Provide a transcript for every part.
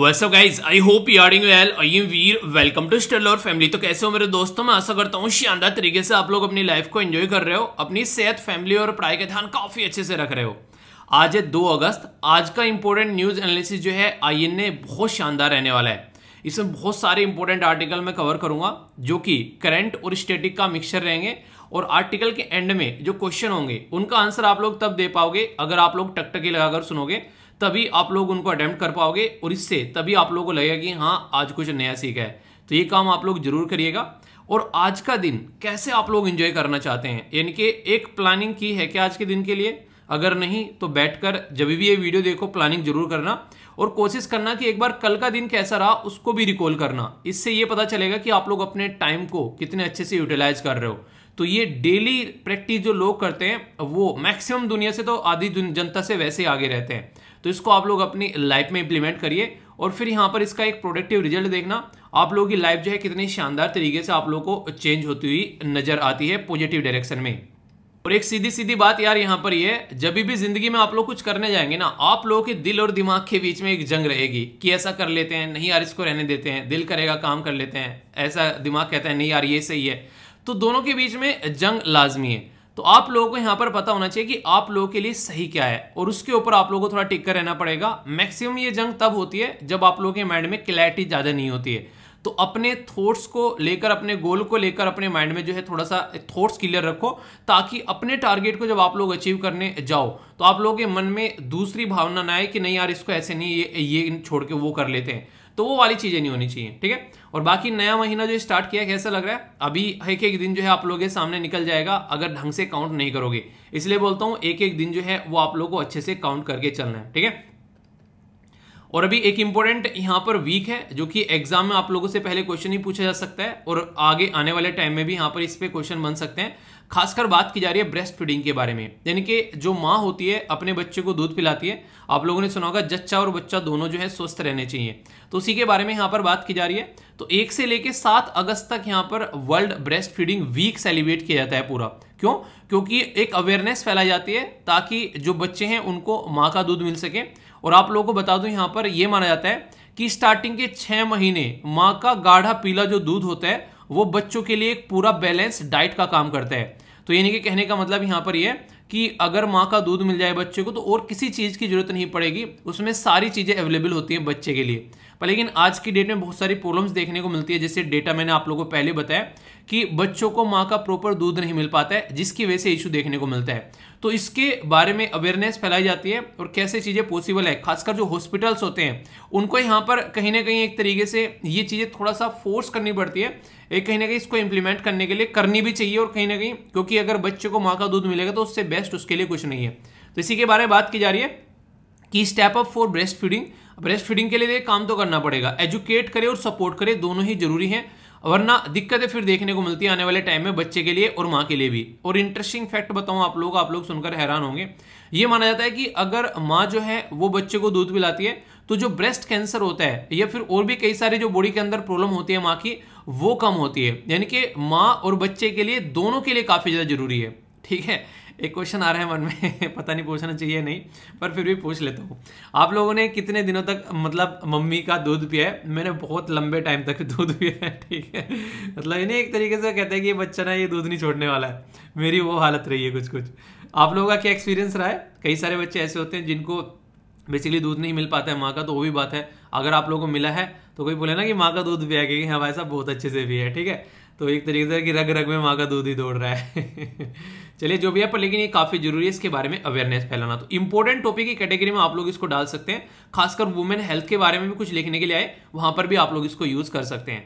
वैसे guys I hope यारिंग well I am Veer welcome to स्टेल और फैमिली तो कैसे हो मेरे दोस्तों तो मैं आशा करता हूँ शानदार तरीके से आप लोग अपनी लाइफ को एंजॉय कर रहे हो अपनी सेहत फैमिली और पढ़ाई का ध्यान काफ़ी अच्छे से रख रहे हो आज है दो अगस्त आज का इंपॉर्टेंट न्यूज़ एनालिसिस जो है आई एन ए बहुत शानदार रहने वाला है इसमें बहुत सारे इंपॉर्टेंट आर्टिकल मैं कवर करूंगा जो कि करंट और स्टेटिक का मिक्सचर रहेंगे और आर्टिकल के एंड में जो क्वेश्चन होंगे उनका आंसर आप लोग तब दे पाओगे अगर आप लोग टकटकी लगाकर सुनोगे तभी आप लोग उनको अडेप्ट कर पाओगे और इससे तभी आप लोगों को लगेगा कि हाँ आज कुछ नया सीखा है तो ये काम आप लोग जरूर करिएगा और आज का दिन कैसे आप लोग इंजॉय करना चाहते हैं यानी कि एक प्लानिंग की है क्या आज के दिन के लिए अगर नहीं तो बैठकर जब भी ये वीडियो देखो प्लानिंग जरूर करना और कोशिश करना कि एक बार कल का दिन कैसा रहा उसको भी रिकॉल करना इससे ये पता चलेगा कि आप लोग अपने टाइम को कितने अच्छे से यूटिलाइज कर रहे हो तो ये डेली प्रैक्टिस जो लोग करते हैं वो मैक्सिमम दुनिया से तो आधी जनता से वैसे आगे रहते हैं तो इसको आप लोग अपनी लाइफ में इंप्लीमेंट करिए और फिर यहाँ पर इसका एक प्रोडक्टिव रिजल्ट देखना आप लोगों की लाइफ जो है कितनी शानदार तरीके से आप लोगों को चेंज होती हुई नजर आती है पॉजिटिव डायरेक्शन में और एक सीधी सीधी बात यार यहाँ पर ये यह, जब भी जिंदगी में आप लोग कुछ करने जाएंगे ना आप लोगों के दिल और दिमाग के बीच में एक जंग रहेगी कि ऐसा कर लेते हैं नहीं यार इसको रहने देते हैं दिल करेगा काम कर लेते हैं ऐसा दिमाग कहता है नहीं यार ये सही है तो दोनों के बीच में जंग लाजमी है तो आप लोगों को यहां पर पता होना चाहिए कि आप लोगों के लिए सही क्या है और उसके ऊपर आप लोगों को थोड़ा टिक कर रहना पड़ेगा मैक्सिमम ये जंग तब होती है जब आप लोगों के माइंड में क्लैरिटी ज़्यादा नहीं होती है तो अपने थॉट्स को लेकर अपने गोल को लेकर अपने माइंड में जो है थोड़ा सा थॉट्स क्लियर रखो ताकि अपने टारगेट को जब आप लोग अचीव करने जाओ तो आप लोगों के मन में दूसरी भावना ना आए कि नहीं यार इसको ऐसे नहीं ये ये छोड़ के वो कर लेते हैं तो वो वाली चीज़ें नहीं होनी चाहिए ठीक है और बाकी नया महीना जो स्टार्ट किया है कैसा लग रहा है अभी एक एक दिन जो है आप लोगों के सामने निकल जाएगा अगर ढंग से काउंट नहीं करोगे इसलिए बोलता हूँ एक एक दिन जो है वो आप लोग को अच्छे से काउंट करके चलना है ठीक है और अभी एक इंपॉर्टेंट यहाँ पर वीक है जो कि एग्जाम में आप लोगों से पहले क्वेश्चन ही पूछा जा सकता है और आगे आने वाले टाइम में भी यहाँ पर इस पर क्वेश्चन बन सकते हैं खासकर बात की जा रही है ब्रेस्ट फीडिंग के बारे में यानी कि जो माँ होती है अपने बच्चे को दूध पिलाती है आप लोगों ने सुना होगा जच्चा और बच्चा दोनों जो है स्वस्थ रहने चाहिए तो उसी के बारे में यहाँ पर बात की जा रही है तो एक से लेकर सात अगस्त तक यहाँ पर world breast feeding week celebrate किया जाता है पूरा क्यों क्योंकि एक अवेयरनेस फैलाई जाती है ताकि जो बच्चे हैं उनको माँ का दूध मिल सके और आप लोगों को बता दूं यहाँ पर यह माना जाता है कि स्टार्टिंग के छह महीने माँ का गाढ़ा पीला जो दूध होता है वो बच्चों के लिए एक पूरा बैलेंस डाइट का काम करता है तो यानी कि कहने का मतलब यहाँ पर यह कि अगर माँ का दूध मिल जाए बच्चे को तो और किसी चीज़ की ज़रूरत नहीं पड़ेगी उसमें सारी चीज़ें अवेलेबल होती है बच्चे के लिए पर लेकिन आज की डेट में बहुत सारी प्रॉब्लम्स देखने को मिलती है जैसे डेटा मैंने आप लोगों को पहले बताया कि बच्चों को माँ का प्रॉपर दूध नहीं मिल पाता है जिसकी वजह से इशू देखने को मिलता है तो इसके बारे में अवेयरनेस फैलाई जाती है और कैसे चीज़ें पॉसिबल है खासकर जो हॉस्पिटल्स होते हैं उनको यहाँ पर कहीं ना कहीं एक तरीके से ये चीज़ें थोड़ा सा फोर्स करनी पड़ती है एक कहीं ना कहीं इसको इम्प्लीमेंट करने के लिए करनी भी चाहिए और कहीं ना कहीं क्योंकि अगर बच्चे को माँ का दूध मिलेगा तो उससे बेस्ट उसके लिए कुछ नहीं है तो इसी के बारे में बात की जा रही है कि step up for breast feeding breast feeding के लिए तो काम तो करना पड़ेगा एजुकेट करे और सपोर्ट करें दोनों ही जरूरी हैं वरना दिक्कतें फिर देखने को मिलती है आने वाले टाइम में बच्चे के लिए और माँ के लिए भी और इंटरेस्टिंग फैक्ट बताऊँ आप लोग आप लोग सुनकर हैरान होंगे ये माना जाता है कि अगर माँ जो है वो बच्चे को दूध पिलाती है तो जो ब्रेस्ट कैंसर होता है या फिर और भी कई सारे जो बॉडी के अंदर प्रॉब्लम होती है माँ की वो कम होती है यानी कि माँ और बच्चे के लिए दोनों के लिए काफ़ी ज़्यादा जरूरी है ठीक है एक क्वेश्चन आ रहा है मन में पता नहीं पूछना चाहिए नहीं पर फिर भी पूछ लेता हूँ आप लोगों ने कितने दिनों तक मतलब मम्मी का दूध पिया है मैंने बहुत लंबे टाइम तक दूध पिया है ठीक है मतलब इन्हें एक तरीके से कहते हैं कि ये बच्चा ना ये दूध नहीं छोड़ने वाला है मेरी वो हालत रही है कुछ कुछ आप लोगों का क्या एक्सपीरियंस रहा है कई सारे बच्चे ऐसे होते हैं जिनको बेसिकली दूध नहीं मिल पाता है माँ का तो वो भी बात है अगर आप लोगों को मिला है तो कोई बोले ना कि माँ का दूध पिया कि हमारे साथ बहुत अच्छे से भी है ठीक है तो एक तरीके से कि रग रग में माँ का दूध ही दौड़ रहा है चलिए जो भी है पर लेकिन ये काफी जरूरी है इसके बारे में अवेयरनेस फैलाना तो इंपॉर्टेंट टॉपिक की कैटेगरी में आप लोग इसको डाल सकते हैं खासकर वुमेन हेल्थ के बारे में भी कुछ लिखने के लिए आए वहां पर भी आप लोग इसको यूज कर सकते हैं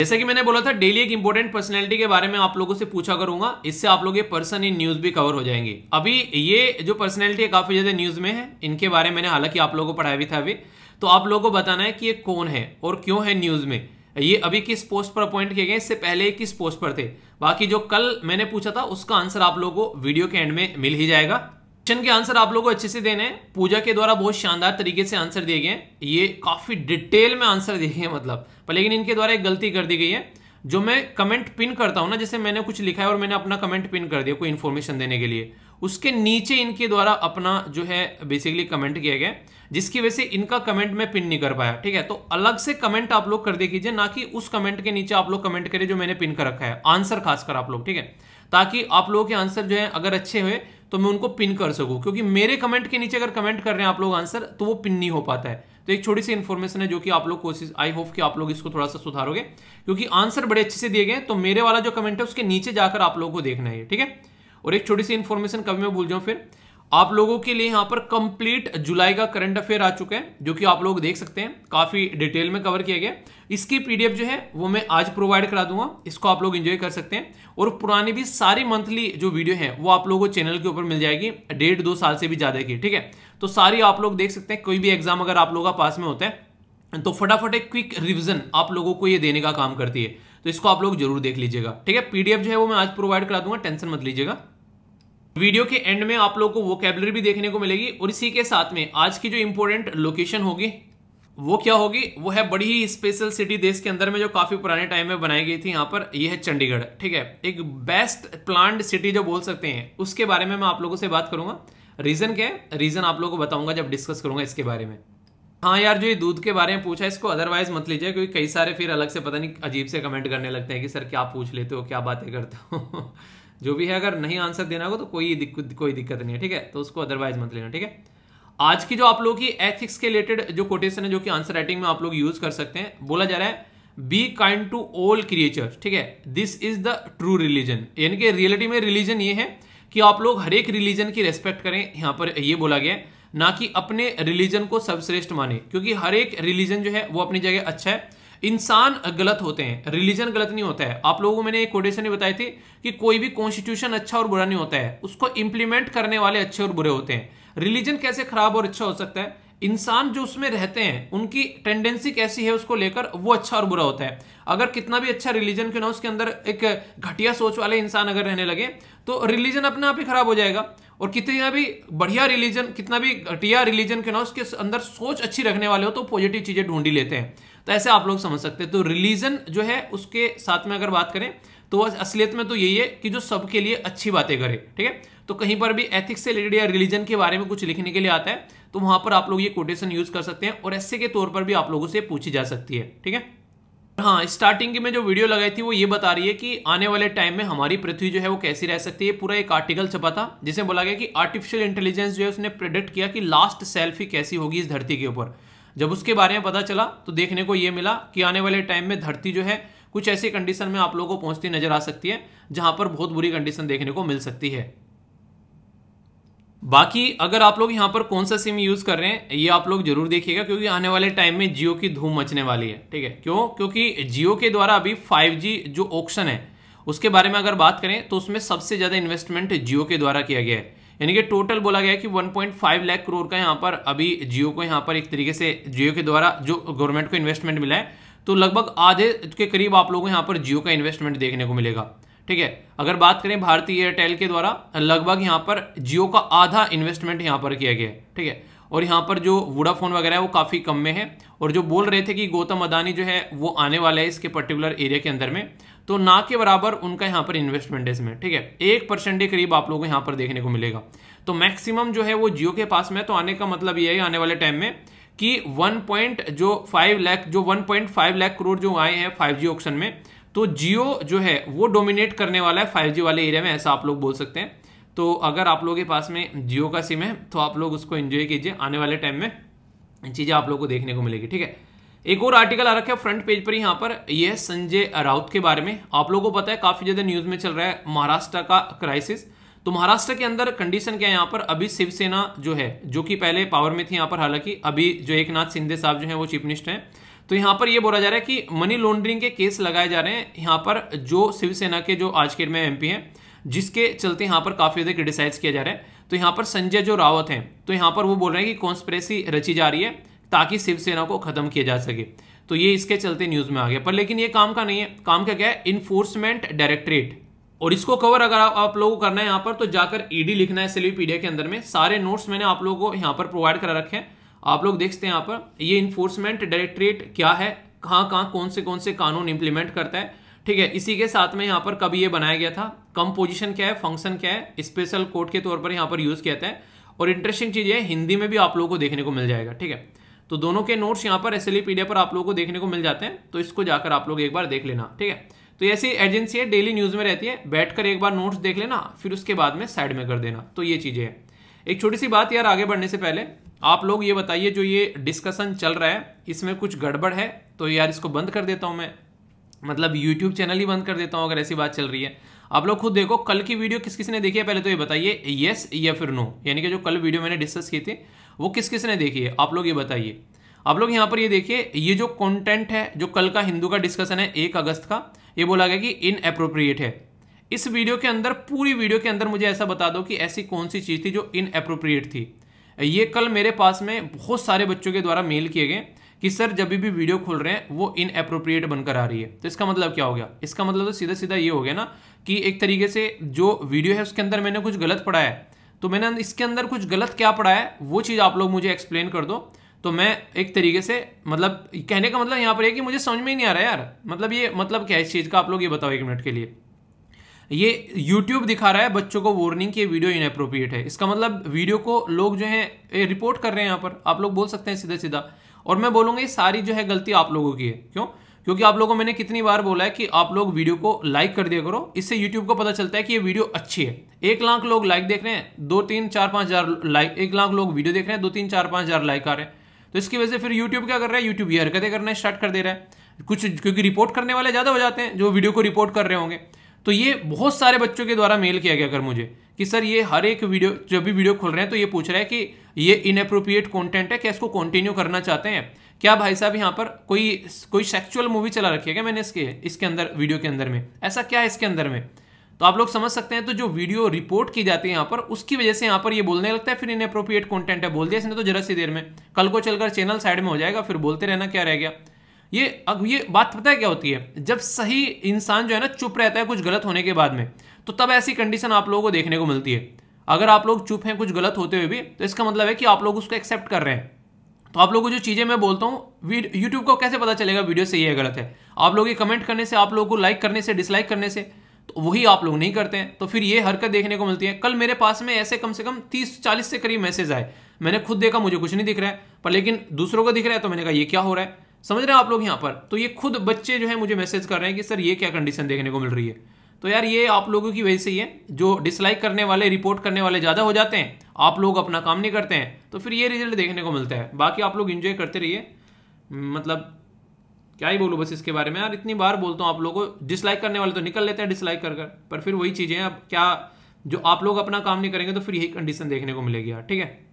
जैसे कि मैंने बोला था डेली एक इंपॉर्टेंट पर्सनैलिटी के बारे में आप लोगों से पूछा करूंगा इससे आप लोग ये पर्सन इन न्यूज भी कवर हो जाएंगे अभी ये जो पर्सनैलिटी है काफी ज्यादा न्यूज में है इनके बारे में मैंने हालांकि आप लोगों को पढ़ाया भी था अभी तो आप लोगों को बताना है कि ये कौन है और क्यों है न्यूज में ये अभी किस पोस्ट पर अपॉइंट किए गए इससे पहले किस पोस्ट पर थे बाकी जो कल मैंने पूछा था उसका आंसर आप लोगों को वीडियो के एंड में मिल ही जाएगा क्वेश्चन के आंसर आप लोगों को अच्छे से देने हैं पूजा के द्वारा बहुत शानदार तरीके से आंसर दिए गए ये काफ़ी डिटेल में आंसर दिए गए मतलब पर लेकिन इनके द्वारा एक गलती कर दी गई है जो मैं कमेंट पिन करता हूं ना जैसे मैंने कुछ लिखा है और मैंने अपना कमेंट पिन कर दिया कोई इन्फॉर्मेशन देने के लिए उसके नीचे इनके द्वारा अपना जो है बेसिकली कमेंट किया गया जिसकी वजह से इनका कमेंट मैं पिन नहीं कर पाया ठीक है तो अलग से कमेंट आप लोग कर दे कीजिए ना कि उस कमेंट के नीचे आप लोग कमेंट करें जो मैंने पिन कर रखा है आंसर खासकर आप लोग ठीक है ताकि आप लोगों के आंसर जो है अगर अच्छे हुए तो मैं उनको पिन कर सकूं क्योंकि मेरे कमेंट के नीचे अगर कमेंट कर रहे हैं आप लोग आंसर तो वो पिन नहीं हो पाता है तो एक छोटी सी इन्फॉर्मेशन है जो कि आप लोग कोशिश आई होप कि आप लोग इसको थोड़ा सा सुधारोगे क्योंकि आंसर बड़े अच्छे से दिए गए तो मेरे वाला जो कमेंट है उसके नीचे जाकर आप लोगों को देखना है ठीक है और एक छोटी सी इन्फॉर्मेशन कभी मैं भूल जाऊँ फिर आप लोगों के लिए यहाँ पर कंप्लीट जुलाई का करंट अफेयर आ चुका है जो कि आप लोग देख सकते हैं काफी डिटेल में कवर किया गया इसकी पीडीएफ जो है वो मैं आज प्रोवाइड करा दूंगा इसको आप लोग एंजॉय कर सकते हैं और पुरानी भी सारी मंथली जो वीडियो है वो आप लोगों को चैनल के ऊपर मिल जाएगी डेढ़ दो साल से भी ज्यादा की ठीक है तो सारी आप लोग देख सकते हैं कोई भी एग्जाम अगर आप लोगों का पास में होता है तो फटाफट एक क्विक रिविजन आप लोगों को ये देने का काम करती है तो इसको आप लोग जरूर देख लीजिएगा ठीक है पीडीएफ जो है वो मैं आज प्रोवाइड करा दूंगा टेंशन मत लीजिएगा वीडियो के एंड में आप लोग को वो कैबलरी भी देखने को मिलेगी और इसी के साथ में आज की जो इंपॉर्टेंट लोकेशन होगी वो क्या होगी वो है बड़ी ही स्पेशल सिटी देश के अंदर में जो काफी पुराने टाइम में बनाई गई थी यहाँ पर ये है चंडीगढ़ ठीक है एक बेस्ट प्लांट सिटी जो बोल सकते हैं उसके बारे में मैं आप लोगों से बात करूंगा रीजन क्या है रीजन आप लोगों को बताऊंगा जब डिस्कस करूंगा इसके बारे में हाँ यार जो ये दूध के बारे में पूछा है इसको अदरवाइज मत लीजिए क्योंकि कई सारे फिर अलग से पता नहीं अजीब से कमेंट करने लगते हैं कि सर क्या पूछ लेते हो क्या बातें करते हो जो भी है अगर नहीं आंसर देना हो तो कोई दिक्कत कोई दिक्कत नहीं है ठीक है तो उसको अदरवाइज मत लेना ठीक है आज की जो आप लोग की एथिक्स के रिलेटेड जो कोटेशन है जो कि आंसर राइटिंग में आप लोग यूज कर सकते हैं बोला जा रहा है be kind to all creature ठीक है this is the true religion यानी कि रियलिटी में रिलीजन ये है कि आप लोग हर एक रिलीजन की रेस्पेक्ट करें यहाँ पर ये बोला गया है ना कि अपने रिलीजन को सर्वश्रेष्ठ माने क्योंकि हर एक रिलीजन जो है वो अपनी जगह अच्छा है इंसान गलत होते हैं रिलीजन गलत नहीं होता है आप लोगों को मैंने एक कोटेशन भी बताई थी कि कोई भी कॉन्स्टिट्यूशन अच्छा और बुरा नहीं होता है उसको इंप्लीमेंट करने वाले अच्छे और बुरे होते हैं रिलीजन कैसे खराब और अच्छा हो सकता है इंसान जो उसमें रहते हैं उनकी टेंडेंसी कैसी है उसको लेकर वो अच्छा और बुरा होता है अगर कितना भी अच्छा रिलीजन क्यों ना उसके अंदर एक घटिया सोच वाले इंसान अगर रहने लगे तो रिलीजन अपने आप ही खराब हो जाएगा और कितना भी बढ़िया रिलीजन कितना भी घटिया रिलीजन क्यों ना उसके अंदर सोच अच्छी रखने वाले हो तो पॉजिटिव चीज़ें ढूंढी लेते हैं तो ऐसे आप लोग समझ सकते हैं तो रिलीजन जो है उसके साथ में अगर बात करें तो असलियत में तो यही है कि जो सबके लिए अच्छी बातें करे ठीक है तो कहीं पर भी एथिक्स से रिलेटेड या रिलीजन के बारे में कुछ लिखने के लिए आता है तो वहां पर आप लोग ये कोटेशन यूज कर सकते हैं और ऐसे के तौर पर भी आप लोगों से पूछी जा सकती है ठीक है हाँ स्टार्टिंग की मैं जो वीडियो लगाई थी वो ये बता रही है कि आने वाले टाइम में हमारी पृथ्वी जो है वो कैसी रह सकती है पूरा एक आर्टिकल छपा था जिसमें बोला गया कि आर्टिफिशियल इंटेलिजेंस जो है उसने प्रेडिक्ट किया कि लास्ट सेल्फी कैसी होगी इस धरती के ऊपर जब उसके बारे में पता चला तो देखने को ये मिला कि आने वाले टाइम में धरती जो है कुछ ऐसी कंडीशन में आप लोगों को पहुंचती नजर आ सकती है जहां पर बहुत बुरी कंडीशन देखने को मिल सकती है बाकी अगर आप लोग यहाँ पर कौन सा सिम यूज़ कर रहे हैं ये आप लोग जरूर देखिएगा क्योंकि आने वाले टाइम में जियो की धूम मचने वाली है ठीक है क्यों क्योंकि जियो के द्वारा अभी 5G जो ऑप्शन है उसके बारे में अगर बात करें तो उसमें सबसे ज़्यादा इन्वेस्टमेंट जियो के द्वारा किया गया है यानी कि टोटल बोला गया है कि 1.5 लाख करोड़ का यहाँ पर अभी जियो को यहाँ पर एक तरीके से जियो के द्वारा जो गवर्नमेंट को इन्वेस्टमेंट मिला है तो लगभग आधे के करीब आप लोगों को यहाँ पर जियो का इन्वेस्टमेंट देखने को मिलेगा ठीक है अगर बात करें भारतीय एयरटेल के द्वारा लगभग यहाँ पर जियो का आधा इन्वेस्टमेंट यहाँ पर किया गया है ठीक है और यहाँ पर जो वोडाफोन वगैरह है वो काफ़ी कम में है और जो बोल रहे थे कि गौतम अदानी जो है वो आने वाला है इसके पर्टिकुलर एरिया के अंदर में तो ना के बराबर उनका यहाँ पर इन्वेस्टमेंट है इसमें ठीक है एक परसेंट के करीब आप लोगों को यहाँ पर देखने को मिलेगा तो मैक्सिमम जो है वो जियो के पास में तो आने का मतलब ये है आने वाले टाइम में कि वन जो फाइव लैख जो वन लाख करोड़ जो आए हैं फाइव ऑप्शन में तो जियो जो है वो डोमिनेट करने वाला है फाइव वाले एरिया में ऐसा आप लोग बोल सकते हैं तो अगर आप लोगों के पास में जियो का सिम है तो आप लोग उसको एंजॉय कीजिए आने वाले टाइम में चीज़ें आप लोग को देखने को मिलेगी ठीक है एक और आर्टिकल आ रखा है फ्रंट पेज पर यहां पर यह है संजय राउत के बारे में आप लोगों को पता है काफ़ी ज़्यादा न्यूज़ में चल रहा है महाराष्ट्र का क्राइसिस तो महाराष्ट्र के अंदर कंडीशन क्या है यहां पर अभी शिवसेना जो है जो कि पहले पावर में थी यहां पर हालांकि अभी जो एक नाथ शिंदे साहब जो है वो चीफ मिनिस्टर है तो यहां पर यह बोला जा रहा है कि मनी लॉन्ड्रिंग के केस लगाए जा रहे हैं यहां पर जो शिवसेना के जो आज के में एमपी हैं जिसके चलते यहां पर काफ़ी ज़्यादा क्रिटिसाइज किया जा रहा है तो यहां पर संजय जो रावत हैं तो यहां पर वो बोल रहे हैं कि कॉन्स्परेसी रची जा रही है ताकि शिवसेना को खत्म किया जा सके तो ये इसके चलते न्यूज़ में आ गया पर लेकिन ये काम का नहीं है काम का क्या है इन्फोर्समेंट डायरेक्टरेट और इसको कवर अगर आप, आप लोगों को करना है यहाँ पर तो जाकर ईडी e लिखना है पीडिया के अंदर में सारे नोट्स मैंने आप लोगों को यहाँ पर प्रोवाइड करा रखे हैं आप लोग देखते हैं यहाँ पर ये इन्फोर्समेंट डायरेक्टरेट क्या है कहाँ कहाँ कौन से कौन से कानून इंप्लीमेंट करता है ठीक है इसी के साथ में यहाँ पर कभी ये बनाया गया था कंपोजिशन क्या है फंक्शन क्या है स्पेशल कोड के तौर पर यहाँ पर यूज़ किया है और इंटरेस्टिंग चीज़ है हिंदी में भी आप लोगों को देखने को मिल जाएगा ठीक है तो दोनों के नोट्स यहाँ पर एस एल पर आप लोगों को देखने को मिल जाते हैं तो इसको जाकर आप लोग एक बार देख लेना ठीक है तो ऐसी एजेंसी है डेली न्यूज़ में रहती है बैठकर एक बार नोट्स देख लेना फिर उसके बाद में साइड में कर देना तो ये चीज़ें हैं एक छोटी सी बात यार आगे बढ़ने से पहले आप लोग ये बताइए जो ये डिस्कशन चल रहा है इसमें कुछ गड़बड़ है तो यार इसको बंद कर देता हूँ मैं मतलब यूट्यूब चैनल ही बंद कर देता हूँ अगर ऐसी बात चल रही है आप लोग खुद देखो कल की वीडियो किस किसने देखी है पहले तो ये बताइए येस या फिर नो यानी कि जो कल वीडियो मैंने डिस्कस की थी वो किस किसने देखी है आप लोग ये बताइए आप लोग यहाँ पर ये देखिए ये जो कंटेंट है जो कल का हिंदू का डिस्कशन है एक अगस्त का ये बोला गया कि अप्रोप्रिएट है इस वीडियो के अंदर पूरी वीडियो के अंदर मुझे ऐसा बता दो कि ऐसी कौन सी चीज़ थी जो इनअप्रोप्रिएट थी ये कल मेरे पास में बहुत सारे बच्चों के द्वारा मेल किए गए कि सर जब भी वीडियो खोल रहे हैं वो इनअप्रोप्रिएट बनकर आ रही है तो इसका मतलब क्या हो गया इसका मतलब तो सीधा सीधा ये हो गया ना कि एक तरीके से जो वीडियो है उसके अंदर मैंने कुछ गलत पढ़ा है तो मैंने अं-, इसके अंदर कुछ गलत क्या पढ़ा है वो चीज़ आप लोग मुझे एक्सप्लेन कर दो तो मैं एक तरीके से मतलब कहने का मतलब यहाँ पर है कि मुझे समझ में ही नहीं आ रहा है यार मतलब ये मतलब क्या है इस चीज़ का आप लोग ये बताओ एक मिनट के लिए ये यूट्यूब दिखा रहा है बच्चों को वार्निंग कि वीडियो इनअप्रोप्रिएट है इसका मतलब वीडियो को लोग जो है रिपोर्ट कर रहे हैं यहाँ पर आप लोग बोल सकते हैं सीधा सीधा और मैं बोलूंगा ये सारी जो है गलती आप लोगों की है क्यों क्योंकि आप लोगों को मैंने कितनी बार बोला है कि आप लोग वीडियो को लाइक कर दिया करो इससे यूट्यूब को पता चलता है कि ये वीडियो अच्छी है एक लाख लोग लाइक देख रहे हैं दो तीन चार पाँच हज़ार लाइक एक लाख लोग वीडियो देख रहे हैं दो तीन चार पाँच हज़ार लाइक आ रहे हैं तो इसकी वजह से फिर यूट्यूब क्या कर रहा है यूट्यूब ये हरकतें करना स्टार्ट कर दे रहा है कुछ क्योंकि रिपोर्ट करने वाले ज़्यादा हो जाते हैं जो वीडियो को रिपोर्ट कर रहे होंगे तो ये बहुत सारे बच्चों के द्वारा मेल किया गया अगर मुझे कि सर ये हर एक वीडियो जब भी वीडियो खोल रहे हैं तो ये पूछ रहा है कि ये इनअप्रोप्रिएट कंटेंट है क्या इसको कंटिन्यू करना चाहते हैं क्या भाई साहब यहाँ पर कोई कोई सेक्चुअल मूवी चला रखी है क्या मैंने इसके इसके अंदर वीडियो के अंदर में ऐसा क्या है इसके अंदर में तो आप लोग समझ सकते हैं तो जो वीडियो रिपोर्ट की जाती है यहाँ पर उसकी वजह से यहाँ पर ये बोलने लगता है फिर इनअप्रोप्रिएट कॉन्टेंट है बोल दिया इसने तो जरा सी देर में कल को चलकर चैनल साइड में हो जाएगा फिर बोलते रहना क्या रह गया ये अब ये बात पता है क्या होती है जब सही इंसान जो है ना चुप रहता है कुछ गलत होने के बाद में तो तब ऐसी कंडीशन आप लोगों को देखने को मिलती है अगर आप लोग चुप हैं कुछ गलत होते हुए भी तो इसका मतलब है कि आप लोग उसको एक्सेप्ट कर रहे हैं तो आप लोगों को जो चीज़ें मैं बोलता हूँ यूट्यूब को कैसे पता चलेगा वीडियो सही है गलत है आप लोग ये कमेंट करने से आप लोगों को लाइक करने से डिसलाइक करने से तो वही आप लोग नहीं करते हैं तो फिर ये हरकत देखने को मिलती है कल मेरे पास में ऐसे कम से कम तीस चालीस से करीब मैसेज आए मैंने खुद देखा मुझे कुछ नहीं दिख रहा है पर लेकिन दूसरों को दिख रहा है तो मैंने कहा ये क्या हो रहा है समझ रहे हैं आप लोग यहाँ पर तो ये खुद बच्चे जो है मुझे मैसेज कर रहे हैं कि सर ये क्या कंडीशन देखने को मिल रही है तो यार ये आप लोगों की वजह से ही है जो डिसलाइक करने वाले रिपोर्ट करने वाले ज़्यादा हो जाते हैं आप लोग अपना काम नहीं करते हैं तो फिर ये रिजल्ट देखने को मिलता है बाकी आप लोग इन्जॉय करते रहिए हम्म, मतलब क्या ही बोलूँ बस इसके बारे में यार इतनी बार बोलता हूँ आप लोगों को डिसलाइक करने वाले तो निकल लेते हैं डिसलाइक कर कर पर फिर वही चीज़ें अब क्या जो आप लोग अपना काम नहीं करेंगे तो फिर यही कंडीशन देखने को मिलेगी यार ठीक है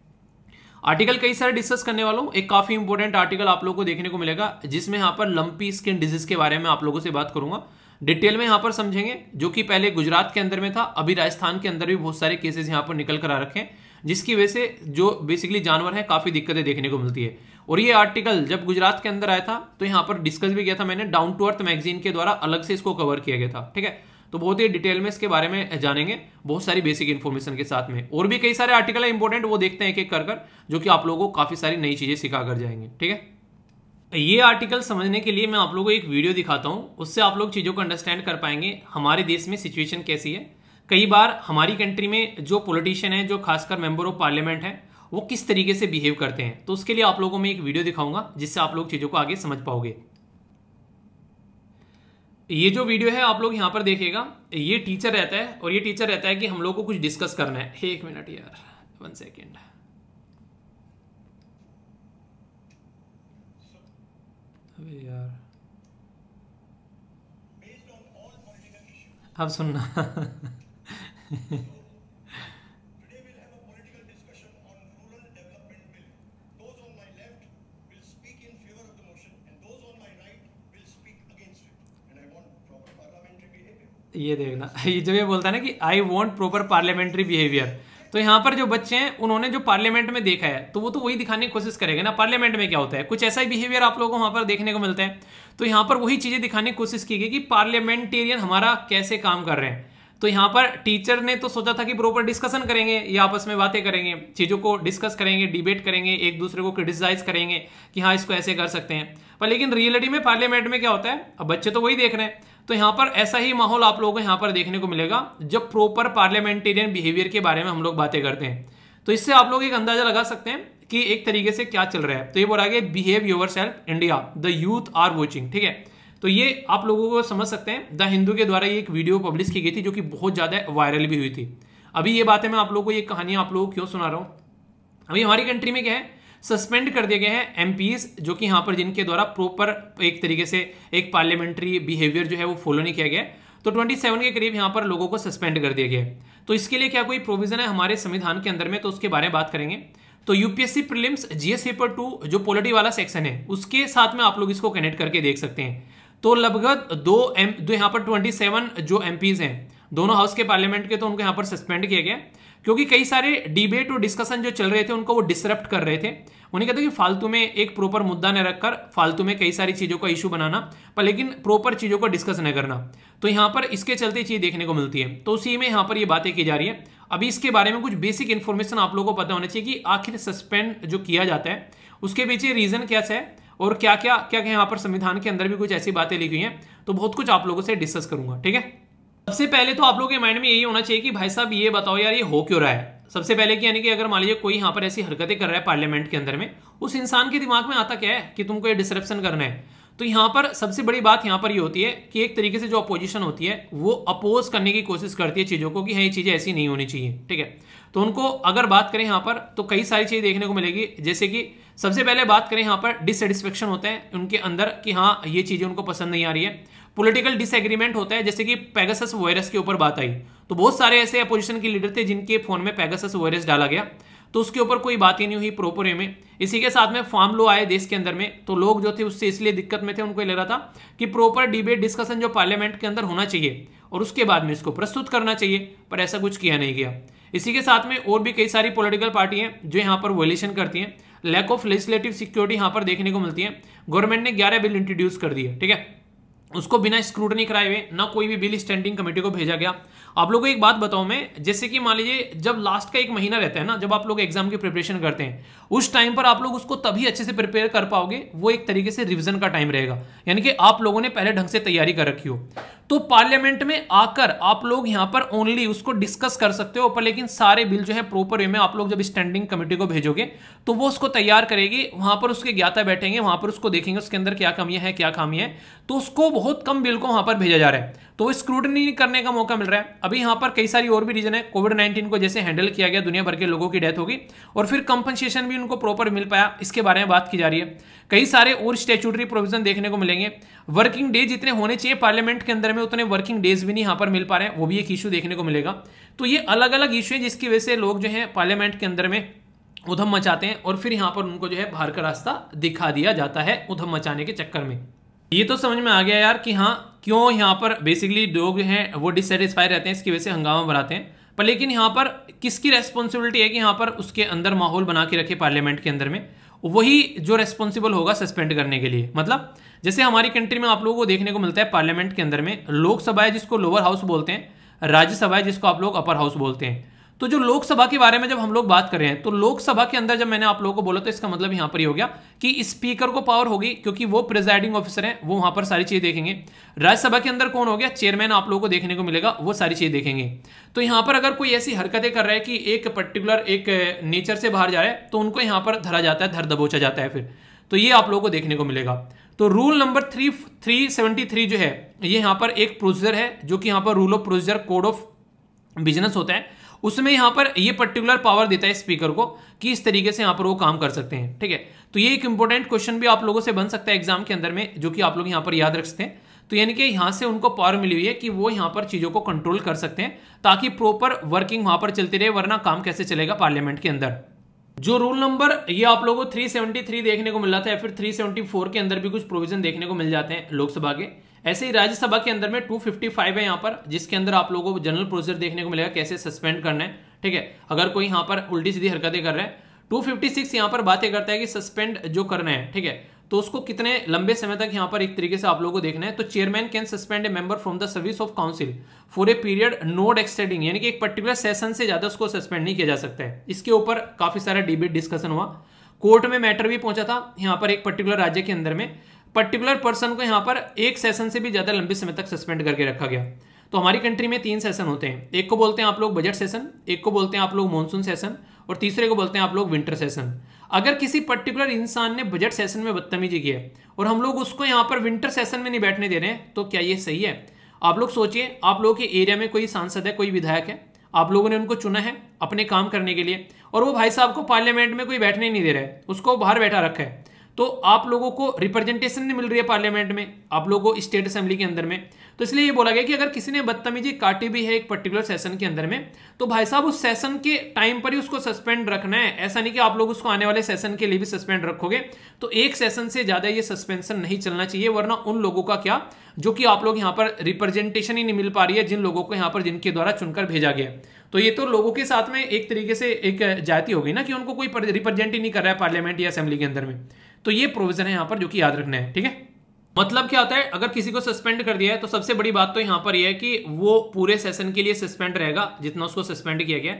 आर्टिकल कई सारे डिस्कस करने वाला हूँ एक काफ़ी इंपॉर्टेंट आर्टिकल आप लोगों को देखने को मिलेगा जिसमें यहाँ पर लंपी स्किन डिजीज के बारे में आप लोगों से बात करूंगा डिटेल में यहाँ पर समझेंगे जो कि पहले गुजरात के अंदर में था अभी राजस्थान के अंदर भी बहुत सारे केसेस यहाँ पर निकल कर आ रखे हैं जिसकी वजह से जो बेसिकली जानवर है काफ़ी दिक्कतें देखने को मिलती है और ये आर्टिकल जब गुजरात के अंदर आया था तो यहाँ पर डिस्कस भी किया था मैंने डाउन टू अर्थ मैगजीन के द्वारा अलग से इसको कवर किया गया था ठीक है तो बहुत ही डिटेल में इसके बारे में जानेंगे बहुत सारी बेसिक इन्फॉर्मेशन के साथ में और भी कई सारे आर्टिकल है इंपॉर्टेंट वो देखते हैं एक एक कर कर जो कि आप लोगों को काफ़ी सारी नई चीज़ें सिखा कर जाएंगे ठीक है ये आर्टिकल समझने के लिए मैं आप लोगों को एक वीडियो दिखाता हूँ उससे आप लोग चीज़ों को अंडरस्टैंड कर पाएंगे हमारे देश में सिचुएशन कैसी है कई बार हमारी कंट्री में जो पॉलिटिशियन है जो खासकर मेंबर ऑफ पार्लियामेंट है वो किस तरीके से बिहेव करते हैं तो उसके लिए आप लोगों को मैं एक वीडियो दिखाऊंगा जिससे आप लोग चीज़ों को आगे समझ पाओगे ये जो वीडियो है आप लोग यहाँ पर देखेगा ये टीचर रहता है और ये टीचर रहता है कि हम लोग को कुछ डिस्कस करना है एक मिनट यार वन सेकेंड यार अब सुनना ये देखना ये जब ये बोलता है ना कि I want proper parliamentary behaviour तो यहाँ पर जो बच्चे हैं उन्होंने जो पार्लियामेंट में देखा है तो वो तो वही दिखाने की कोशिश करेंगे ना पार्लियामेंट में क्या होता है कुछ ऐसा ही बिहेवियर आप लोगों को वहाँ पर देखने को मिलता है तो यहाँ पर वही चीज़ें दिखाने की कोशिश की गई कि पार्लियामेंटेरियन हमारा कैसे काम कर रहे हैं तो यहाँ पर टीचर ने तो सोचा था कि प्रॉपर डिस्कशन करेंगे या आपस में बातें करेंगे चीज़ों को डिस्कस करेंगे डिबेट करेंगे एक दूसरे को क्रिटिसाइज करेंगे कि हाँ इसको ऐसे कर सकते हैं पर लेकिन रियलिटी में पार्लियामेंट में क्या होता है अब बच्चे तो वही देख रहे हैं तो यहाँ पर ऐसा ही माहौल आप लोगों को यहाँ पर देखने को मिलेगा जब प्रॉपर पार्लियामेंटेरियन बिहेवियर के बारे में हम लोग बातें करते हैं तो इससे आप लोग एक अंदाजा लगा सकते हैं कि एक तरीके से क्या चल रहा है तो ये बोला गया behave yourself India the youth are watching ठीक है तो ये आप लोगों को समझ सकते हैं द हिंदू के द्वारा ये एक वीडियो पब्लिश की गई थी जो कि बहुत ज़्यादा वायरल भी हुई थी अभी ये बातें मैं आप लोगों को ये कहानी आप लोगों को क्यों सुना रहा हूँ अभी हमारी कंट्री में क्या है सस्पेंड कर दिए गए हैं एम जो कि यहाँ पर जिनके द्वारा प्रॉपर एक तरीके से एक पार्लियामेंट्री बिहेवियर जो है वो फॉलो नहीं किया गया तो 27 के करीब यहाँ पर लोगों को सस्पेंड कर दिया गया तो इसके लिए क्या कोई प्रोविजन है हमारे संविधान के अंदर में तो उसके बारे में बात करेंगे तो UPSC prelims GS paper two जो पॉलिटी वाला सेक्शन है उसके साथ में आप लोग इसको कनेक्ट करके देख सकते हैं तो लगभग दो एम यहाँ पर ट्वेंटी जो एम हैं दोनों हाउस के पार्लियामेंट के तो उनको यहाँ पर सस्पेंड किया गया क्योंकि कई सारे डिबेट और डिस्कशन जो चल रहे थे उनको वो डिसरप्ट कर रहे थे उन्हें कहते कि फालतू में एक प्रॉपर मुद्दा न रखकर फालतू में कई सारी चीज़ों का इशू बनाना पर लेकिन प्रॉपर चीज़ों को डिस्कस न करना तो यहाँ पर इसके चलते चीज़ देखने को मिलती है तो उसी में यहाँ पर ये बातें की जा रही है अभी इसके बारे में कुछ बेसिक इन्फॉर्मेशन आप लोगों को पता होना चाहिए कि आखिर सस्पेंड जो किया जाता है उसके पीछे रीज़न क्या है और क्या क्या क्या क्या यहाँ पर संविधान के अंदर भी कुछ ऐसी बातें लिखी हुई हैं तो बहुत कुछ आप लोगों से डिस्कस करूंगा ठीक है सबसे पहले तो आप लोगों के माइंड में यही होना चाहिए कि भाई साहब ये बताओ यार ये हो क्यों रहा है सबसे पहले कि यानी कि अगर मान लीजिए कोई यहाँ पर ऐसी हरकतें कर रहा है पार्लियामेंट के अंदर में उस इंसान के दिमाग में आता क्या है कि तुमको ये डिसरप्शन करना है तो यहाँ पर सबसे बड़ी बात यहाँ पर ये यह होती है कि एक तरीके से जो अपोजिशन होती है वो अपोज करने की कोशिश करती है चीज़ों को कि हाँ ये चीज़ें ऐसी नहीं होनी चाहिए ठीक है तो उनको अगर बात करें यहाँ पर तो कई सारी चीज़ें देखने को मिलेगी जैसे कि सबसे पहले बात करें यहाँ पर डिससेटिस्फेक्शन होते हैं उनके अंदर कि हाँ ये चीज़ें उनको पसंद नहीं आ रही है पॉलिटिकल डिसएग्रीमेंट होता है जैसे कि पैगसस वायरस के ऊपर बात आई तो बहुत सारे ऐसे अपोजिशन के लीडर थे जिनके फोन में पैगसस वायरस डाला गया तो उसके ऊपर कोई बात ही नहीं हुई प्रोपर वे में इसी के साथ में फार्म लो आए देश के अंदर में तो लोग जो थे उससे इसलिए दिक्कत में थे उनको लग रहा था कि प्रॉपर डिबेट डिस्कशन जो पार्लियामेंट के अंदर होना चाहिए और उसके बाद में इसको प्रस्तुत करना चाहिए पर ऐसा कुछ किया नहीं गया इसी के साथ में और भी कई सारी पोलिटिकल पार्टी हैं जो यहाँ पर वोलेशन करती हैं लैक ऑफ लेजिस्लेटिव सिक्योरिटी यहाँ पर देखने को मिलती है गवर्नमेंट ने ग्यारह बिल इंट्रोड्यूस कर दिए ठीक है उसको बिना स्क्रूटनी कराए हुए ना कोई भी बिल स्टैंडिंग कमेटी को भेजा गया आप लोगों को एक बात बताऊं मैं जैसे कि मान लीजिए जब लास्ट का एक महीना रहता है ना जब आप लोग एग्जाम की प्रिपरेशन करते हैं उस टाइम पर आप लोग उसको तभी अच्छे से प्रिपेयर कर पाओगे वो एक तरीके से रिविजन का टाइम रहेगा यानी कि आप लोगों ने पहले ढंग से तैयारी कर रखी हो तो पार्लियामेंट में आकर आप लोग यहां पर ओनली उसको डिस्कस कर सकते हो पर लेकिन सारे बिल जो है प्रॉपर वे में आप लोग जब स्टैंडिंग कमेटी को भेजोगे तो वो उसको तैयार करेगी वहां पर उसके ज्ञाता बैठेंगे वहां पर उसको देखेंगे उसके अंदर क्या कमियां है क्या खामियां हैं तो उसको बहुत कम बिल को वहां पर भेजा जा रहा है तो स्क्रूटनी करने का मौका मिल रहा है अभी यहाँ पर कई सारी और भी रीजन है कोविड नाइन्टीन को जैसे हैंडल किया गया दुनिया भर के लोगों की डेथ होगी और फिर कंपनसेशन भी उनको प्रॉपर मिल पाया इसके बारे में बात की जा रही है कई सारे और स्टेचूटरी प्रोविजन देखने को मिलेंगे वर्किंग डे जितने होने चाहिए पार्लियामेंट के अंदर में उतने वर्किंग डेज भी नहीं यहाँ पर मिल पा रहे हैं वो भी एक इशू देखने को मिलेगा तो ये अलग अलग इशू है जिसकी वजह से लोग जो है पार्लियामेंट के अंदर में उधम मचाते हैं और फिर यहाँ पर उनको जो है बाहर का रास्ता दिखा दिया जाता है उधम मचाने के चक्कर में ये तो समझ में आ गया यार कि हाँ क्यों यहाँ पर बेसिकली लोग हैं वो डिससेटिस्फाई रहते हैं इसकी वजह से हंगामा बढ़ाते हैं पर लेकिन यहाँ पर किसकी रेस्पॉन्सिबिलिटी है कि यहाँ पर उसके अंदर माहौल बना के रखे पार्लियामेंट के अंदर में वही जो रेस्पॉन्सिबल होगा सस्पेंड करने के लिए मतलब जैसे हमारी कंट्री में आप लोगों को देखने को मिलता है पार्लियामेंट के अंदर में लोकसभा है जिसको लोअर हाउस बोलते हैं राज्यसभा है जिसको आप लोग अपर हाउस बोलते हैं तो जो लोकसभा के बारे में जब हम लोग बात कर रहे हैं तो लोकसभा के अंदर जब मैंने आप लोगों को बोला तो इसका मतलब यहां पर ही हो गया कि स्पीकर को पावर होगी क्योंकि वो प्रिजाइडिंग ऑफिसर हैं वो वहां पर सारी चीजें देखेंगे राज्यसभा के अंदर कौन हो गया चेयरमैन आप लोगों को देखने को मिलेगा वो सारी चीजें देखेंगे तो यहां पर अगर कोई ऐसी हरकतें कर रहा है कि एक पर्टिकुलर एक नेचर से बाहर जा रहा है तो उनको यहां पर धरा जाता है धर दबोचा जाता है फिर तो ये आप लोगों को देखने को मिलेगा तो rule number three three seventy three जो है ये यहां पर एक प्रोसीजर है जो कि यहाँ पर rule of procedure code of business होता है उसमें यहां पर ये पर्टिकुलर पावर देता है स्पीकर को कि इस तरीके से यहां पर वो काम कर सकते हैं ठीक है तो ये एक इंपॉर्टेंट क्वेश्चन भी आप लोगों से बन सकता है एग्जाम के अंदर में जो कि आप लोग यहां पर याद रख सकते हैं तो यानी कि यहां से उनको पावर मिली हुई है कि वो यहां पर चीज़ों को कंट्रोल कर सकते हैं ताकि प्रॉपर वर्किंग वहां पर चलती रहे वरना काम कैसे चलेगा पार्लियामेंट के अंदर जो रूल नंबर ये आप लोगों को 373 देखने को मिला था या फिर 374 के अंदर भी कुछ प्रोविजन देखने को मिल जाते हैं लोकसभा के ऐसे ही राज्यसभा के अंदर में 255 है यहाँ पर जिसके अंदर आप लोगों को जनरल प्रोसीजर देखने को मिलेगा कैसे सस्पेंड करना है ठीक है अगर कोई यहाँ पर उल्टी सीधी हरकतें कर रहा है 256 यहाँ पर बातें करता है कि सस्पेंड जो करना है ठीक है तो उसको कितने लंबे समय तक यहाँ पर एक तरीके से आप लोगों को देखना है तो chairman can suspend a member from the service of council for a period not extending यानी कि एक पर्टिकुलर सेशन से ज्यादा उसको सस्पेंड नहीं किया जा सकता है इसके ऊपर काफी सारा डिबेट डिस्कशन हुआ कोर्ट में मैटर भी पहुंचा था यहाँ पर एक पर्टिकुलर राज्य के अंदर में पर्टिकुलर पर्सन को यहाँ पर एक सेशन से भी ज़्यादा लंबे समय तक सस्पेंड करके रखा गया तो हमारी कंट्री में तीन सेशन होते हैं एक को बोलते हैं आप लोग बजट सेशन एक को बोलते हैं आप लोग मानसून सेशन और तीसरे को बोलते हैं आप लोग विंटर सेशन अगर किसी पर्टिकुलर इंसान ने बजट सेशन में बदतमीजी की है और हम लोग उसको यहाँ पर विंटर सेशन में नहीं बैठने दे रहे हैं तो क्या ये सही है आप लोग सोचिए आप लोगों के एरिया में कोई सांसद है कोई विधायक है आप लोगों ने उनको चुना है अपने काम करने के लिए और वो भाई साहब को पार्लियामेंट में कोई बैठने नहीं दे रहा है उसको बाहर बैठा रखा है तो आप लोगों को रिप्रेजेंटेशन नहीं मिल रही है पार्लियामेंट में आप लोगों को स्टेट असेंबली के अंदर में तो इसलिए ये बोला गया कि अगर किसी ने बदतमीजी काटी भी है एक पर्टिकुलर सेशन के अंदर में तो भाई साहब उस सेशन के टाइम पर ही उसको सस्पेंड रखना है ऐसा नहीं कि आप लोग उसको आने वाले सेशन के लिए भी सस्पेंड रखोगे तो एक सेशन से ज़्यादा ये सस्पेंशन नहीं चलना चाहिए वरना उन लोगों का क्या जो कि आप लोग यहाँ पर रिप्रेजेंटेशन ही नहीं मिल पा रही है जिन लोगों को यहाँ पर जिनके द्वारा चुनकर भेजा गया तो ये तो लोगों के साथ में एक तरीके से एक जाति होगी ना कि उनको कोई रिप्रेजेंट ही नहीं कर रहा है पार्लियामेंट या असेंबली के अंदर में तो ये प्रोविजन है यहाँ पर जो कि याद रखना है ठीक है मतलब क्या होता है अगर किसी को सस्पेंड कर दिया है तो सबसे बड़ी बात तो यहाँ पर यह है कि वो पूरे सेशन के लिए सस्पेंड रहेगा जितना उसको सस्पेंड किया गया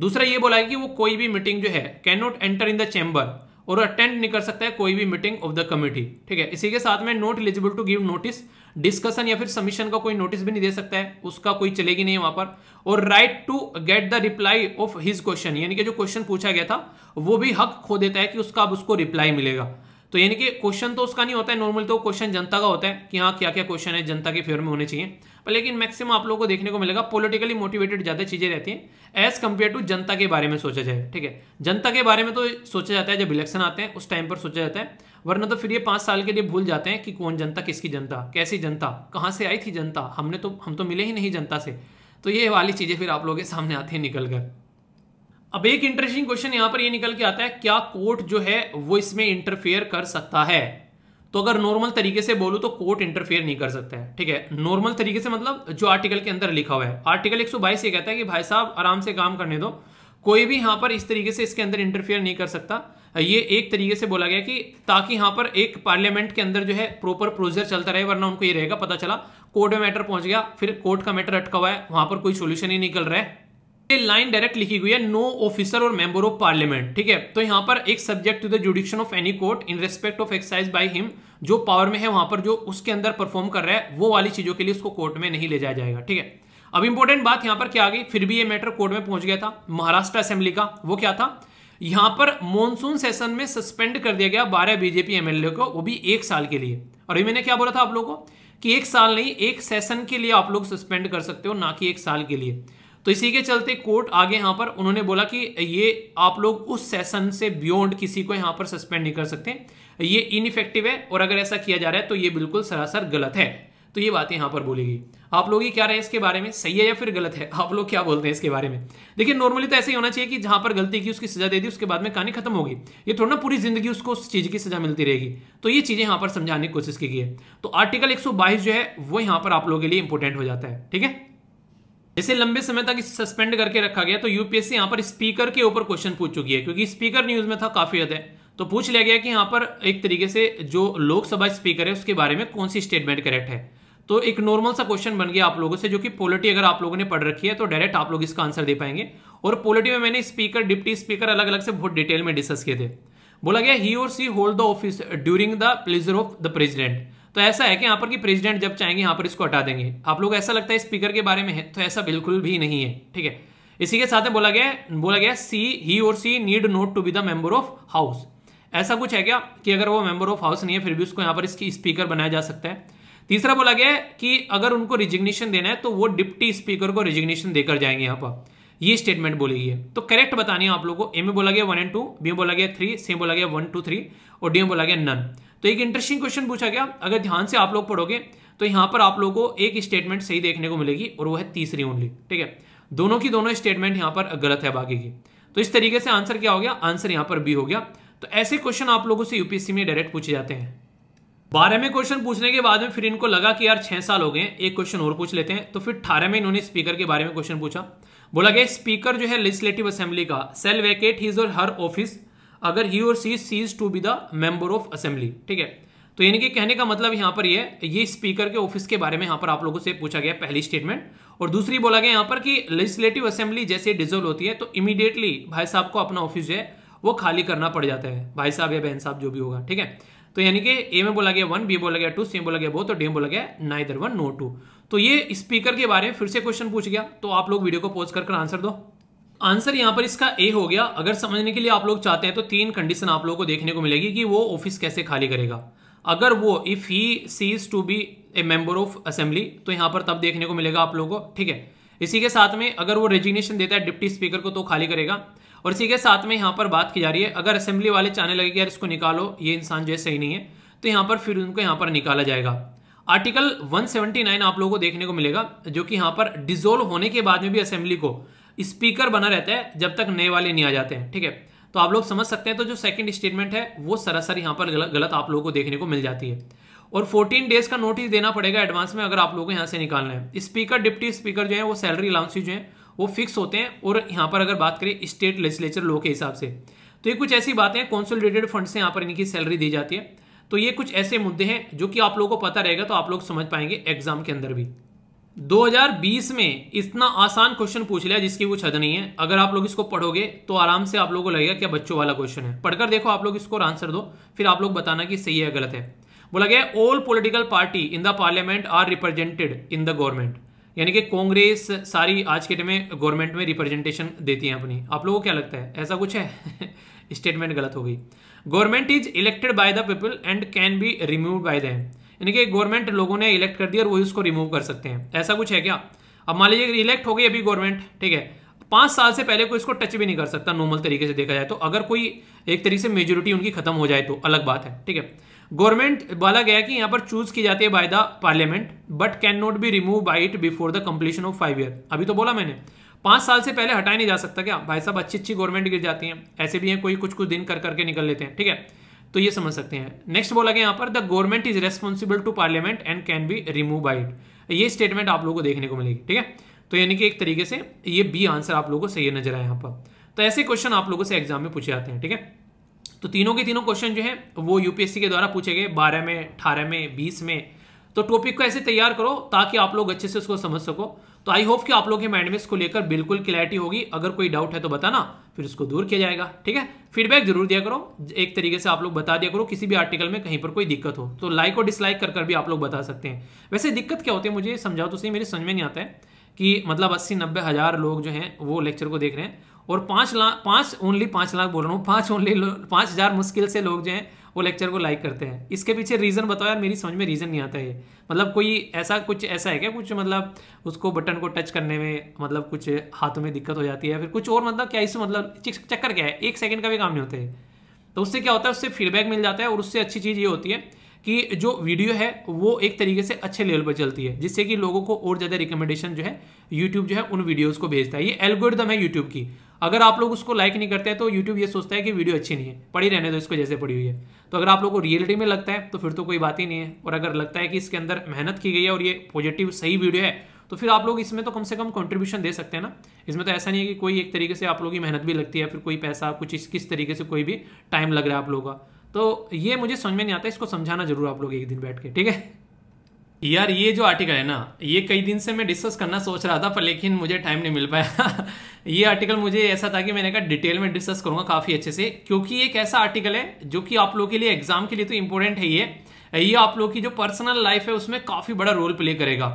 दूसरा ये बोला है कि वो कोई भी मीटिंग जो है can not enter in the chamber और अटेंड नहीं कर सकता है कोई भी मीटिंग ऑफ द कमेटी ठीक है इसी के साथ में not eligible to give notice discussion या फिर सबमिशन का कोई नोटिस भी नहीं दे सकता है उसका कोई चलेगी नहीं वहां पर और right to get the reply of his question यानी कि जो क्वेश्चन पूछा गया था वो भी हक खो देता है कि उसका अब उसको रिप्लाई मिलेगा तो यानी कि क्वेश्चन तो उसका नहीं होता है नॉर्मल तो क्वेश्चन जनता का होता है कि हाँ क्या क्या क्वेश्चन है जनता के फेवर में होने चाहिए पर लेकिन मैक्सिमम आप लोगों को देखने को मिलेगा पॉलिटिकली मोटिवेटेड ज़्यादा चीज़ें रहती हैं एज कंपेयर टू जनता के बारे में सोचा जाए ठीक है जनता के बारे में तो सोचा जाता है जब इलेक्शन आते हैं उस टाइम पर सोचा जाता है वरना तो फिर ये पांच साल के लिए भूल जाते हैं कि कौन जनता किसकी जनता कैसी जनता कहाँ से आई थी जनता हमने तो हम तो मिले ही नहीं जनता से तो ये वाली चीज़ें फिर आप लोगों के सामने आती है निकल कर अब एक इंटरेस्टिंग क्वेश्चन यहां पर ये निकल के आता है क्या कोर्ट जो है वो इसमें इंटरफेयर कर सकता है तो अगर नॉर्मल तरीके से बोलू तो कोर्ट इंटरफेयर नहीं कर सकता है ठीक है नॉर्मल तरीके से मतलब जो आर्टिकल के अंदर लिखा हुआ है आर्टिकल 122 ये कहता है कि भाई साहब आराम से काम करने दो कोई भी यहाँ पर इस तरीके से इसके अंदर इंटरफेयर नहीं कर सकता ये एक तरीके से बोला गया कि ताकि यहाँ पर एक पार्लियामेंट के अंदर जो है प्रॉपर प्रोसीजर चलता रहे वरना उनको ये रहेगा पता चला कोर्ट में मैटर पहुंच गया फिर कोर्ट का मैटर अटका हुआ है वहां पर कोई सोल्यूशन ही निकल रहा है ये लाइन डायरेक्ट लिखी हुई है नो ऑफिसर और मेंबर ऑफ पार्लियामेंट ठीक है तो यहाँ पर एक subject to the jurisdiction of any court in respect of excise by him जो पावर में है वहां पर जो उसके अंदर परफॉर्म कर रहा है वो वाली चीजों के लिए उसको कोर्ट में नहीं ले जाया जाएगा ठीक है अब इंपॉर्टेंट बात यहां पर क्या आ गई फिर भी ये मैटर कोर्ट में पहुंच गया था महाराष्ट्र असेंबली का वो क्या था यहां पर मॉनसून सेशन में सस्पेंड कर दिया गया बारह बीजेपी एमएलए को वो भी एक साल के लिए और अभी मैंने क्या बोला था आप लोगों को कि एक साल नहीं एक सेशन के लिए आप लोग सस्पेंड कर सकते हो ना कि एक साल के लिए तो इसी के चलते कोर्ट आगे यहां पर उन्होंने बोला कि ये आप लोग उस सेशन से बियॉन्ड किसी को यहां पर सस्पेंड नहीं कर सकते ये इनफेक्टिव है और अगर ऐसा किया जा रहा है तो ये बिल्कुल सरासर गलत है तो ये बातें यहाँ पर बोलेगी आप लोग ही क्या रहे इसके बारे में सही है या फिर गलत है आप लोग क्या बोलते हैं इसके बारे में देखिए नॉर्मली तो ऐसे ही होना चाहिए कि जहाँ पर गलती की उसकी सजा दे दी उसके बाद में कहानी खत्म होगी ये थोड़ा ना पूरी जिंदगी उसको उस चीज़ की सजा मिलती रहेगी तो ये चीज़ें यहाँ पर समझाने की कोशिश की गई है तो आर्टिकल एक जो है वो यहाँ पर आप लोगों के लिए इंपॉर्टेंट हो जाता है ठीक है जैसे लंबे समय तक इसे सस्पेंड करके रखा गया तो यूपीएससी यहाँ पर स्पीकर के ऊपर क्वेश्चन पूछ चुकी है क्योंकि स्पीकर न्यूज में था काफी है तो पूछ लिया गया कि यहाँ पर एक तरीके से जो लोकसभा स्पीकर है उसके बारे में कौन सी स्टेटमेंट करेक्ट है तो एक नॉर्मल सा क्वेश्चन बन गया आप लोगों से जो कि पोलिटी अगर आप लोगों ने पढ़ रखी है तो डायरेक्ट आप लोग इसका आंसर दे पाएंगे और पोलिटी में मैंने स्पीकर डिप्टी स्पीकर अलग अलग से बहुत डिटेल में डिस्कस किए थे बोला गया ही और she hold the office during the pleasure of the president तो ऐसा है कि यहाँ पर कि प्रेसिडेंट जब चाहेंगे यहाँ पर इसको हटा देंगे आप लोग ऐसा लगता है स्पीकर के बारे में है तो ऐसा बिल्कुल भी नहीं है ठीक है इसी के साथ है बोला गया बोला गया सी ही और she need not to be the member of house ऐसा कुछ है क्या कि अगर वो मेंबर ऑफ हाउस नहीं है फिर भी उसको यहाँ पर इसकी स्पीकर बनाया जा सकता है तीसरा बोला गया कि अगर उनको रिजिग्नेशन देना है तो वो डिप्टी स्पीकर को रिजिग्नेशन देकर जाएंगे यहां पर ये स्टेटमेंट बोली है तो करेक्ट बतानी है आप लोगों को ए में बोला गया वन एंड टू बी में बोला गया थ्री सी बोला गया वन टू थ्री और डी में बोला गया नन तो एक इंटरेस्टिंग क्वेश्चन पूछा गया अगर ध्यान से आप लोग पढ़ोगे तो यहां पर आप लोगों को एक स्टेटमेंट सही देखने को मिलेगी और वो है तीसरी ओनली ठीक है दोनों की दोनों स्टेटमेंट यहां पर गलत है बाकी की तो इस तरीके से आंसर क्या हो गया आंसर यहां पर बी हो गया तो ऐसे क्वेश्चन आप लोगों से यूपीएससी में डायरेक्ट पूछे जाते हैं बारहवें क्वेश्चन पूछने के बाद में फिर इनको लगा कि यार छह साल हो गए एक क्वेश्चन और पूछ लेते हैं तो फिर अठारह में इन्होंने स्पीकर के बारे में क्वेश्चन पूछा बोला गया स्पीकर जो है लेजिस्लेटिव असेंबली का सेल वैकेट हिज और हर ऑफिस अगर ही और she ceases to be the member of assembly ठीक है तो यानी कि कहने का मतलब यहां पर ये ये स्पीकर के ऑफिस के बारे में यहां पर आप लोगों से पूछा गया पहली स्टेटमेंट और दूसरी बोला गया यहाँ पर कि लेजिस्लेटिव असेंबली जैसे डिजोल्व होती है तो इमीडिएटली भाई साहब को अपना ऑफिस जो है वो खाली करना पड़ जाता है भाई साहब या बहन साहब जो भी होगा ठीक है तो यानी कि ए में बोला गया वन बी बोला गया टू सी बोला गया बो तो डी बोला गया ना इधर वन नो टू तो ये स्पीकर के बारे में फिर से क्वेश्चन पूछ गया तो आप लोग वीडियो को पॉज कर आंसर दो आंसर यहाँ पर इसका ए हो गया अगर समझने के लिए आप लोग चाहते हैं तो तीन कंडीशन आप लोगों को देखने को मिलेगी कि वो ऑफिस कैसे खाली करेगा अगर वो if he ceases to be a member of assembly तो यहाँ पर तब देखने को मिलेगा आप लोगों को ठीक है इसी के साथ में अगर वो रेजिग्नेशन देता है डिप्टी स्पीकर को तो खाली करेगा और इसी के साथ में यहाँ पर बात की जा रही है अगर असेंबली वाले चाहने लगे कि यार इसको निकालो ये इंसान जो है सही नहीं है तो यहाँ पर फिर उनको यहाँ पर निकाला जाएगा आर्टिकल 179 आप लोगों को देखने को मिलेगा जो कि यहाँ पर डिजोल्व होने के बाद में भी असेंबली को स्पीकर बना रहता है जब तक नए वाले नहीं आ जाते हैं ठीक है तो आप लोग समझ सकते हैं तो जो सेकंड स्टेटमेंट है वो सरासर यहाँ पर गलत, गलत आप लोगों को देखने को मिल जाती है और 14 डेज का नोटिस देना पड़ेगा एडवांस में अगर आप लोगों को यहाँ से निकालना है स्पीकर डिप्टी स्पीकर जो है वो सैलरी अलाउंस जो है वो फिक्स होते हैं और यहाँ पर अगर बात करें स्टेट लेजिस्लेचर लो के हिसाब से तो ये कुछ ऐसी बातें हैं कॉन्सोलिडेटेड फंड से यहाँ पर इनकी सैलरी दी जाती है तो ये कुछ ऐसे मुद्दे हैं जो कि आप लोगों को पता रहेगा तो आप लोग समझ पाएंगे एग्जाम के अंदर भी 2020 में इतना आसान क्वेश्चन पूछ लिया जिसकी कुछ हद नहीं है अगर आप लोग इसको पढ़ोगे तो आराम से आप लोगों को लगेगा क्या बच्चों वाला क्वेश्चन है पढ़कर देखो आप लोग इसको आंसर दो फिर आप लोग बताना कि सही है गलत है बोला गया all political party in the parliament are represented in the government यानी कि कांग्रेस सारी आज के डेट में गवर्नमेंट में रिप्रेजेंटेशन देती है अपनी आप लोगों को क्या लगता है ऐसा कुछ है स्टेटमेंट गलत हो गई government is elected by the people and can be remove by them यानी कि गवर्नमेंट लोगों ने इलेक्ट कर दिया और वही उसको रिमूव कर सकते हैं ऐसा कुछ है क्या अब मान लीजिए इलेक्ट हो गई अभी गवर्नमेंट ठीक है पांच साल से पहले कोई इसको टच भी नहीं कर सकता नॉर्मल तरीके से देखा जाए तो अगर कोई एक तरीके से मेजोरिटी उनकी खत्म हो जाए तो अलग बात है ठीक है गवर्नमेंट बोला गया कि यहाँ पर चूज की जाती है by the parliament but can not be remove by it before the completion of five year अभी तो बोला मैंने पाँच साल से पहले हटाया नहीं जा सकता क्या भाई साहब अच्छी अच्छी गवर्नमेंट गिर जाती है ऐसे भी हैं कोई कुछ कुछ दिन कर करके निकल लेते हैं ठीक है तो ये समझ सकते हैं नेक्स्ट बोला गया यहाँ पर the government is responsible to parliament and can be remove by it ये स्टेटमेंट आप लोगों को देखने को मिलेगी ठीक है तो यानी कि एक तरीके से ये बी आंसर आप लोगों को सही नजर आया यहाँ पर तो ऐसे क्वेश्चन आप लोगों से एग्जाम में पूछे जाते हैं ठीक है तो तीनों के तीनों क्वेश्चन जो है वो यूपीएससी के द्वारा पूछे गए बारह में अठारह में बीस में तो टॉपिक को ऐसे तैयार करो ताकि आप लोग अच्छे से उसको समझ सको तो आई होप कि आप लोग के माइंड में इसको लेकर बिल्कुल क्लैरिटी होगी अगर कोई डाउट है तो बताना फिर उसको दूर किया जाएगा ठीक है फीडबैक जरूर दिया करो एक तरीके से आप लोग बता दिया करो किसी भी आर्टिकल में कहीं पर कोई दिक्कत हो तो लाइक और डिसलाइक कर कर भी आप लोग बता सकते हैं वैसे दिक्कत क्या होती है मुझे समझाओ तो सही मेरे समझ में नहीं आता है कि मतलब अस्सी नब्बे हज़ार लोग जो हैं वो लेक्चर को देख रहे हैं और पाँच लाख पाँच ओनली पाँच लाख बोल रहा हूँ पाँच ओनली पाँच हज़ार मुश्किल से लोग जो हैं वो लेक्चर को लाइक करते हैं इसके पीछे रीज़न बताओ यार मेरी समझ में रीज़न नहीं आता है मतलब कोई ऐसा कुछ ऐसा है क्या कुछ मतलब उसको बटन को टच करने में मतलब कुछ हाथों में दिक्कत हो जाती है फिर कुछ और मतलब क्या इससे मतलब चक्कर क्या है एक सेकंड का भी काम नहीं होता है तो उससे क्या होता है उससे फीडबैक मिल जाता है और उससे अच्छी चीज़ ये होती है कि जो वीडियो है वो एक तरीके से अच्छे लेवल पर चलती है जिससे कि लोगों को और ज़्यादा रिकमेंडेशन जो है यूट्यूब जो है उन वीडियोज़ को भेजता है ये एल्गोरिदम है यूट्यूब की अगर आप लोग उसको लाइक नहीं करते हैं तो यूट्यूब ये सोचता है कि वीडियो अच्छी नहीं है पड़ी रहने दो इसको जैसे पड़ी हुई है तो अगर आप लोग को रियलिटी में लगता है तो फिर तो कोई बात ही नहीं है और अगर लगता है कि इसके अंदर मेहनत की गई है और ये पॉजिटिव सही वीडियो है तो फिर आप लोग इसमें तो कम से कम कंट्रीब्यूशन दे सकते हैं ना इसमें तो ऐसा नहीं है कि कोई एक तरीके से आप लोगों की मेहनत भी लगती है फिर कोई पैसा कुछ किस तरीके से कोई भी टाइम लग रहा है आप लोगों का तो ये मुझे समझ में नहीं आता इसको समझाना जरूर आप लोग एक दिन बैठ के ठीक है यार ये जो आर्टिकल है ना ये कई दिन से मैं डिस्कस करना सोच रहा था पर लेकिन मुझे टाइम नहीं मिल पाया ये आर्टिकल मुझे ऐसा था कि मैंने कहा डिटेल में डिस्कस करूंगा काफ़ी अच्छे से क्योंकि एक ऐसा आर्टिकल है जो कि आप लोगों के लिए एग्जाम के लिए तो इम्पोर्टेंट है ये ये आप लोग की जो पर्सनल लाइफ है उसमें काफ़ी बड़ा रोल प्ले करेगा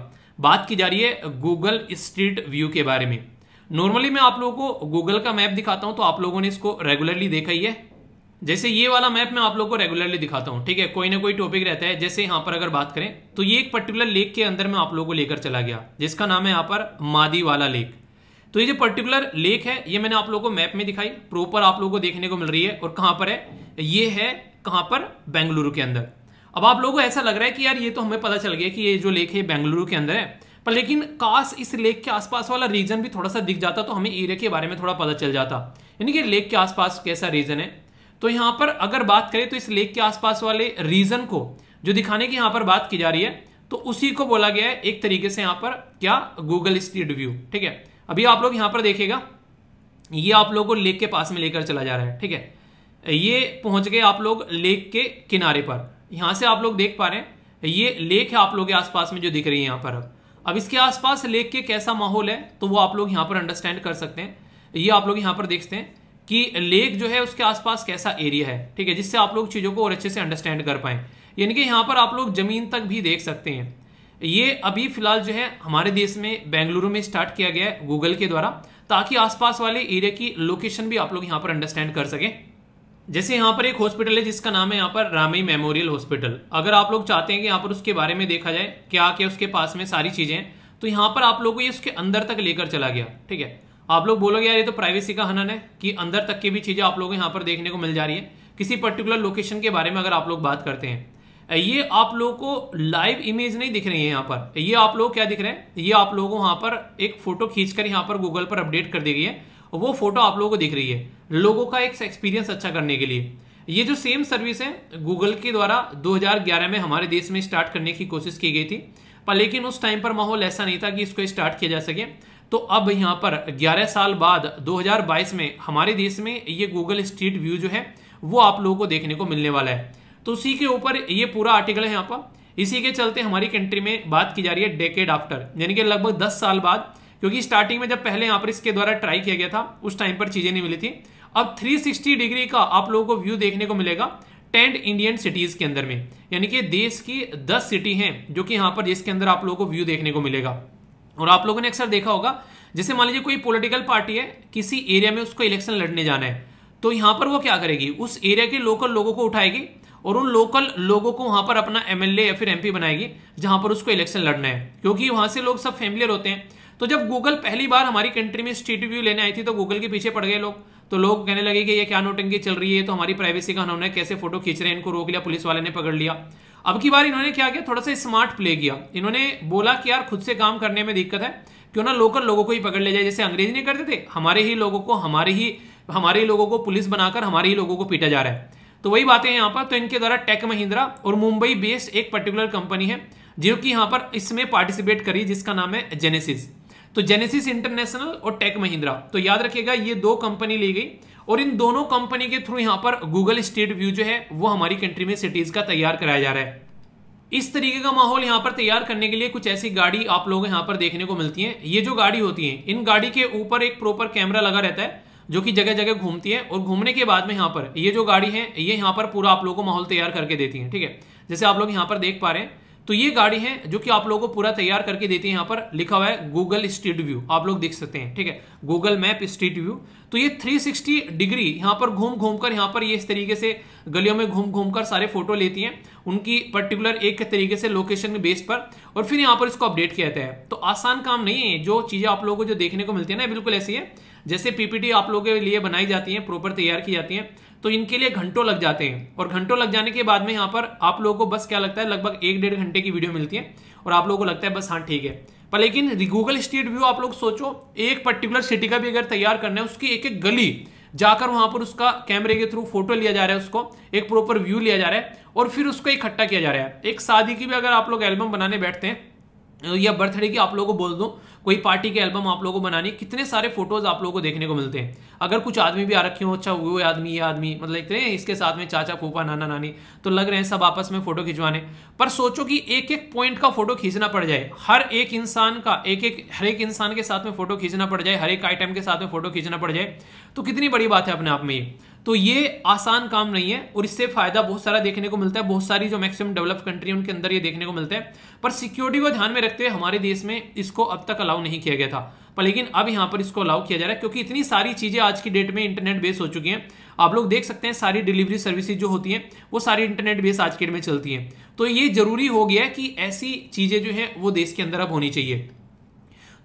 बात की जा रही है गूगल स्ट्रीट व्यू के बारे में नॉर्मली मैं आप लोगों को गूगल का मैप दिखाता हूँ तो आप लोगों ने इसको रेगुलरली देखा ही है जैसे ये वाला मैप मैं आप लोग को रेगुलरली दिखाता हूँ ठीक है कोई ना कोई टॉपिक रहता है जैसे यहाँ पर अगर बात करें तो ये एक पर्टिकुलर लेक के अंदर में आप लोगों को लेकर चला गया जिसका नाम है यहाँ पर मादी वाला लेक तो ये जो पर्टिकुलर लेक है ये मैंने आप लोगों को मैप में दिखाई प्रॉपर आप लोगों को देखने को मिल रही है और कहाँ पर है ये है कहाँ पर बेंगलुरु के अंदर अब आप लोगों को ऐसा लग रहा है कि यार ये तो हमें पता चल गया कि ये जो लेक है बेंगलुरु के अंदर है पर लेकिन काश इस लेक के आसपास वाला रीजन भी थोड़ा सा दिख जाता तो हमें एरिया के बारे में थोड़ा पता चल जाता यानी कि लेक के आसपास कैसा रीजन है तो यहां पर अगर बात करें तो इस लेक के आसपास वाले रीजन को जो दिखाने की यहां पर बात की जा रही है तो उसी को बोला गया है एक तरीके से यहां पर क्या गूगल स्ट्रीट व्यू ठीक है अभी आप लोग यहां पर देखेगा ये आप लोग को लेक के पास में लेकर चला जा रहा है ठीक है ये पहुंच गए आप लोग लेक के किनारे पर यहां से आप लोग देख पा रहे हैं ये लेक है आप लोग के आसपास में जो दिख रही है यहां पर अब अब इसके आसपास लेक के कैसा माहौल है तो वो आप लोग यहां पर अंडरस्टैंड कर सकते हैं ये आप लोग यहां पर देखते हैं कि लेक जो है उसके आसपास कैसा एरिया है ठीक है जिससे आप लोग चीज़ों को और अच्छे से अंडरस्टैंड कर पाए यानी कि यहां पर आप लोग ज़मीन तक भी देख सकते हैं ये अभी फ़िलहाल जो है हमारे देश में बेंगलुरु में स्टार्ट किया गया है गूगल के द्वारा ताकि आसपास वाले एरिया की लोकेशन भी आप लोग यहां पर अंडरस्टैंड कर सके जैसे यहां पर एक हॉस्पिटल है जिसका नाम है यहाँ पर रामई मेमोरियल हॉस्पिटल अगर आप लोग चाहते हैं कि यहां पर उसके बारे में देखा जाए क्या क्या उसके पास में सारी चीज़ें तो यहां पर आप लोग को ये उसके अंदर तक लेकर चला गया ठीक है आप लोग बोलोगे यार ये तो प्राइवेसी का हनन है कि अंदर तक की भी चीज़ें आप लोग यहाँ पर देखने को मिल जा रही है किसी पर्टिकुलर लोकेशन के बारे में अगर आप लोग बात करते हैं ये आप लोगों को लाइव इमेज नहीं दिख रही है यहाँ पर ये आप लोग क्या दिख रहे हैं ये आप लोगों यहाँ पर एक फोटो खींचकर यहाँ पर गूगल पर अपडेट कर दी गई है वो फोटो आप लोगों को दिख रही है लोगों का एक एक्सपीरियंस अच्छा करने के लिए ये जो सेम सर्विस है गूगल के द्वारा 2011 में हमारे देश में स्टार्ट करने की कोशिश की गई थी पर लेकिन उस टाइम पर माहौल ऐसा नहीं था कि इसको स्टार्ट किया जा सके तो अब यहां पर 11 साल बाद 2022 में हमारे देश में ये गूगल स्ट्रीट व्यू जो है वो आप लोगों को देखने को मिलने वाला है तो उसी के ऊपर ये पूरा आर्टिकल है यहां पर इसी के चलते हमारी कंट्री में बात की जा रही है डेकेड आफ्टर यानी कि लगभग दस साल बाद क्योंकि स्टार्टिंग में जब पहले यहां पर इसके द्वारा ट्राई किया गया था उस टाइम पर चीज़ें नहीं मिली थी अब थ्री डिग्री का आप लोगों को व्यू देखने को मिलेगा टेंट इंडियन सिटीज के अंदर में यानी कि देश की दस सिटी है जो कि यहाँ पर जिसके अंदर आप लोगों को व्यू देखने को मिलेगा और आप लोगों ने अक्सर देखा होगा जैसे मान लीजिए कोई पॉलिटिकल पार्टी है किसी एरिया में उसको इलेक्शन लड़ने जाना है तो यहाँ पर वो क्या करेगी उस एरिया के लोकल लोगों को उठाएगी और उन लोकल लोगों को वहां पर अपना एमएलए या फिर एमपी बनाएगी जहां पर उसको इलेक्शन लड़ना है क्योंकि वहां से लोग सब फैमिलियर होते हैं तो जब गूगल पहली बार हमारी कंट्री में स्ट्रीट व्यू लेने आई थी तो गूगल के पीछे पड़ गए लोग तो लोग कहने लगे कि ये क्या नोटंगी चल रही है तो हमारी प्राइवेसी का उन्होंने कैसे फोटो खींच रहे हैं इनको रोक लिया पुलिस वाले ने पकड़ लिया अब की बार इन्होंने क्या किया थोड़ा सा स्मार्ट प्ले किया इन्होंने बोला कि यार खुद से काम करने में दिक्कत है क्यों ना लोकल लोगों को ही पकड़ ले जाए जैसे अंग्रेज नहीं करते थे हमारे ही लोगों को हमारे ही हमारे ही लोगों को पुलिस बनाकर हमारे ही लोगों को पीटा जा रहा है तो वही बातें हैं यहाँ पर तो इनके द्वारा टेक महिंद्रा और मुंबई बेस्ड एक पर्टिकुलर कंपनी है जो कि यहाँ पर इसमें पार्टिसिपेट करी जिसका नाम है जेनेसिस तो जेनेसिस इंटरनेशनल और टेक महिंद्रा तो याद रखिएगा ये दो कंपनी ली गई और इन दोनों कंपनी के थ्रू यहां पर गूगल स्ट्रीट व्यू जो है वो हमारी कंट्री में सिटीज का तैयार कराया जा रहा है इस तरीके का माहौल यहां पर तैयार करने के लिए कुछ ऐसी गाड़ी आप लोगों यहां पर देखने को मिलती है ये जो गाड़ी होती है इन गाड़ी के ऊपर एक प्रॉपर कैमरा लगा रहता है जो कि जगह जगह घूमती है और घूमने के बाद में यहां पर ये जो गाड़ी है ये यहां पर पूरा आप लोगों को माहौल तैयार करके देती है ठीक है जैसे आप लोग यहां पर देख पा रहे हैं तो ये गाड़ी है जो कि आप लोगों को पूरा तैयार करके देती है यहाँ पर लिखा हुआ है गूगल स्ट्रीट व्यू आप लोग देख सकते हैं ठीक है गूगल मैप स्ट्रीट व्यू तो ये 360 डिग्री यहाँ पर घूम घूम कर यहाँ पर ये इस तरीके से गलियों में घूम घूम कर सारे फोटो लेती हैं उनकी पर्टिकुलर एक तरीके से लोकेशन के बेस पर और फिर यहाँ पर इसको अपडेट किया जाता है तो आसान काम नहीं है जो चीज़ें आप लोगों को जो देखने को मिलती है ना बिल्कुल ऐसी है जैसे पीपीटी आप लोगों के लिए बनाई जाती है प्रॉपर तैयार की जाती है तो इनके लिए घंटों लग जाते हैं और घंटों लग जाने के बाद में यहाँ पर आप लोगों को बस क्या लगता है लगभग एक डेढ़ घंटे की वीडियो मिलती है और आप लोगों को लगता है बस हाँ ठीक है पर लेकिन गूगल स्ट्रीट व्यू आप लोग सोचो एक पर्टिकुलर सिटी का भी अगर तैयार करना है उसकी एक एक गली जाकर वहां पर उसका कैमरे के थ्रू फोटो लिया जा रहा है उसको एक प्रॉपर व्यू लिया जा रहा है और फिर उसको इकट्ठा किया जा रहा है एक शादी की भी अगर आप लोग एल्बम बनाने बैठते हैं या बर्थडे की आप लोगों को बोल दूँ कोई पार्टी के एल्बम आप लोगों को बनानी कितने सारे फोटोज आप लोगों को देखने को मिलते हैं अगर कुछ आदमी भी आ रखे हो अच्छा वो आदमी ये आदमी मतलब इतने इसके साथ में चाचा फूफा नाना नानी तो लग रहे हैं सब आपस में फोटो खिंचवाने पर सोचो कि एक एक पॉइंट का फोटो खींचना पड़ जाए हर एक इंसान का एक एक हर एक इंसान के साथ में फोटो खींचना पड़ जाए हर एक आइटम के साथ में फोटो खींचना पड़ जाए तो कितनी बड़ी बात है अपने आप में ये तो ये आसान काम नहीं है और इससे फायदा बहुत सारा देखने को मिलता है बहुत सारी जो मैक्सिमम डेवलप कंट्री है उनके अंदर ये देखने को मिलता है पर सिक्योरिटी को ध्यान में रखते हुए हमारे देश में इसको अब तक अलाउ नहीं किया गया था पर लेकिन अब यहाँ पर इसको अलाउ किया जा रहा है क्योंकि इतनी सारी चीज़ें आज की डेट में इंटरनेट बेस हो चुकी हैं आप लोग देख सकते हैं सारी डिलीवरी सर्विसेज जो होती हैं वो सारी इंटरनेट बेस आज की डेट में चलती हैं तो ये जरूरी हो गया कि ऐसी चीज़ें जो है वो देश के अंदर अब होनी चाहिए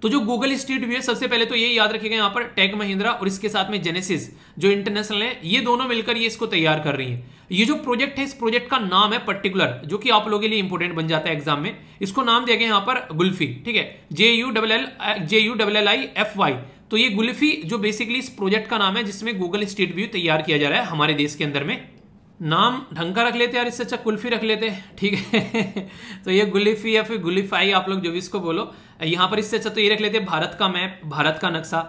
तो जो गूगल स्ट्रीट व्यू है सबसे पहले तो ये याद रखेगा यहाँ पर टेक महिंद्रा और इसके साथ में जेनेसिस जो इंटरनेशनल है ये दोनों मिलकर ये इसको तैयार कर रही है ये जो प्रोजेक्ट है इस प्रोजेक्ट का नाम है पर्टिकुलर जो कि आप लोगों के लिए इंपोर्टेंट बन जाता है एग्जाम में इसको नाम दिया गया यहाँ पर गुल्फी ठीक है J U double L J U double L I F Y तो ये गुल्फी जो बेसिकली इस प्रोजेक्ट का नाम है जिसमें गूगल स्ट्रीट व्यू तैयार किया जा रहा है हमारे देश के अंदर में नाम ढंग का रख लेते यार इससे अच्छा कुल्फी रख लेते ठीक है तो ये गुलिफी या फिर गुलिफाई आप लोग जो भी इसको बोलो यहाँ पर इससे अच्छा तो ये रख लेते भारत का मैप भारत का नक्शा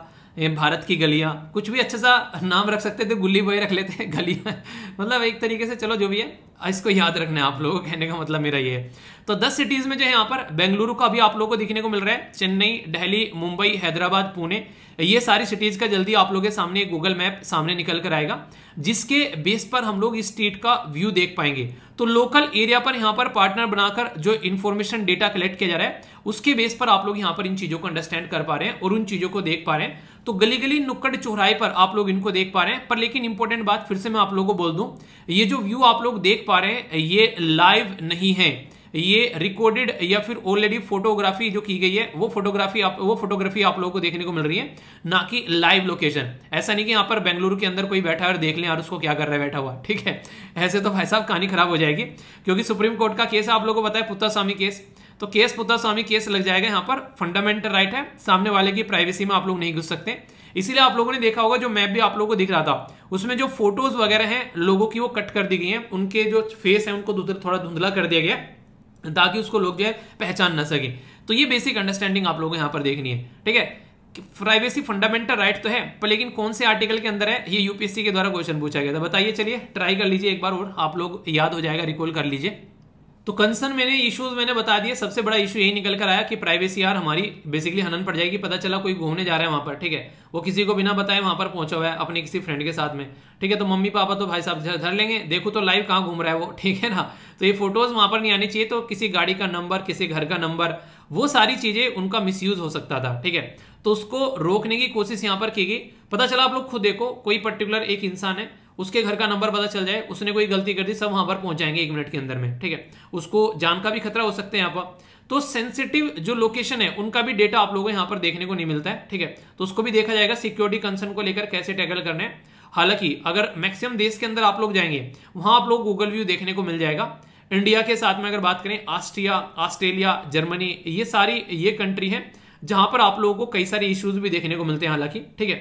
भारत की गलियाँ कुछ भी अच्छा सा नाम रख सकते थे गुल्ली बॉय रख लेते गलियाँ मतलब एक तरीके से चलो जो भी है इसको याद रखना आप लोगों को कहने का मतलब मेरा ये है तो 10 सिटीज़ में जो है यहाँ पर बेंगलुरु का अभी आप लोगों को देखने को मिल रहा है चेन्नई दिल्ली मुंबई हैदराबाद पुणे ये सारी सिटीज़ का जल्दी आप लोगों के सामने गूगल मैप सामने निकल कर आएगा जिसके बेस पर हम लोग इस स्टेट का व्यू देख पाएंगे तो लोकल एरिया पर यहाँ पर पार्टनर बनाकर जो इन्फॉर्मेशन डेटा कलेक्ट किया जा रहा है उसके बेस पर आप लोग यहाँ पर इन चीज़ों को अंडरस्टैंड कर पा रहे हैं और उन चीज़ों को देख पा रहे हैं तो गली गली नुक्कड़ चौराहे पर आप लोग इनको देख पा रहे हैं पर लेकिन इंपॉर्टेंट बात फिर से मैं आप लोगों को बोल दूं ये जो व्यू आप लोग देख पा रहे हैं ये लाइव नहीं है ये रिकॉर्डेड या फिर ऑलरेडी फोटोग्राफी जो की गई है वो फोटोग्राफी आप वो फोटोग्राफी आप लोगों को देखने को मिल रही है ना कि लाइव लोकेशन ऐसा नहीं कि यहाँ पर बेंगलुरु के अंदर कोई बैठा है और देख लें और उसको क्या कर रहा है बैठा हुआ ठीक है ऐसे तो भाई साहब कहानी खराब हो जाएगी क्योंकि सुप्रीम कोर्ट का केस है आप लोगों को बताया पुत्ता स्वामी केस तो केस पुत्ता स्वामी केस लग जाएगा यहाँ पर फंडामेंटल राइट है सामने वाले की प्राइवेसी में आप लोग नहीं घुस सकते इसीलिए आप लोगों ने देखा होगा जो मैप भी आप लोगों को दिख रहा था उसमें जो फोटोज वगैरह हैं लोगों की वो कट कर दी गई हैं उनके जो फेस है उनको थोड़ा धुंधला कर दिया गया ताकि उसको लोग जो है पहचान ना सके तो ये बेसिक अंडरस्टैंडिंग आप लोगों को यहाँ पर देखनी है ठीक है प्राइवेसी फंडामेंटल राइट तो है पर लेकिन कौन से आर्टिकल के अंदर है ये यूपीएससी के द्वारा क्वेश्चन पूछा गया था बताइए चलिए ट्राई कर लीजिए एक बार और आप लोग याद हो जाएगा रिकॉल कर लीजिए तो कंसर्न मैंने इश्यूज मैंने बता दिए सबसे बड़ा इशू यही निकल कर आया कि प्राइवेसी यार हमारी बेसिकली हनन पड़ जाएगी पता चला कोई घूमने जा रहा है वहां पर ठीक है वो किसी को बिना बताए वहां पर पहुंचा हुआ है अपने किसी फ्रेंड के साथ में ठीक है तो मम्मी पापा तो भाई साहब धर लेंगे देखो तो लाइव कहाँ घूम रहा है वो ठीक है ना तो ये फोटोज वहां पर नहीं आनी चाहिए तो किसी गाड़ी का नंबर किसी घर का नंबर वो सारी चीजें उनका मिस हो सकता था ठीक है तो उसको रोकने की कोशिश यहाँ पर की गई पता चला आप लोग खुद देखो कोई पर्टिकुलर एक इंसान है उसके घर का नंबर पता चल जाए उसने कोई गलती कर दी सब वहां पर पहुंच जाएंगे एक मिनट के अंदर में ठीक है उसको जान का भी खतरा हो सकता है यहाँ पर तो सेंसिटिव जो लोकेशन है उनका भी डेटा आप लोगों को यहां पर देखने को नहीं मिलता है ठीक है तो उसको भी देखा जाएगा सिक्योरिटी कंसर्न को लेकर कैसे टैकल करने हालांकि अगर मैक्सिमम देश के अंदर आप लोग जाएंगे वहां आप लोग गूगल व्यू देखने को मिल जाएगा इंडिया के साथ में अगर बात करें ऑस्ट्रिया ऑस्ट्रेलिया जर्मनी ये सारी ये कंट्री है जहां पर आप लोगों को कई सारे इश्यूज भी देखने को मिलते हैं हालांकि ठीक है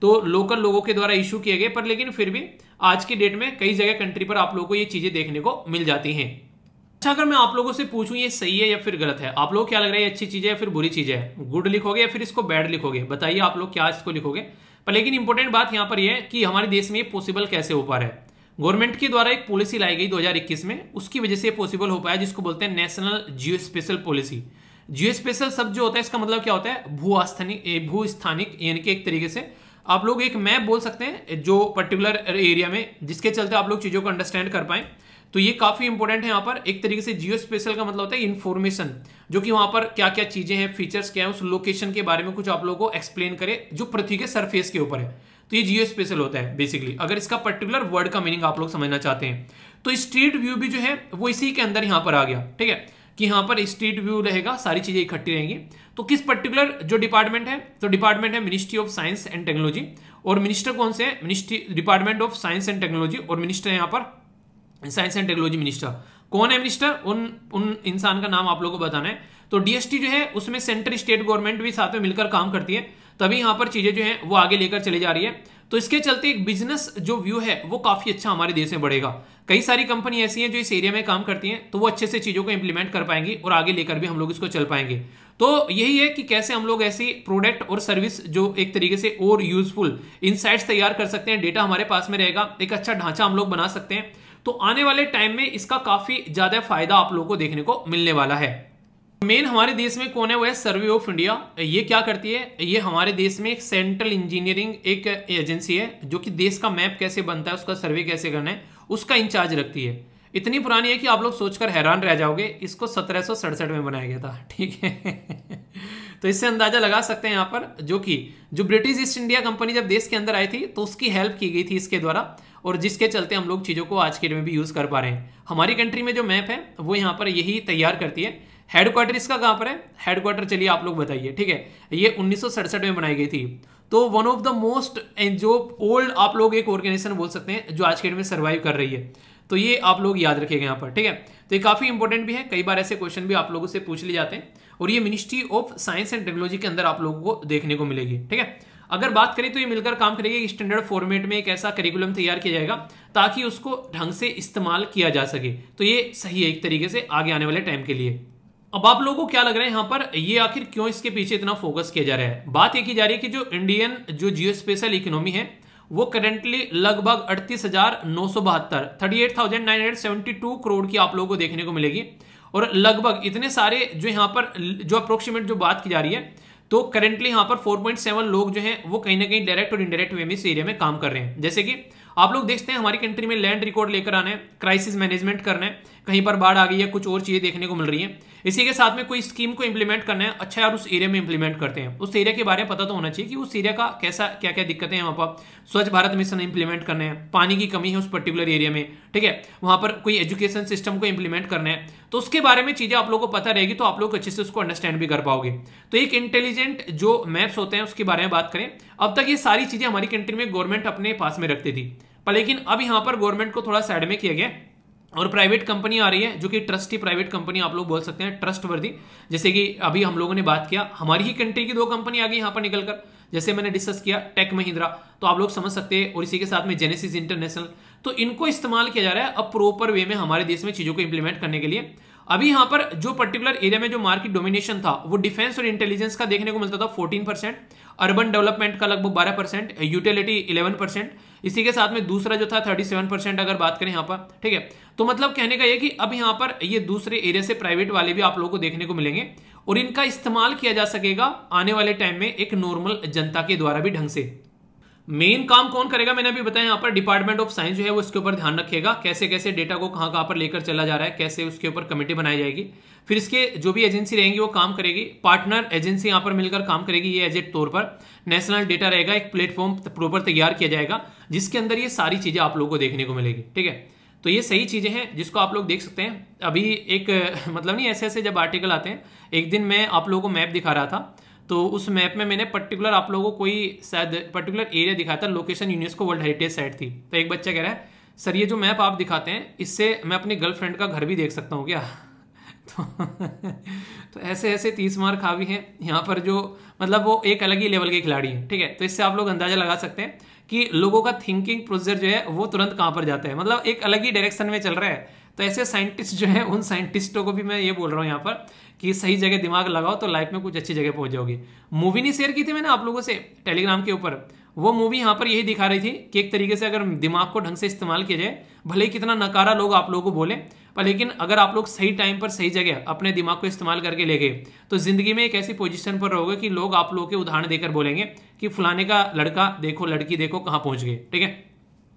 तो लोकल लोगों के द्वारा इशू किए गए पर लेकिन फिर भी आज की डेट में कई जगह कंट्री पर आप लोगों को ये चीज़ें देखने को मिल जाती हैं अच्छा अगर मैं आप लोगों से पूछूं ये सही है या फिर गलत है आप लोग क्या लग रहा है अच्छी चीज़ है या फिर बुरी चीज़ है गुड लिखोगे या फिर इसको बैड लिखोगे बताइए आप लोग क्या इसको लिखोगे पर लेकिन इंपॉर्टेंट बात यहाँ पर यह है कि हमारे देश में ये पॉसिबल कैसे हो पा रहा है गवर्नमेंट के द्वारा एक पॉलिसी लाई गई 2021 में उसकी वजह से पॉसिबल हो पाया जिसको बोलते हैं national geospatial policy geospatial सब जो होता है इसका मतलब क्या होता है भू भू स्थानिक यानी कि एक तरीके से आप लोग एक मैप बोल सकते हैं जो पर्टिकुलर एरिया में जिसके चलते आप लोग चीज़ों को अंडरस्टैंड कर पाए तो ये काफ़ी इंपॉर्टेंट है यहाँ पर एक तरीके से जियो स्पेशल का मतलब होता है इन्फॉर्मेशन जो कि वहां पर क्या क्या चीज़ें हैं फीचर्स क्या है उस लोकेशन के बारे में कुछ आप लोगों को एक्सप्लेन करे जो पृथ्वी के सरफेस के ऊपर है तो ये जियो स्पेशल होता है बेसिकली अगर इसका पर्टिकुलर वर्ड का मीनिंग आप लोग समझना चाहते हैं तो स्ट्रीट व्यू भी जो है वो इसी के अंदर यहाँ पर आ गया ठीक है कि यहाँ पर स्ट्रीट व्यू रहेगा सारी चीज़ें इकट्ठी रहेंगी तो किस पर्टिकुलर जो डिपार्टमेंट है तो डिपार्टमेंट है ministry of science and technology और मिनिस्टर कौन से हैं ministry department of science and technology और मिनिस्टर यहाँ पर साइंस एंड टेक्नोलॉजी मिनिस्टर कौन है मिनिस्टर उन उन इंसान का नाम आप लोगों को बताना है तो डीएसटी जो है उसमें सेंट्रल स्टेट गवर्नमेंट भी साथ में मिलकर काम करती है तभी यहाँ पर चीज़ें जो है वो आगे लेकर चली जा रही है तो इसके चलते एक बिजनेस जो व्यू है वो काफ़ी अच्छा हमारे देश में बढ़ेगा कई सारी कंपनी ऐसी हैं जो इस एरिया में काम करती हैं तो वो अच्छे से चीज़ों को इंप्लीमेंट कर पाएंगी और आगे लेकर भी हम लोग इसको चल पाएंगे तो यही है कि कैसे हम लोग ऐसी प्रोडक्ट और सर्विस जो एक तरीके से और यूजफुल इनसाइट तैयार कर सकते हैं डेटा हमारे पास में रहेगा एक अच्छा ढांचा हम लोग बना सकते हैं तो आने वाले टाइम में इसका काफ़ी ज़्यादा फायदा आप लोगों को देखने को मिलने वाला है मेन हमारे देश में कौन है वो है सर्वे ऑफ इंडिया ये क्या करती है ये हमारे देश में एक सेंट्रल इंजीनियरिंग एक एजेंसी है जो कि देश का मैप कैसे बनता है उसका सर्वे कैसे करना है उसका इंचार्ज रखती है इतनी पुरानी है कि आप लोग सोचकर हैरान रह जाओगे इसको सत्रह में बनाया गया था ठीक है तो इससे अंदाजा लगा सकते हैं यहाँ पर जो कि जो ब्रिटिश ईस्ट इंडिया कंपनी जब देश के अंदर आई थी तो उसकी हेल्प की गई थी इसके द्वारा और जिसके चलते हम लोग चीज़ों को आज के डेट में भी यूज़ कर पा रहे हैं हमारी कंट्री में जो मैप है वो यहाँ पर यही तैयार करती है हेडक्वार्टर इसका कहाँ पर है हेडक्वार्टर चलिए आप लोग बताइए ठीक है ये उन्नीस में बनाई गई थी तो वन ऑफ द मोस्ट जो ओल्ड आप लोग एक ऑर्गेनाइजेशन बोल सकते हैं जो आज के डेट में सर्वाइव कर रही है तो ये आप लोग याद रखेगा यहाँ पर ठीक है तो ये काफ़ी इंपॉर्टेंट भी है कई बार ऐसे क्वेश्चन भी आप लोगों से पूछ लिए जाते हैं और ये ministry of science and technology के अंदर आप लोगों को देखने को मिलेगी ठीक है अगर बात करें तो ये मिलकर काम करेगी स्टैंडर्ड फॉर्मेट में एक ऐसा करिकुलम तैयार किया जाएगा ताकि उसको ढंग से इस्तेमाल किया जा सके तो ये सही है एक तरीके से आगे आने वाले टाइम के लिए अब आप लोगों को क्या लग रहा है यहाँ पर ये आखिर क्यों इसके पीछे इतना फोकस किया जा रहा है बात यह की जा रही है कि जो इंडियन जो जियो स्पेशल इकोनॉमी है वो करेंटली लगभग अड़तीस हजार नौ सौ बहत्तर thirty eight thousand nine hundred seventy two crore की आप लोगों को देखने को मिलेगी और लगभग इतने सारे जो यहाँ पर जो अप्रोक्सीमेट जो बात की जा रही है तो करेंटली यहाँ पर फोर पॉइंट सेवन लोग जो है वो कहीं ना कहीं डायरेक्ट और इनडायरेक्ट वे में इस एरिया में काम कर रहे हैं जैसे कि आप लोग देखते हैं हमारी कंट्री में लैंड रिकॉर्ड लेकर आना है क्राइसिस मैनेजमेंट करना है कहीं पर बाढ़ आ गई है कुछ और चीज़ें देखने को मिल रही हैं इसी के साथ में कोई स्कीम को इम्प्लीमेंट करना है अच्छा यार उस एरिया में इम्प्लीमेंट करते हैं उस एरिया के बारे में पता तो होना चाहिए कि उस एरिया का कैसा क्या क्या दिक्कतें हैं वहाँ पर स्वच्छ भारत मिशन इंप्लीमेंट करना है पानी की कमी है उस पर्टिकुलर एरिया में ठीक है वहाँ पर कोई एजुकेशन सिस्टम को इंप्लीमेंट करना है तो उसके बारे में चीज़ें आप लोग को पता रहेगी तो आप लोग अच्छे से उसको अंडरस्टैंड भी कर पाओगे तो एक इंटेलिजेंट जो मैप्स होते हैं उसके बारे में बात करें अब तक ये सारी चीज़ें हमारी कंट्री में गवर्नमेंट अपने पास में रखती थी पर लेकिन अब यहाँ पर गवर्नमेंट को थोड़ा साइड में किया गया और प्राइवेट कंपनी आ रही है जो कि ट्रस्टी प्राइवेट कंपनी आप लोग बोल सकते हैं ट्रस्ट वर्दी जैसे कि अभी हम लोगों ने बात किया हमारी ही कंट्री की दो कंपनी आ गई यहाँ पर निकलकर जैसे मैंने डिस्कस किया टेक महिंद्रा तो आप लोग समझ सकते हैं और इसी के साथ में जेनेसिस इंटरनेशनल तो इनको इस्तेमाल किया जा रहा है अब प्रोपर वे में हमारे देश में चीज़ों को इंप्लीमेंट करने के लिए अभी यहाँ पर जो पर्टिकुलर एरिया में जो मार्केट डोमिनेशन था वो डिफेंस और इंटेलिजेंस का देखने को मिलता था 14 परसेंट अर्बन डेवलपमेंट का लगभग 12 परसेंट यूटिलिटी 11 परसेंट इसी के साथ में दूसरा जो था थर्टी सेवन परसेंट अगर बात करें यहाँ पर ठीक है तो मतलब कहने का ये कि अब यहाँ पर ये दूसरे एरिया से प्राइवेट वाले भी आप लोगों को देखने को मिलेंगे और इनका इस्तेमाल किया जा सकेगा आने वाले टाइम में एक नॉर्मल जनता के द्वारा भी ढंग से मेन काम कौन करेगा मैंने अभी बताया यहाँ पर डिपार्टमेंट ऑफ साइंस जो है वो इसके ऊपर ध्यान रखेगा कैसे कैसे डेटा को कहाँ कहाँ पर लेकर चला जा रहा है कैसे उसके ऊपर कमेटी बनाई जाएगी फिर इसके जो भी एजेंसी रहेंगी वो काम करेगी पार्टनर एजेंसी यहाँ पर मिलकर काम करेगी ये एजेट तौर पर नेशनल डेटा रहेगा एक प्लेटफॉर्म प्रॉपर तैयार किया जाएगा जिसके अंदर ये सारी चीज़ें आप लोगों को देखने को मिलेगी ठीक है तो ये सही चीज़ें हैं जिसको आप लोग देख सकते हैं अभी एक मतलब नहीं ऐसे ऐसे जब आर्टिकल आते हैं एक दिन मैं आप लोगों को मैप दिखा रहा था तो उस मैप में मैंने पर्टिकुलर आप लोगों को कोई शायद पर्टिकुलर एरिया दिखाया था location UNESCO world heritage site थी तो एक बच्चा कह रहा है सर ये जो मैप आप दिखाते हैं इससे मैं अपनी गर्लफ्रेंड का घर भी देख सकता हूँ क्या तो तो ऐसे ऐसे तीस मार्क खा भी हैं यहाँ पर जो मतलब वो एक अलग ही लेवल के खिलाड़ी हैं ठीक है तो इससे आप लोग अंदाज़ा लगा सकते हैं कि लोगों का थिंकिंग प्रोसेस जो है वो तुरंत कहाँ पर जाता है मतलब एक अलग ही डायरेक्शन में चल रहा है तो ऐसे साइंटिस्ट जो है उन साइंटिस्टों को भी मैं ये बोल रहा हूँ यहाँ पर कि सही जगह दिमाग लगाओ तो लाइफ में कुछ अच्छी जगह पहुंच जाओगे मूवी नहीं शेयर की थी मैंने आप लोगों से टेलीग्राम के ऊपर वो मूवी यहाँ पर यही दिखा रही थी कि एक तरीके से अगर दिमाग को ढंग से इस्तेमाल किया जाए भले कितना नकारा लोग आप लोगों को बोले पर लेकिन अगर आप लोग सही टाइम पर सही जगह अपने दिमाग को इस्तेमाल करके ले गए तो जिंदगी में एक ऐसी पोजीशन पर रहोगे कि लोग आप लोगों के उदाहरण देकर बोलेंगे कि फलाने का लड़का देखो लड़की देखो कहाँ पहुँच गए ठीक है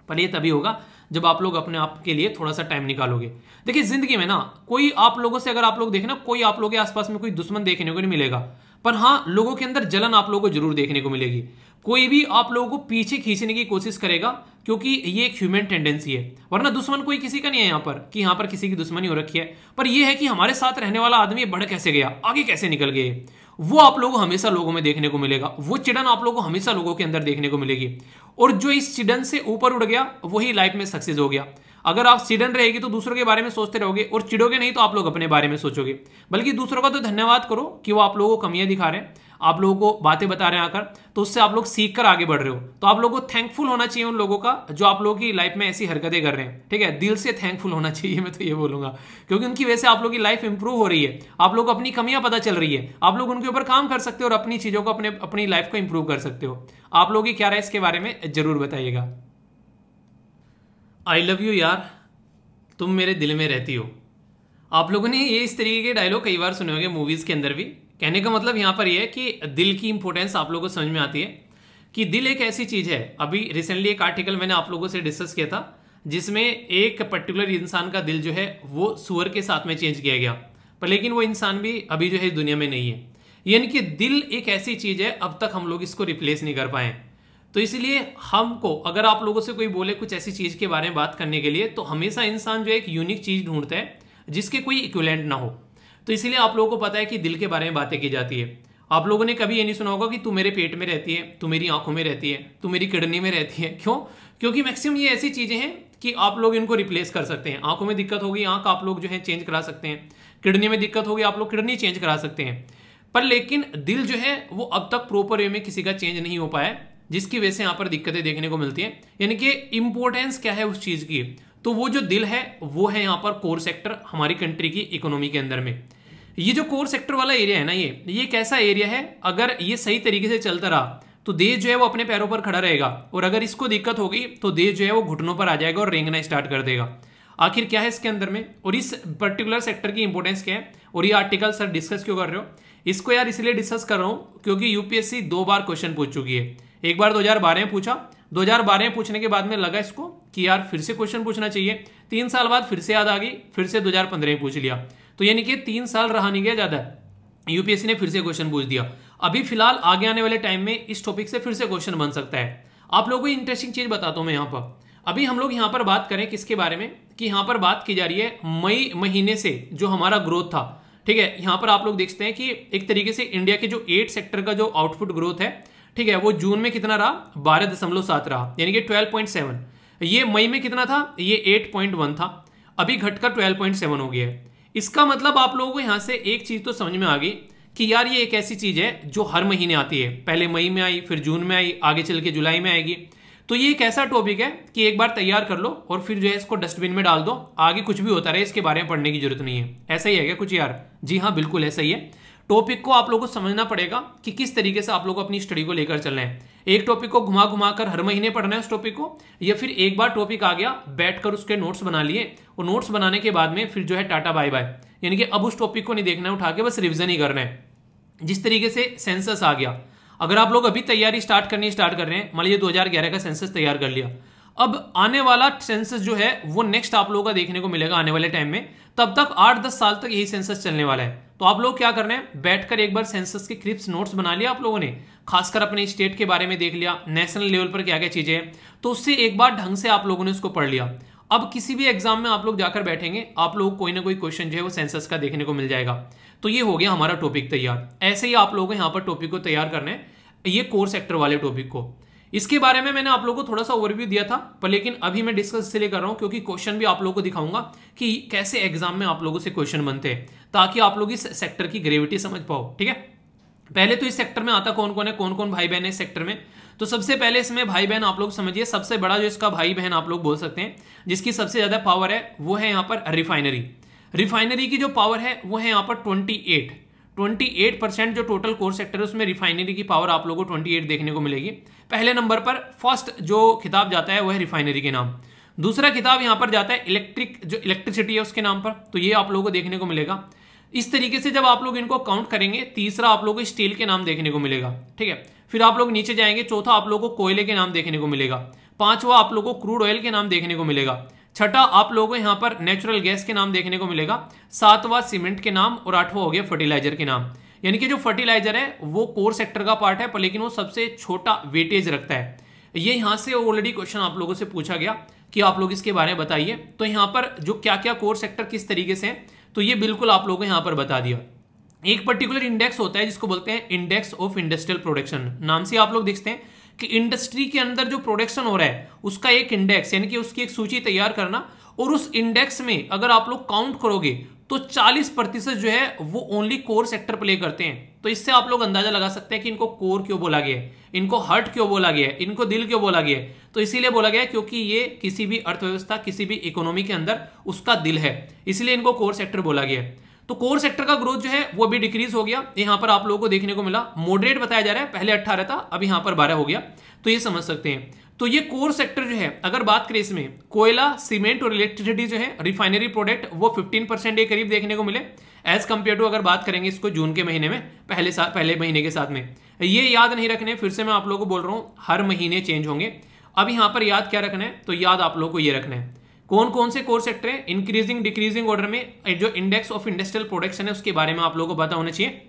पर ये तभी होगा जब आप लोग अपने आप के लिए थोड़ा सा टाइम निकालोगे देखिए जिंदगी में ना कोई आप लोगों से अगर आप लोग देखें ना कोई आप लोगों के आसपास में कोई दुश्मन देखने को नहीं मिलेगा पर हाँ लोगों के अंदर जलन आप लोगों को जरूर देखने को मिलेगी कोई भी आप लोगों को पीछे खींचने की कोशिश करेगा क्योंकि ये एक ह्यूमन टेंडेंसी है वरना दुश्मन कोई किसी का नहीं है यहाँ पर कि यहाँ पर किसी की दुश्मनी हो रखी है पर यह है कि हमारे साथ रहने वाला आदमी बढ़ कैसे गया आगे कैसे निकल गए वो आप लोगों को हमेशा लोगों में देखने को मिलेगा वो चिड़न आप लोगों को हमेशा लोगों के अंदर देखने को मिलेगी और जो इस चिड़न से ऊपर उड़ गया वही लाइफ में सक्सेस हो गया अगर आप सीडन रहेगी तो दूसरों के बारे में सोचते रहोगे और चिड़ोगे नहीं तो आप लोग अपने बारे में सोचोगे बल्कि दूसरों का तो धन्यवाद करो कि वो आप लोगों को कमियां दिखा रहे हैं आप लोगों को बातें बता रहे हैं आकर तो उससे आप लोग सीख कर आगे बढ़ रहे हो तो आप लोगों को थैंकफुल होना चाहिए उन लोगों का जो आप लोगों की लाइफ में ऐसी हरकतें कर रहे हैं ठीक है दिल से थैंकफुल होना चाहिए मैं तो ये बोलूंगा क्योंकि उनकी वजह से आप लोग की लाइफ इंप्रूव हो रही है आप लोग अपनी कमियां पता चल रही है आप लोग उनके ऊपर काम कर सकते हो और अपनी चीज़ों को अपने अपनी लाइफ को इंप्रूव कर सकते हो आप लोग क्या रहा है इसके बारे में जरूर बताइएगा आई लव यू यार तुम मेरे दिल में रहती हो आप लोगों ने ये इस तरीके के डायलॉग कई बार सुने होंगे मूवीज़ के अंदर भी कहने का मतलब यहाँ पर यह है कि दिल की इंपॉर्टेंस आप लोगों को समझ में आती है कि दिल एक ऐसी चीज़ है अभी रिसेंटली एक आर्टिकल मैंने आप लोगों से डिस्कस किया था जिसमें एक पर्टिकुलर इंसान का दिल जो है वो सुअर के साथ में चेंज किया गया पर लेकिन वो इंसान भी अभी जो है इस दुनिया में नहीं है यानी कि दिल एक ऐसी चीज़ है अब तक हम लोग इसको रिप्लेस नहीं कर पाए तो इसलिए हमको अगर आप लोगों से कोई बोले कुछ ऐसी चीज़ के बारे में बात करने के लिए तो हमेशा इंसान जो एक यूनिक चीज़ ढूंढता है जिसके कोई इक्वलेंट ना हो तो इसीलिए आप लोगों को पता है कि दिल के बारे में बातें की जाती है आप लोगों ने कभी ये नहीं सुना होगा कि तू मेरे पेट में रहती है तू मेरी आंखों में रहती है तू मेरी किडनी में रहती है क्यों क्योंकि मैक्सिमम ये ऐसी चीज़ें हैं कि आप लोग इनको रिप्लेस कर सकते हैं आंखों में दिक्कत होगी आंख आप लोग जो है चेंज करा सकते हैं किडनी में दिक्कत होगी आप लोग किडनी चेंज करा सकते हैं पर लेकिन दिल जो है वो अब तक प्रॉपर वे में किसी का चेंज नहीं हो पाया जिसकी वजह से यहाँ पर दिक्कतें देखने को मिलती हैं यानी कि इम्पोर्टेंस क्या है उस चीज़ की तो वो जो दिल है वो है यहाँ पर कोर सेक्टर हमारी कंट्री की इकोनॉमी के अंदर में ये जो कोर सेक्टर वाला एरिया है ना ये ये कैसा एरिया है अगर ये सही तरीके से चलता रहा तो देश जो है वो अपने पैरों पर खड़ा रहेगा और अगर इसको दिक्कत होगी तो देश जो है वो घुटनों पर आ जाएगा और रेंगना स्टार्ट कर देगा आखिर क्या है इसके अंदर में और इस पर्टिकुलर सेक्टर की इंपोर्टेंस क्या है और ये आर्टिकल सर डिस्कस क्यों कर रहे हो इसको यार इसलिए डिस्कस कर रहा हूँ क्योंकि यूपीएससी दो बार क्वेश्चन पूछ चुकी है एक बार 2012 में पूछा 2012 में पूछने के बाद में लगा इसको कि यार फिर से क्वेश्चन पूछना चाहिए तीन साल बाद फिर से याद आ गई फिर से 2015 में पूछ लिया तो यानी कि तीन साल रहा नहीं गया ज़्यादा यूपीएससी ने फिर से क्वेश्चन पूछ दिया अभी फिलहाल आगे आने वाले टाइम में इस टॉपिक से फिर से क्वेश्चन बन सकता है आप लोगों को इंटरेस्टिंग चीज़ बताता हूँ मैं यहाँ पर अभी हम लोग यहाँ पर बात करें किसके बारे में कि यहाँ पर बात की जा रही है मई महीने से जो हमारा ग्रोथ था ठीक है यहाँ पर आप लोग देखते हैं कि एक तरीके से इंडिया के जो एट सेक्टर का जो आउटपुट ग्रोथ है ठीक है वो जून में कितना रहा बारह दशमलव सात रहा यानी कि ट्वेल्व पॉइंट सेवन ये मई में कितना था ये एट पॉइंट वन था अभी घटकर ट्वेल्व पॉइंट सेवन हो गया है इसका मतलब आप लोगों को यहाँ से एक चीज़ तो समझ में आ गई कि यार ये एक ऐसी चीज़ है जो हर महीने आती है पहले मई में आई फिर जून में आई आगे चल के जुलाई में आएगी तो ये एक ऐसा टॉपिक है कि एक बार तैयार कर लो और फिर जो है इसको डस्टबिन में डाल दो आगे कुछ भी होता रहे इसके बारे में पढ़ने की जरूरत नहीं है ऐसा ही है क्या कुछ यार जी हाँ बिल्कुल ऐसा ही है टॉपिक को आप लोगों को समझना पड़ेगा कि किस तरीके से आप लोग अपनी स्टडी को लेकर चल रहे हैं एक टॉपिक को घुमा घुमा कर हर महीने पढ़ना है उस टॉपिक को या फिर एक बार टॉपिक आ गया बैठकर उसके नोट्स बना लिए और नोट्स बनाने के बाद में फिर जो है टाटा बाय बाय यानी कि अब उस टॉपिक को नहीं देखना है उठा के बस रिविजन ही करना है जिस तरीके से सेंसस आ गया अगर आप लोग अभी तैयारी स्टार्ट करनी स्टार्ट कर रहे हैं मान लीजिए दो का सेंसस तैयार कर लिया अब आने वाला सेंसस जो है वो नेक्स्ट आप लोगों का देखने को मिलेगा आने वाले टाइम में तब तक आठ दस साल तक यही सेंसस चलने वाला है तो आप लोग क्या कर रहे हैं बैठकर एक बार सेंसस के क्रिप्स नोट्स बना लिया आप लोगों ने खासकर अपने स्टेट के बारे में देख लिया नेशनल लेवल पर क्या क्या चीज़ें हैं तो उससे एक बार ढंग से आप लोगों ने उसको पढ़ लिया अब किसी भी एग्जाम में आप लोग जाकर बैठेंगे आप लोग कोई ना कोई क्वेश्चन जो है वो सेंसस का देखने को मिल जाएगा तो ये हो गया हमारा टॉपिक तैयार ऐसे ही आप लोगों यहाँ पर टॉपिक को तैयार करना है ये कोर सेक्टर वाले टॉपिक को इसके बारे में मैंने आप लोगों को थोड़ा सा ओवरव्यू दिया था पर लेकिन अभी मैं डिस्कस इसलिए कर रहा हूँ क्योंकि क्वेश्चन भी आप लोगों को दिखाऊंगा कि कैसे एग्जाम में आप लोगों से क्वेश्चन बनते हैं ताकि आप लोग इस सेक्टर की ग्रेविटी समझ पाओ ठीक है पहले तो इस सेक्टर में आता कौन कौन है कौन कौन भाई बहन है इस सेक्टर में तो सबसे पहले इसमें भाई बहन आप लोग समझिए सबसे बड़ा जो इसका भाई बहन आप लोग बोल सकते हैं जिसकी सबसे ज़्यादा पावर है वो है यहाँ पर रिफाइनरी रिफाइनरी की जो पावर है वो है यहाँ पर ट्वेंटी एट 28 परसेंट जो टोटल कोर सेक्टर है उसमें रिफाइनरी की पावर आप लोगों को 28 देखने को मिलेगी पहले नंबर पर फर्स्ट जो खिताब जाता है वह है रिफाइनरी के नाम दूसरा खिताब यहाँ पर जाता है इलेक्ट्रिक जो इलेक्ट्रिसिटी है उसके नाम पर तो ये आप लोगों को देखने को मिलेगा इस तरीके से जब आप लोग इनको काउंट करेंगे तीसरा आप लोग को स्टील के नाम देखने को मिलेगा ठीक है फिर आप लोग नीचे जाएंगे चौथा आप लोग को कोयले के नाम देखने को मिलेगा पांचवा आप लोग को क्रूड ऑयल के नाम देखने को मिलेगा छठा आप लोगों को यहाँ पर नेचुरल गैस के नाम देखने को मिलेगा सातवा सीमेंट के नाम और आठवा हो गया फर्टिलाइजर के नाम यानी कि जो फर्टिलाइजर है वो कोर सेक्टर का पार्ट है पर लेकिन वो सबसे छोटा वेटेज रखता है ये यहाँ से ऑलरेडी क्वेश्चन आप लोगों से पूछा गया कि आप लोग इसके बारे में बताइए तो यहाँ पर जो क्या क्या कोर सेक्टर किस तरीके से है तो ये बिल्कुल आप लोगों को यहाँ पर बता दिया एक पर्टिकुलर इंडेक्स होता है जिसको बोलते हैं इंडेक्स ऑफ इंडस्ट्रियल प्रोडक्शन नाम से आप लोग देखते हैं कि इंडस्ट्री के अंदर जो प्रोडक्शन हो रहा है उसका एक इंडेक्स यानी कि उसकी एक सूची तैयार करना और उस इंडेक्स में अगर आप लोग काउंट करोगे तो 40 प्रतिशत जो है वो ओनली कोर सेक्टर प्ले करते हैं तो इससे आप लोग अंदाजा लगा सकते हैं कि इनको कोर क्यों बोला गया है इनको हर्ट क्यों बोला गया है इनको दिल क्यों बोला गया है तो इसीलिए बोला गया क्योंकि ये किसी भी अर्थव्यवस्था किसी भी इकोनॉमी के अंदर उसका दिल है इसलिए इनको कोर सेक्टर बोला गया है तो कोर सेक्टर का ग्रोथ जो है वो भी डिक्रीज हो गया यहां पर आप लोगों को देखने को मिला मॉडरेट बताया जा रहा है पहले अट्ठारह था अब यहां पर बारह हो गया तो ये समझ सकते हैं तो ये कोर सेक्टर जो है अगर बात करें इसमें कोयला सीमेंट और इलेक्ट्रिसिटी जो है रिफाइनरी प्रोडक्ट वो 15 परसेंट के करीब देखने को मिले एज कम्पेयर टू अगर बात करेंगे इसको जून के महीने में पहले साथ पहले महीने के साथ में ये याद नहीं रखने फिर से मैं आप लोगों को बोल रहा हूँ हर महीने चेंज होंगे अब यहाँ पर याद क्या रखना है तो याद आप लोगों को ये रखना है कौन कौन से कोर सेक्टर है इंक्रीजिंग डिक्रीजिंग ऑर्डर में जो इंडेक्स ऑफ इंडस्ट्रियल प्रोडक्शन है उसके बारे में आप लोगों को पता होना चाहिए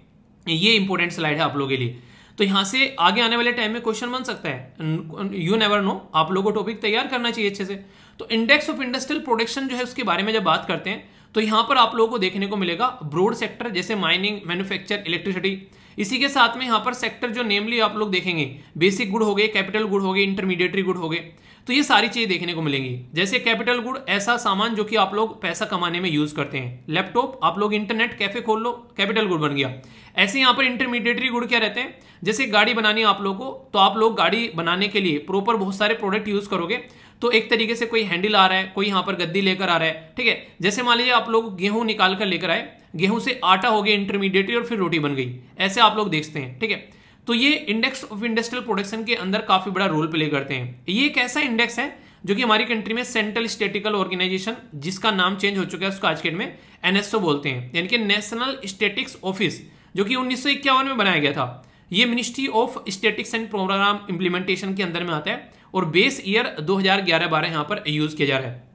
ये इंपॉर्टेंट स्लाइड है आप लोगों के लिए तो यहां से आगे आने वाले टाइम में क्वेश्चन बन सकता है यू नेवर नो आप लोगों को टॉपिक तैयार करना चाहिए अच्छे से तो इंडेक्स ऑफ इंडस्ट्रियल प्रोडक्शन जो है उसके बारे में जब बात करते हैं तो यहां पर आप लोगों को देखने को मिलेगा ब्रोड सेक्टर जैसे माइनिंग मैन्युफैक्चर इलेक्ट्रिसिटी इसी के साथ में यहां पर सेक्टर जो नेमली आप लोग देखेंगे बेसिक गुड हो गए कैपिटल गुड हो गए इंटरमीडिएटरी गुड हो गए तो ये सारी चीज़ें देखने को मिलेंगी जैसे कैपिटल गुड ऐसा सामान जो कि आप लोग पैसा कमाने में यूज़ करते हैं लैपटॉप आप लोग इंटरनेट कैफे खोल लो कैपिटल गुड बन गया ऐसे यहां पर इंटरमीडिएटरी गुड क्या रहते हैं जैसे गाड़ी बनानी है आप लोग को तो आप लोग गाड़ी बनाने के लिए प्रॉपर बहुत सारे प्रोडक्ट यूज़ करोगे तो एक तरीके से कोई हैंडल आ रहा है कोई यहां पर गद्दी लेकर आ रहा है ठीक है जैसे मान लीजिए आप लोग गेहूं निकाल कर लेकर आए गेहूं से आटा हो गया इंटरमीडिएटरी और फिर रोटी बन गई ऐसे आप लोग देखते हैं ठीक है तो ये इंडेक्स ऑफ इंडस्ट्रियल प्रोडक्शन के अंदर काफ़ी बड़ा रोल प्ले करते हैं ये एक ऐसा इंडेक्स है जो कि हमारी कंट्री में सेंट्रल स्टेटिकल ऑर्गेनाइजेशन जिसका नाम चेंज हो चुका है उसको आज के डेट में एनएसओ बोलते हैं यानी कि नेशनल स्टेटिक्स ऑफिस जो कि उन्नीस में बनाया गया था ये ministry of statistics and programme implementation के अंदर में आता है और बेस ईयर 2011-12 हजार यहां पर यूज किया जा रहा है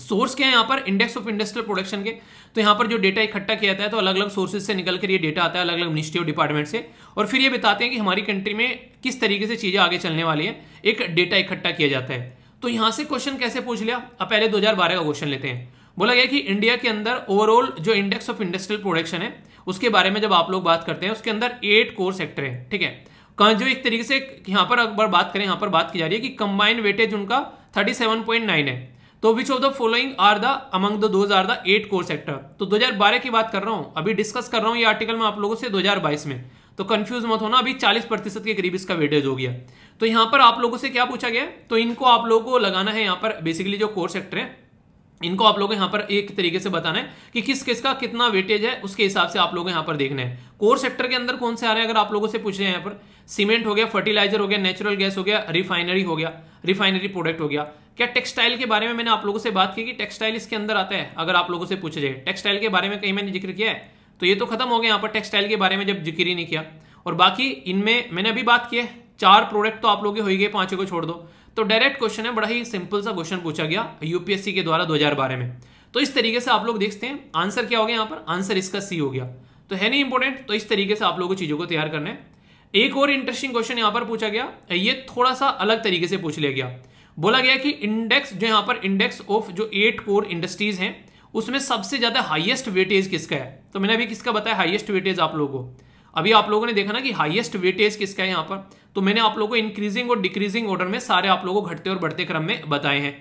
सोर्स क्या है यहाँ पर इंडेक्स ऑफ इंडस्ट्रियल प्रोडक्शन के तो यहाँ पर जो डेटा इकट्ठा किया जाता है तो अलग अलग सोर्सेज से निकल कर ये डेटा आता है अलग अलग मिनिस्ट्री और डिपार्टमेंट से और फिर ये बताते हैं कि हमारी कंट्री में किस तरीके से चीज़ें आगे चलने वाली है एक डेटा इकट्ठा किया जाता है तो यहाँ से क्वेश्चन कैसे पूछ लिया अब पहले दो का क्वेश्चन लेते हैं बोला गया कि इंडिया के अंदर ओवरऑल जो इंडेक्स ऑफ इंडस्ट्रियल प्रोडक्शन है उसके बारे में जब आप लोग बात करते हैं उसके अंदर एट कोर सेक्टर है ठीक है जो एक तरीके से यहाँ पर अगर बात करें यहाँ पर बात की जा रही है कि कंबाइंड वेटेज उनका नाइन है तो which of the following are the among the those are the eight core sector तो 2012 की बात कर रहा हूं अभी डिस्कस कर रहा हूँ ये आर्टिकल मैं आप लोगों से 2022 में तो कंफ्यूज मत होना अभी 40 प्रतिशत के करीब इसका वेटेज हो गया तो यहां पर आप लोगों से क्या पूछा गया तो इनको आप लोगों को लगाना है यहां पर बेसिकली जो कोर सेक्टर है इनको आप लोगों यहाँ पर एक तरीके से बताना है कि किस किस का कितना वेटेज है उसके हिसाब से आप लोगों यहाँ पर देखना है कोर सेक्टर के अंदर कौन से आ रहे हैं अगर आप लोगों से पूछ रहे हैं यहां पर सीमेंट हो गया फर्टिलाइजर हो गया नेचुरल गैस हो गया रिफाइनरी हो गया रिफाइनरी प्रोडक्ट हो गया क्या टेक्सटाइल के बारे में मैंने आप लोगों से बात की कि टेक्सटाइल इसके अंदर आता है अगर आप लोगों से पूछे जाए टेक्सटाइल के बारे में कहीं मैंने जिक्र किया है तो ये तो खत्म हो गया यहाँ पर टेक्सटाइल के बारे में जब जिक्र ही नहीं किया और बाकी इनमें मैंने अभी बात की है चार प्रोडक्ट तो आप लोग हो गए पांचों को छोड़ दो तो डायरेक्ट क्वेश्चन है बड़ा ही सिंपल सा क्वेश्चन पूछा गया यूपीएससी के द्वारा दो में तो इस तरीके से आप लोग देखते हैं आंसर क्या हो गया यहाँ पर आंसर इसका सी हो गया तो है नहीं इंपॉर्टेंट तो इस तरीके से आप लोगों को चीज़ों को तैयार करना है एक और इंटरेस्टिंग क्वेश्चन यहाँ पर पूछा गया ये थोड़ा सा अलग तरीके से पूछ लिया गया बोला गया कि इंडेक्स जो यहां पर इंडेक्स ऑफ जो एट कोर इंडस्ट्रीज हैं उसमें सबसे ज़्यादा हाईएस्ट वेटेज किसका है तो मैंने अभी किसका बताया हाईएस्ट वेटेज आप लोगों को अभी आप लोगों ने देखा ना कि हाईएस्ट वेटेज किसका है यहां पर तो मैंने आप लोगों को इंक्रीजिंग और डिक्रीजिंग ऑर्डर में सारे आप लोगों को घटते और बढ़ते क्रम में बताए हैं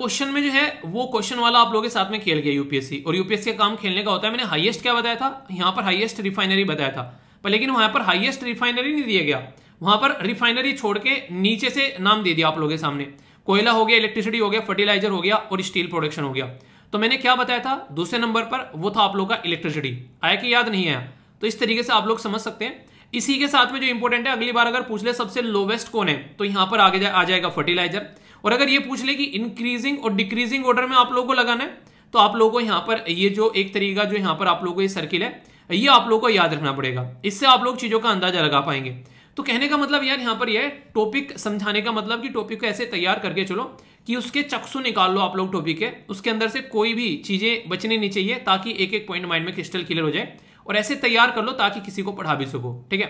क्वेश्चन में जो है वो क्वेश्चन वाला आप लोगों के साथ में खेल गया यूपीएससी और यूपीएससी का काम खेलने का होता है मैंने हाईएस्ट क्या बताया था यहां पर हाईएस्ट रिफाइनरी बताया था पर लेकिन वहां पर हाईएस्ट रिफाइनरी नहीं दिया गया वहां पर रिफाइनरी छोड़ के नीचे से नाम दे दिया आप लोगों के सामने कोयला हो गया इलेक्ट्रिसिटी हो गया फर्टिलाइजर हो गया और स्टील प्रोडक्शन हो गया तो मैंने क्या बताया था दूसरे नंबर पर वो था आप लोग का इलेक्ट्रिसिटी आया कि याद नहीं आया तो इस तरीके से आप लोग समझ सकते हैं इसी के साथ में जो इंपॉर्टेंट है अगली बार अगर पूछ ले सबसे लोवेस्ट कौन है तो यहां पर आगे जा, आ जाएगा फर्टिलाइजर और अगर ये पूछ ले कि इंक्रीजिंग और डिक्रीजिंग ऑर्डर में आप लोगों को लगाना है तो आप लोगों को यहाँ पर ये जो एक तरीका जो यहाँ पर आप लोगों को ये सर्किल है ये आप लोगों को याद रखना पड़ेगा इससे आप लोग चीज़ों का अंदाजा लगा पाएंगे तो कहने का मतलब यार यहाँ पर यह टॉपिक समझाने का मतलब कि टॉपिक को ऐसे तैयार करके चलो कि उसके चक्सु निकाल लो आप लोग टॉपिक के उसके अंदर से कोई भी चीज़ें बचनी नहीं चाहिए ताकि एक एक पॉइंट माइंड में क्रिस्टल क्लियर हो जाए और ऐसे तैयार कर लो ताकि किसी को पढ़ा भी सको ठीक है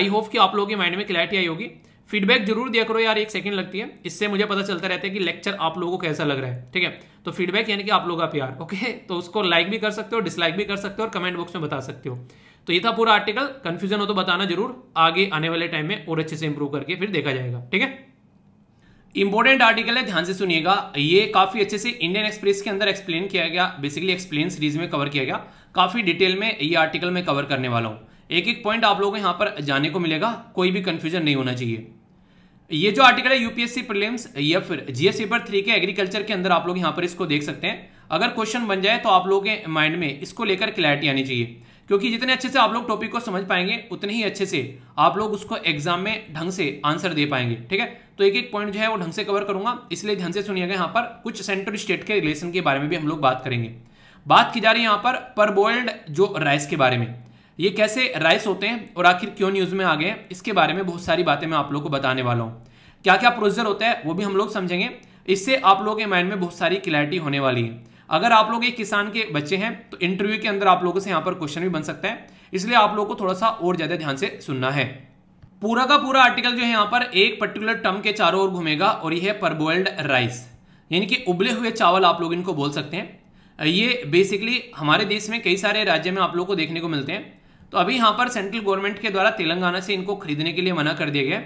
आई होप कि आप लोगों के माइंड में क्लैरिटी आई होगी फीडबैक जरूर दिया करो यार एक सेकंड लगती है इससे मुझे पता चलता रहता है कि लेक्चर आप लोगों को कैसा लग रहा है ठीक है तो फीडबैक यानी कि आप लोगों का प्यार ओके तो उसको लाइक भी कर सकते हो डिसलाइक भी कर सकते हो और कमेंट बॉक्स में बता सकते हो तो ये था पूरा आर्टिकल कन्फ्यूजन हो तो बताना जरूर आगे आने वाले टाइम में और अच्छे से इंप्रूव करके फिर देखा जाएगा ठीक है इंपॉर्टेंट आर्टिकल है ध्यान से सुनिएगा ये काफी अच्छे से इंडियन एक्सप्रेस के अंदर एक्सप्लेन किया गया बेसिकली एक्सप्लेन सीरीज में कवर किया गया काफी डिटेल में ये आर्टिकल में कवर करने वाला हूँ एक एक पॉइंट आप लोगों को यहां पर जाने को मिलेगा कोई भी कंफ्यूजन नहीं होना चाहिए ये जो आर्टिकल है यूपीएससी प्रीलिम्स या फिर जीएस पेपर थ्री के एग्रीकल्चर के अंदर आप लोग यहां पर इसको देख सकते हैं अगर क्वेश्चन बन जाए तो आप लोगों के माइंड में इसको लेकर क्लैरिटी आनी चाहिए क्योंकि जितने अच्छे से आप लोग टॉपिक को समझ पाएंगे उतने ही अच्छे से आप लोग उसको एग्जाम में ढंग से आंसर दे पाएंगे ठीक है तो एक एक पॉइंट जो है वो ढंग से कवर करूंगा इसलिए ध्यान से सुनिएगा यहाँ पर कुछ सेंट्रल स्टेट के रिलेशन के बारे में भी हम लोग बात करेंगे बात की जा रही है यहाँ पर पर बोल्ड जो राइस के बारे में ये कैसे राइस होते हैं और आखिर क्यों न्यूज़ में आ गए इसके बारे में बहुत सारी बातें मैं आप लोग को बताने वाला हूँ क्या क्या प्रोसीजर होता है वो भी हम लोग समझेंगे इससे आप लोगों के माइंड में बहुत सारी क्लैरिटी होने वाली है अगर आप लोग एक किसान के बच्चे हैं तो इंटरव्यू के अंदर आप लोगों से यहाँ पर क्वेश्चन भी बन सकता है इसलिए आप लोगों को थोड़ा सा और ज़्यादा ध्यान से सुनना है पूरा का पूरा आर्टिकल जो है यहां पर एक पर्टिकुलर टर्म के चारों ओर घूमेगा और यह है परबोइल्ड राइस यानी कि उबले हुए चावल आप लोग इनको बोल सकते हैं ये बेसिकली हमारे देश में कई सारे राज्य में आप लोग को देखने को मिलते हैं तो अभी यहाँ पर सेंट्रल गवर्नमेंट के द्वारा तेलंगाना से इनको खरीदने के लिए मना कर दिया गया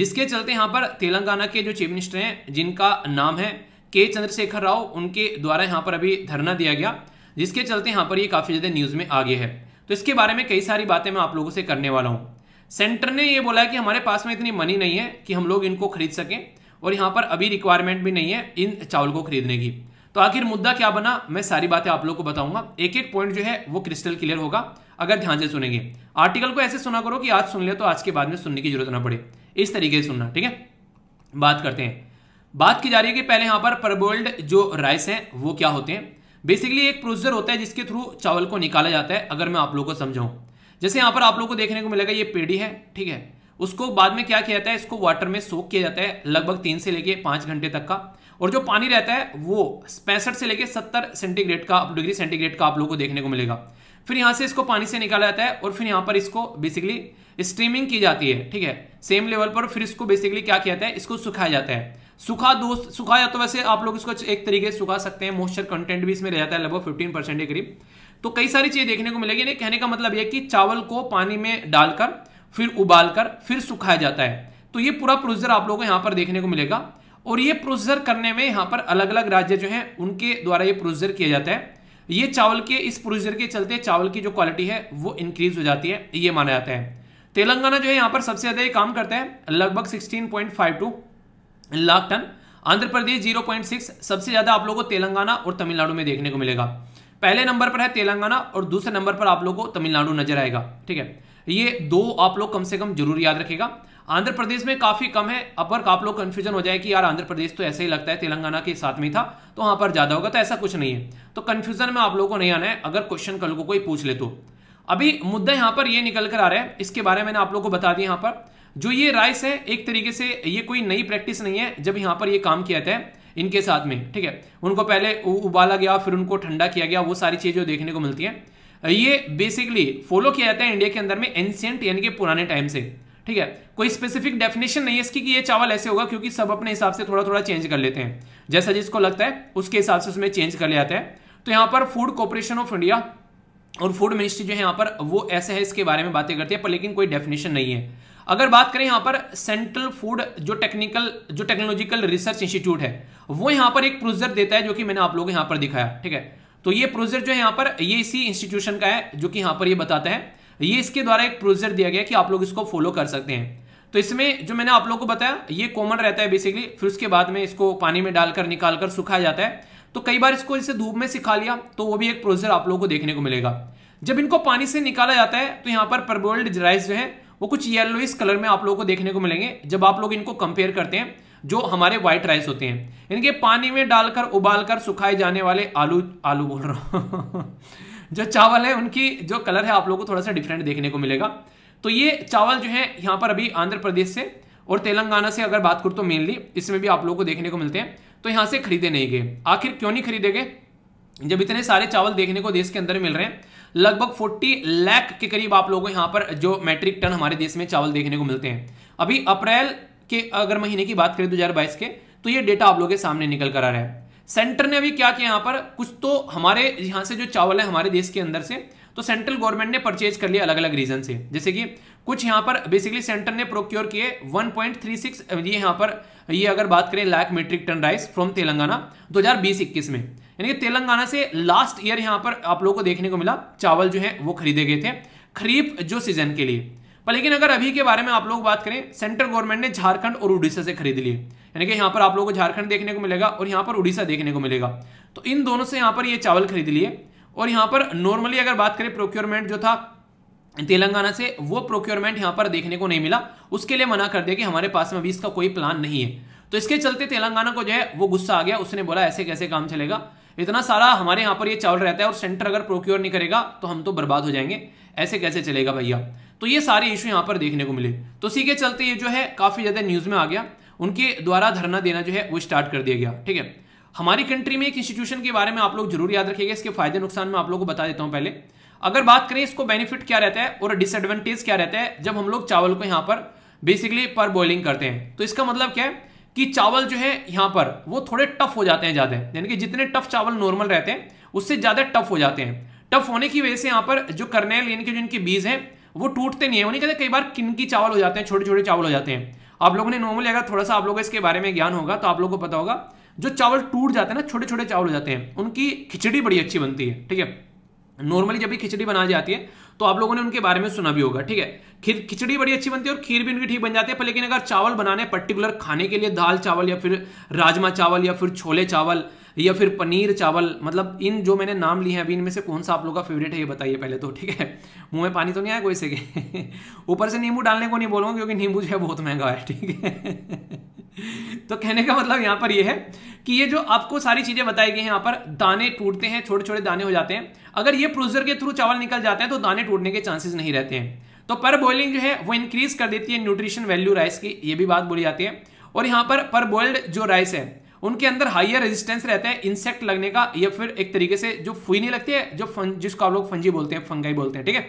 जिसके चलते यहाँ पर तेलंगाना के जो चीफ मिनिस्टर हैं जिनका नाम है के चंद्रशेखर राव उनके द्वारा यहाँ पर अभी धरना दिया गया जिसके चलते यहाँ पर ये काफ़ी ज़्यादा न्यूज़ में आगे है तो इसके बारे में कई सारी बातें मैं आप लोगों से करने वाला हूँ सेंटर ने ये बोला कि हमारे पास में इतनी मनी नहीं है कि हम लोग इनको खरीद सकें और यहाँ पर अभी रिक्वायरमेंट भी नहीं है इन चावल को खरीदने की तो आखिर मुद्दा क्या बना मैं सारी बातें आप लोग को बताऊंगा एक एक पॉइंट जो है वो क्रिस्टल क्लियर होगा अगर ध्यान से सुनेंगे आर्टिकल को ऐसे सुना करो कि आज सुन ले तो आज के बाद में सुनने की जरूरत ना पड़े इस तरीके से सुनना ठीक है बात करते हैं बात की जा रही है कि पहले यहाँ पर परबोल्ड जो राइस हैं वो क्या होते हैं बेसिकली एक प्रोसीजर होता है जिसके थ्रू चावल को निकाला जाता है अगर मैं आप लोगों को समझाऊं जैसे यहाँ पर आप लोगों को देखने को मिलेगा ये पेड़ी है ठीक है उसको बाद में क्या किया जाता है इसको वाटर में सोक किया जाता है लगभग तीन से लेके पांच घंटे तक का और जो पानी रहता है वो पैंसठ से लेके सत्तर सेंटीग्रेड का डिग्री सेंटीग्रेड का आप लोग को देखने को मिलेगा फिर यहाँ से इसको पानी से निकाला जाता है और फिर यहाँ पर इसको बेसिकली स्ट्रीमिंग की जाती है ठीक है सेम लेवल पर फिर इसको बेसिकली क्या किया जाता है इसको सुखाया जाता है सुखा दोस्त सुखा या तो वैसे आप लोग इसको एक तरीके से सुखा सकते हैं मॉइस्चर कंटेंट भी इसमें रह जाता है लगभग फिफ्टीन परसेंट के करीब तो कई सारी चीजें देखने को मिलेगी यानी कहने का मतलब यह कि चावल को पानी में डालकर फिर उबालकर फिर सुखाया जाता है तो ये पूरा प्रोसीजर आप लोगों को यहाँ पर देखने को मिलेगा और ये प्रोसीजर करने में यहाँ पर अलग अलग राज्य जो है उनके द्वारा ये प्रोसीजर किया जाता है ये चावल के इस प्रोसीजर के चलते चावल की जो क्वालिटी है वो इंक्रीज हो जाती है ये माना जाता है तेलंगाना जो है यहाँ पर सबसे ज्यादा ये काम करता है लगभग sixteen point five two lakh ton Andhra Pradesh zero point six सबसे ज़्यादा आप लोगों को तेलंगाना और तमिलनाडु में देखने को मिलेगा पहले नंबर पर है तेलंगाना और दूसरे नंबर पर आप लोगों को तमिलनाडु नजर आएगा ठीक है ये दो आप लोग कम से कम जरूर याद रखेगा आंध्र प्रदेश में काफ़ी कम है अपर आप लोग कंफ्यूजन हो जाए कि यार आंध्र प्रदेश तो ऐसे ही लगता है तेलंगाना के साथ में था तो वहां पर ज़्यादा होगा तो ऐसा कुछ नहीं है तो कंफ्यूजन में आप लोगों को नहीं आना है अगर क्वेश्चन कल को कोई पूछ ले तो अभी मुद्दा यहां पर ये निकल कर आ रहा है इसके बारे में आप लोग को बता दिया यहां पर जो ये राइस है एक तरीके से ये कोई नई प्रैक्टिस नहीं है जब यहाँ पर ये काम किया था इनके साथ में ठीक है उनको पहले उबाला गया फिर उनको ठंडा किया गया वो सारी चीज़ें देखने को मिलती है ये बेसिकली फॉलो किया जाता है इंडिया के अंदर में एंशियंट यानी कि पुराने टाइम से ठीक है कोई स्पेसिफिक डेफिनेशन नहीं है इसकी कि ये चावल ऐसे होगा क्योंकि सब अपने हिसाब से थोड़ा थोड़ा चेंज कर लेते हैं जैसा जिसको लगता है उसके हिसाब से उसमें चेंज कर लेते जाता है तो यहां पर फूड कॉपोरेशन ऑफ इंडिया और फूड मिनिस्ट्री जो है यहाँ पर वो ऐसे है इसके बारे में बातें करती है पर लेकिन कोई डेफिनेशन नहीं है अगर बात करें यहां पर सेंट्रल फूड जो टेक्निकल जो टेक्नोलॉजिकल रिसर्च इंस्टीट्यूट है वो यहां पर एक प्रोजर देता है जो कि मैंने आप लोगों को यहां पर दिखाया ठीक है तो ये प्रोजर जो है यहां पर ये इसी इंस्टीट्यूशन का है जो कि यहां पर ये बताता है ये इसके द्वारा एक प्रोजर दिया गया कि आप लोग इसको फॉलो कर सकते हैं तो इसमें जो मैंने आप लोग को बताया ये कॉमन रहता है बेसिकली फिर उसके बाद में इसको पानी में डालकर निकाल कर सुखाया जाता है तो कई बार इसको जैसे धूप में सिखा लिया तो वो भी एक प्रोजर आप लोगों को देखने को मिलेगा जब इनको पानी से निकाला जाता है तो यहां पर परबोल्ड राइस जो है वो कुछ येलो इस कलर में आप लोगों को देखने को मिलेंगे जब आप लोग इनको कंपेयर करते हैं जो हमारे व्हाइट राइस होते हैं इनके पानी में डालकर उबालकर सुखाए जाने वाले आलू आलू बोल रहा हूँ जो चावल है उनकी जो कलर है आप लोगों को थोड़ा सा डिफरेंट देखने को मिलेगा तो ये चावल जो है यहाँ पर अभी आंध्र प्रदेश से और तेलंगाना से अगर बात करूँ तो मेनली इसमें भी आप लोगों को देखने को मिलते हैं तो यहाँ से खरीदे नहीं गए आखिर क्यों नहीं खरीदे गए जब इतने सारे चावल देखने को देश के अंदर मिल रहे हैं लगभग 40 लाख के करीब आप लोगों को यहाँ पर जो मेट्रिक टन हमारे देश में चावल देखने को मिलते हैं अभी अप्रैल के अगर महीने की बात करें दो के तो ये डेटा आप लोगों के सामने निकल कर आ रहा है सेंटर ने अभी क्या किया यहाँ पर कुछ तो हमारे यहां से जो चावल है हमारे देश के अंदर से तो सेंट्रल गवर्नमेंट ने परचेज कर लिया अलग अलग रीजन से जैसे कि कुछ यहाँ पर बेसिकली सेंटर ने प्रोक्योर किए 1.36 ये यहाँ पर ये अगर बात करें lakh metric ton rice from Telangana 2020-21 में यानी कि तेलंगाना से लास्ट ईयर यहाँ पर आप लोगों को देखने को मिला चावल जो है वो खरीदे गए थे खरीफ जो सीजन के लिए पर लेकिन अगर अभी के बारे में आप लोग बात करें सेंट्रल गवर्नमेंट ने झारखंड और उड़ीसा से खरीद लिए यानी कि यहाँ पर आप लोगों को झारखंड देखने को मिलेगा और यहाँ पर उड़ीसा देखने को मिलेगा तो इन दोनों से यहाँ पर ये चावल खरीद लिए और यहाँ पर नॉर्मली अगर बात करें प्रोक्योरमेंट जो था तेलंगाना से वो प्रोक्योरमेंट यहाँ पर देखने को नहीं मिला उसके लिए मना कर दिया कि हमारे पास में अभी इसका कोई प्लान नहीं है तो इसके चलते तेलंगाना को जो है वो गुस्सा आ गया उसने बोला ऐसे कैसे काम चलेगा इतना सारा हमारे यहाँ पर ये चावल रहता है और सेंटर अगर प्रोक्योर नहीं करेगा तो हम तो बर्बाद हो जाएंगे ऐसे कैसे चलेगा भैया तो ये सारे इशू यहाँ पर देखने को मिले तो इसी के चलते ये जो है काफ़ी ज़्यादा न्यूज़ में आ गया उनके द्वारा धरना देना जो है वो स्टार्ट कर दिया गया ठीक है हमारी कंट्री में एक इंस्टीट्यूशन के बारे में आप लोग जरूर याद रखिएगा इसके फायदे नुकसान मैं आप लोग को बता देता हूँ पहले अगर बात करें इसको बेनिफिट क्या रहता है और डिसएडवांटेज क्या रहता है जब हम लोग चावल को यहाँ पर बेसिकली पर बॉइलिंग करते हैं तो इसका मतलब क्या है कि चावल जो है यहाँ पर वो थोड़े टफ हो जाते हैं ज़्यादा यानी कि जितने टफ चावल नॉर्मल रहते हैं उससे ज़्यादा टफ हो जाते हैं टफ होने की वजह से यहाँ पर जो करनेल यानी कि जो इनके बीज हैं वो टूटते नहीं है वो नहीं कहते कई बार किनकी चावल हो जाते हैं छोटे छोटे चावल हो जाते हैं आप लोगों ने नॉर्मली अगर थोड़ा सा आप लोगों को इसके बारे में ज्ञान होगा तो आप लोगों को पता होगा जो चावल टूट जाते हैं ना छोटे छोटे चावल हो जाते हैं उनकी खिचड़ी बड़ी अच्छी बनती है ठीक है नॉर्मली जब भी खिचड़ी बनाई जाती है तो आप लोगों ने उनके बारे में सुना भी होगा ठीक है खीर खिचड़ी बड़ी अच्छी बनती है और खीर भी उनकी ठीक बन जाती है पर लेकिन अगर चावल बनाने पर्टिकुलर खाने के लिए दाल चावल या फिर राजमा चावल या फिर छोले चावल या फिर पनीर चावल मतलब इन जो मैंने नाम लिए हैं अभी इनमें से कौन सा आप लोगों का फेवरेट है ये बताइए पहले तो ठीक है मुंह में पानी तो नहीं आया कोई से के ऊपर से नींबू डालने को नहीं बोलूंगा क्योंकि नींबू जो है बहुत महंगा है ठीक है तो कहने का मतलब यहां पर यह है कि ये जो आपको सारी चीज़ें बताई गई हैं यहां पर दाने टूटते हैं छोटे छोटे दाने हो जाते हैं अगर ये प्रोजर के थ्रू चावल निकल जाते हैं तो दाने टूटने के चांसेस नहीं रहते हैं तो पर बॉइलिंग जो है वो इंक्रीज कर देती है न्यूट्रिशन वैल्यू राइस की ये भी बात बोली जाती है और यहाँ पर पर बॉइल्ड जो राइस है उनके अंदर हाइयर रेजिस्टेंस रहता है इंसेक्ट लगने का या फिर एक तरीके से जो फुई नहीं लगती है जो जिसको आप लोग फंजी बोलते हैं फंगाई बोलते हैं ठीक है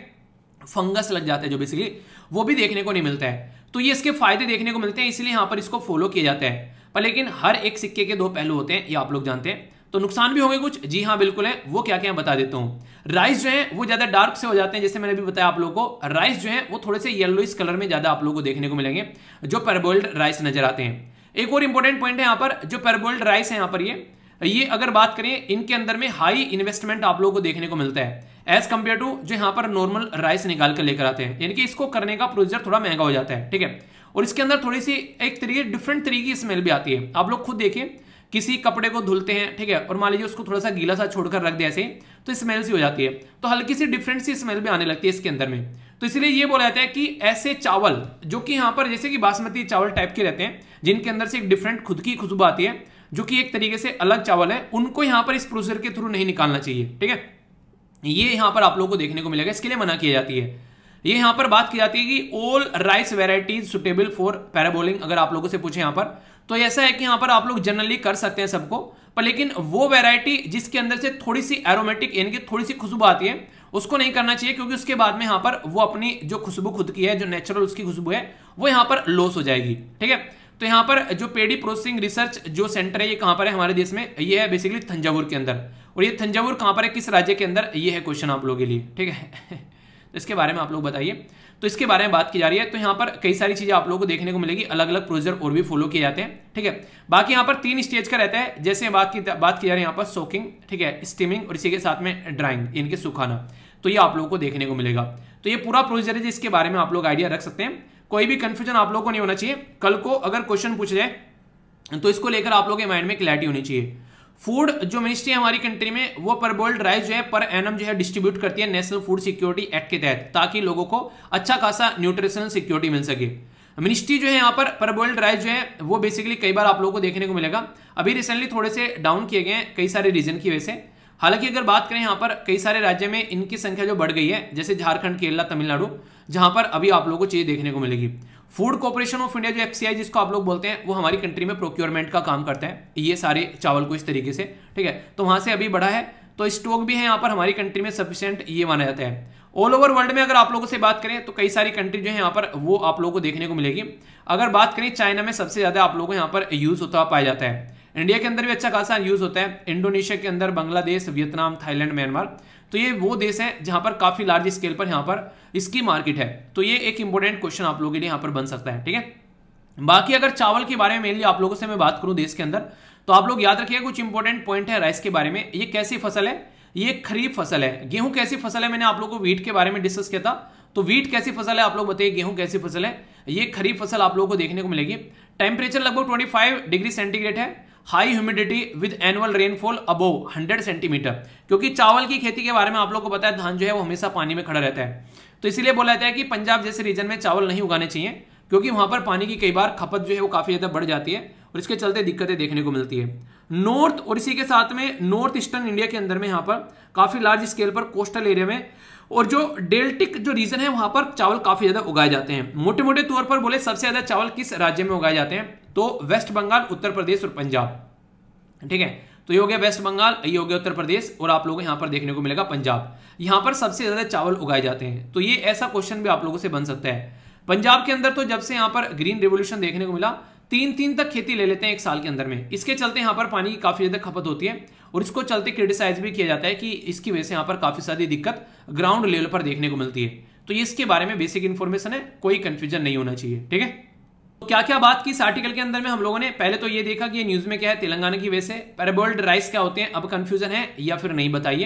फंगस लग जाता है जो बेसिकली वो भी देखने को नहीं मिलता है तो ये इसके फायदे देखने को मिलते हैं इसलिए यहाँ पर इसको फॉलो किया जाता है पर लेकिन हर एक सिक्के के दो पहलू होते हैं ये आप लोग जानते हैं तो नुकसान भी होंगे कुछ जी हाँ बिल्कुल है वो क्या क्या बता देता हूँ राइस जो है वो ज्यादा डार्क से हो जाते हैं जैसे मैंने अभी बताया आप लोगों को राइस जो है वो थोड़े से येलो कलर में ज्यादा आप लोगों को देखने को मिलेंगे जो परबोल्ड राइस नजर आते हैं एक और इंपॉर्टेंट पॉइंट है यहां पर जो पेरबोल्ड राइस है यहां पर ये ये अगर बात करें इनके अंदर में हाई इन्वेस्टमेंट आप लोगों को देखने को मिलता है एज कंपेयर टू जो यहां पर नॉर्मल राइस निकाल कर लेकर आते हैं यानी कि इसको करने का प्रोसीजर थोड़ा महंगा हो जाता है ठीक है और इसके अंदर थोड़ी सी एक तरीके डिफरेंट तरीके की स्मेल भी आती है आप लोग खुद देखिए किसी कपड़े को धुलते हैं ठीक है और मान लीजिए उसको थोड़ा सा गीला सा छोड़कर रख दे ऐसे तो स्मेल सी हो जाती है तो हल्की सी डिफरेंट सी स्मेल भी आने लगती है इसके अंदर में तो इसलिए ये बोला जाता है कि ऐसे चावल जो कि यहाँ पर जैसे कि बासमती चावल टाइप के रहते हैं जिनके अंदर से एक डिफरेंट खुद की खुशबू आती है जो कि एक तरीके से अलग चावल है उनको यहाँ पर इस प्रोसेसर के थ्रू नहीं निकालना चाहिए ठीक है ये यहाँ पर आप लोगों को देखने को मिलेगा इसके लिए मना किया जाती है ये यहाँ पर बात की जाती है कि all rice varieties suitable for parboiling अगर आप लोगों से पूछे यहाँ पर तो ऐसा है कि यहाँ पर आप लोग जनरली कर सकते हैं सबको पर लेकिन वो वेराइटी जिसके अंदर से थोड़ी सी एरोमेटिक यानी कि थोड़ी सी खुशबू आती है उसको नहीं करना चाहिए क्योंकि उसके बाद में यहाँ पर वो अपनी जो खुशबू खुद की है जो नेचुरल उसकी खुशबू है वो यहाँ पर लॉस हो जाएगी ठीक है तो यहाँ पर जो पेडी प्रोसेसिंग रिसर्च जो सेंटर है ये कहाँ पर है हमारे देश में ये है बेसिकली थंजावुर के अंदर और ये थंजावुर कहाँ पर है किस राज्य के अंदर ये है क्वेश्चन आप लोगों के लिए ठीक है तो इसके बारे में आप लोग बताइए तो इसके बारे में बात की जा रही है तो यहाँ पर कई सारी चीज़ें आप लोगों को देखने को मिलेगी अलग अलग प्रोसीजर और भी फॉलो किए जाते हैं ठीक है बाकी यहाँ पर तीन स्टेज का रहता है जैसे बात की बात की जा रही है यहाँ पर सोकिंग ठीक है स्टीमिंग और इसी के साथ में ड्राइंग इनके सुखाना तो ये आप लोगों को देखने को मिलेगा तो ये पूरा प्रोसीजर है जिसके बारे में आप लोग आइडिया रख सकते हैं कोई भी कन्फ्यूजन आप लोग को नहीं होना चाहिए कल को अगर क्वेश्चन पूछ जाए तो इसको लेकर आप लोगों के माइंड में क्लैरिटी होनी चाहिए फूड जो मिनिस्ट्री है हमारी कंट्री में वो पर बोल्ड राइस जो है पर एनम जो है डिस्ट्रीब्यूट करती है नेशनल फूड सिक्योरिटी एक्ट के तहत ताकि लोगों को अच्छा खासा न्यूट्रिशनल सिक्योरिटी मिल सके मिनिस्ट्री जो है यहाँ पर पर बोल्ड राइस जो है वो बेसिकली कई बार आप लोगों को देखने को मिलेगा अभी रिसेंटली थोड़े से डाउन किए गए हैं कई सारे रीजन की वजह से हालांकि अगर बात करें यहाँ पर कई सारे राज्य में इनकी संख्या जो बढ़ गई है जैसे झारखंड केरला तमिलनाडु जहाँ पर अभी आप लोगों को चीज़ देखने को मिलेगी फूड कॉपोरेशन ऑफ इंडिया जो एफसीआई जिसको आप लोग बोलते हैं वो हमारी कंट्री में प्रोक्योरमेंट का काम करते हैं ये सारे चावल को इस तरीके से ठीक है तो वहां से अभी बढ़ा है तो स्टॉक भी है यहाँ पर हमारी कंट्री में सफिशियंट ये माना जाता है ऑल ओवर वर्ल्ड में अगर आप लोगों से बात करें तो कई सारी कंट्री जो है यहाँ पर वो आप लोगों को देखने को मिलेगी अगर बात करें चाइना में सबसे ज़्यादा आप लोगों को यहाँ पर यूज़ होता पाया जाता है इंडिया के अंदर भी अच्छा खासा यूज होता है इंडोनेशिया के अंदर बांग्लादेश वियतनाम थाईलैंड म्यांमार तो ये वो देश हैं जहां पर काफी लार्ज स्केल पर यहां पर इसकी मार्केट है तो ये एक इंपॉर्टेंट क्वेश्चन आप लोगों के लिए यहां पर बन सकता है ठीक है बाकी अगर चावल के बारे में मेनली आप लोगों से मैं बात करूं देश के अंदर तो आप लोग याद रखिएगा कुछ इंपॉर्टेंट पॉइंट है राइस के बारे में ये कैसी फसल है ये खरीफ फसल है गेहूं कैसी फसल है मैंने आप लोगों को वीट के बारे में डिस्कस किया था तो वीट कैसी फसल है आप लोग बताइए गेहूं कैसी फसल है ये खरीफ फसल आप लोगों को देखने को मिलेगी टेम्परेचर लगभग 25 डिग्री सेंटीग्रेड है high humidity with annual rainfall above 100 centimetre क्योंकि चावल की खेती के बारे में आप लोग को पता है धान जो है वो हमेशा पानी में खड़ा रहता है तो इसीलिए बोला जाता है कि पंजाब जैसे रीजन में चावल नहीं उगाने चाहिए क्योंकि वहां पर पानी की कई बार खपत जो है वो काफी ज्यादा बढ़ जाती है और इसके चलते दिक्कतें देखने को मिलती है नॉर्थ और इसी के साथ में नॉर्थ ईस्टर्न इंडिया के अंदर में यहाँ पर काफी लार्ज स्केल पर कोस्टल एरिया में और जो डेल्टिक जो रीजन है वहां पर चावल काफी ज्यादा उगाए जाते हैं मोटे मोटे तौर पर बोले सबसे ज्यादा चावल किस राज्य में उगाए जाते हैं तो वेस्ट बंगाल उत्तर प्रदेश और पंजाब ठीक है तो ये हो गया वेस्ट बंगाल ये हो गया उत्तर प्रदेश और आप लोगों को यहाँ पर देखने को मिलेगा पंजाब यहाँ पर सबसे ज़्यादा चावल उगाए जाते हैं तो ये ऐसा क्वेश्चन भी आप लोगों से बन सकता है पंजाब के अंदर तो जब से यहाँ पर ग्रीन रेवोल्यूशन देखने को मिला तीन तीन तक खेती ले लेते हैं एक साल के अंदर में इसके चलते यहाँ पर पानी की काफ़ी ज़्यादा खपत होती है और इसको चलते क्रिटिसाइज भी किया जाता है कि इसकी वजह से यहाँ पर काफ़ी सारी दिक्कत ग्राउंड लेवल पर देखने को मिलती है तो ये इसके बारे में बेसिक इन्फॉर्मेशन है कोई कंफ्यूजन नहीं होना चाहिए ठीक है क्या क्या बात की इस आर्टिकल के अंदर में हम लोगों ने पहले तो ये देखा कि ये न्यूज में क्या है तेलंगाना की वैसे पेरेबोल्ड राइस क्या होते हैं अब कंफ्यूजन है या फिर नहीं बताइए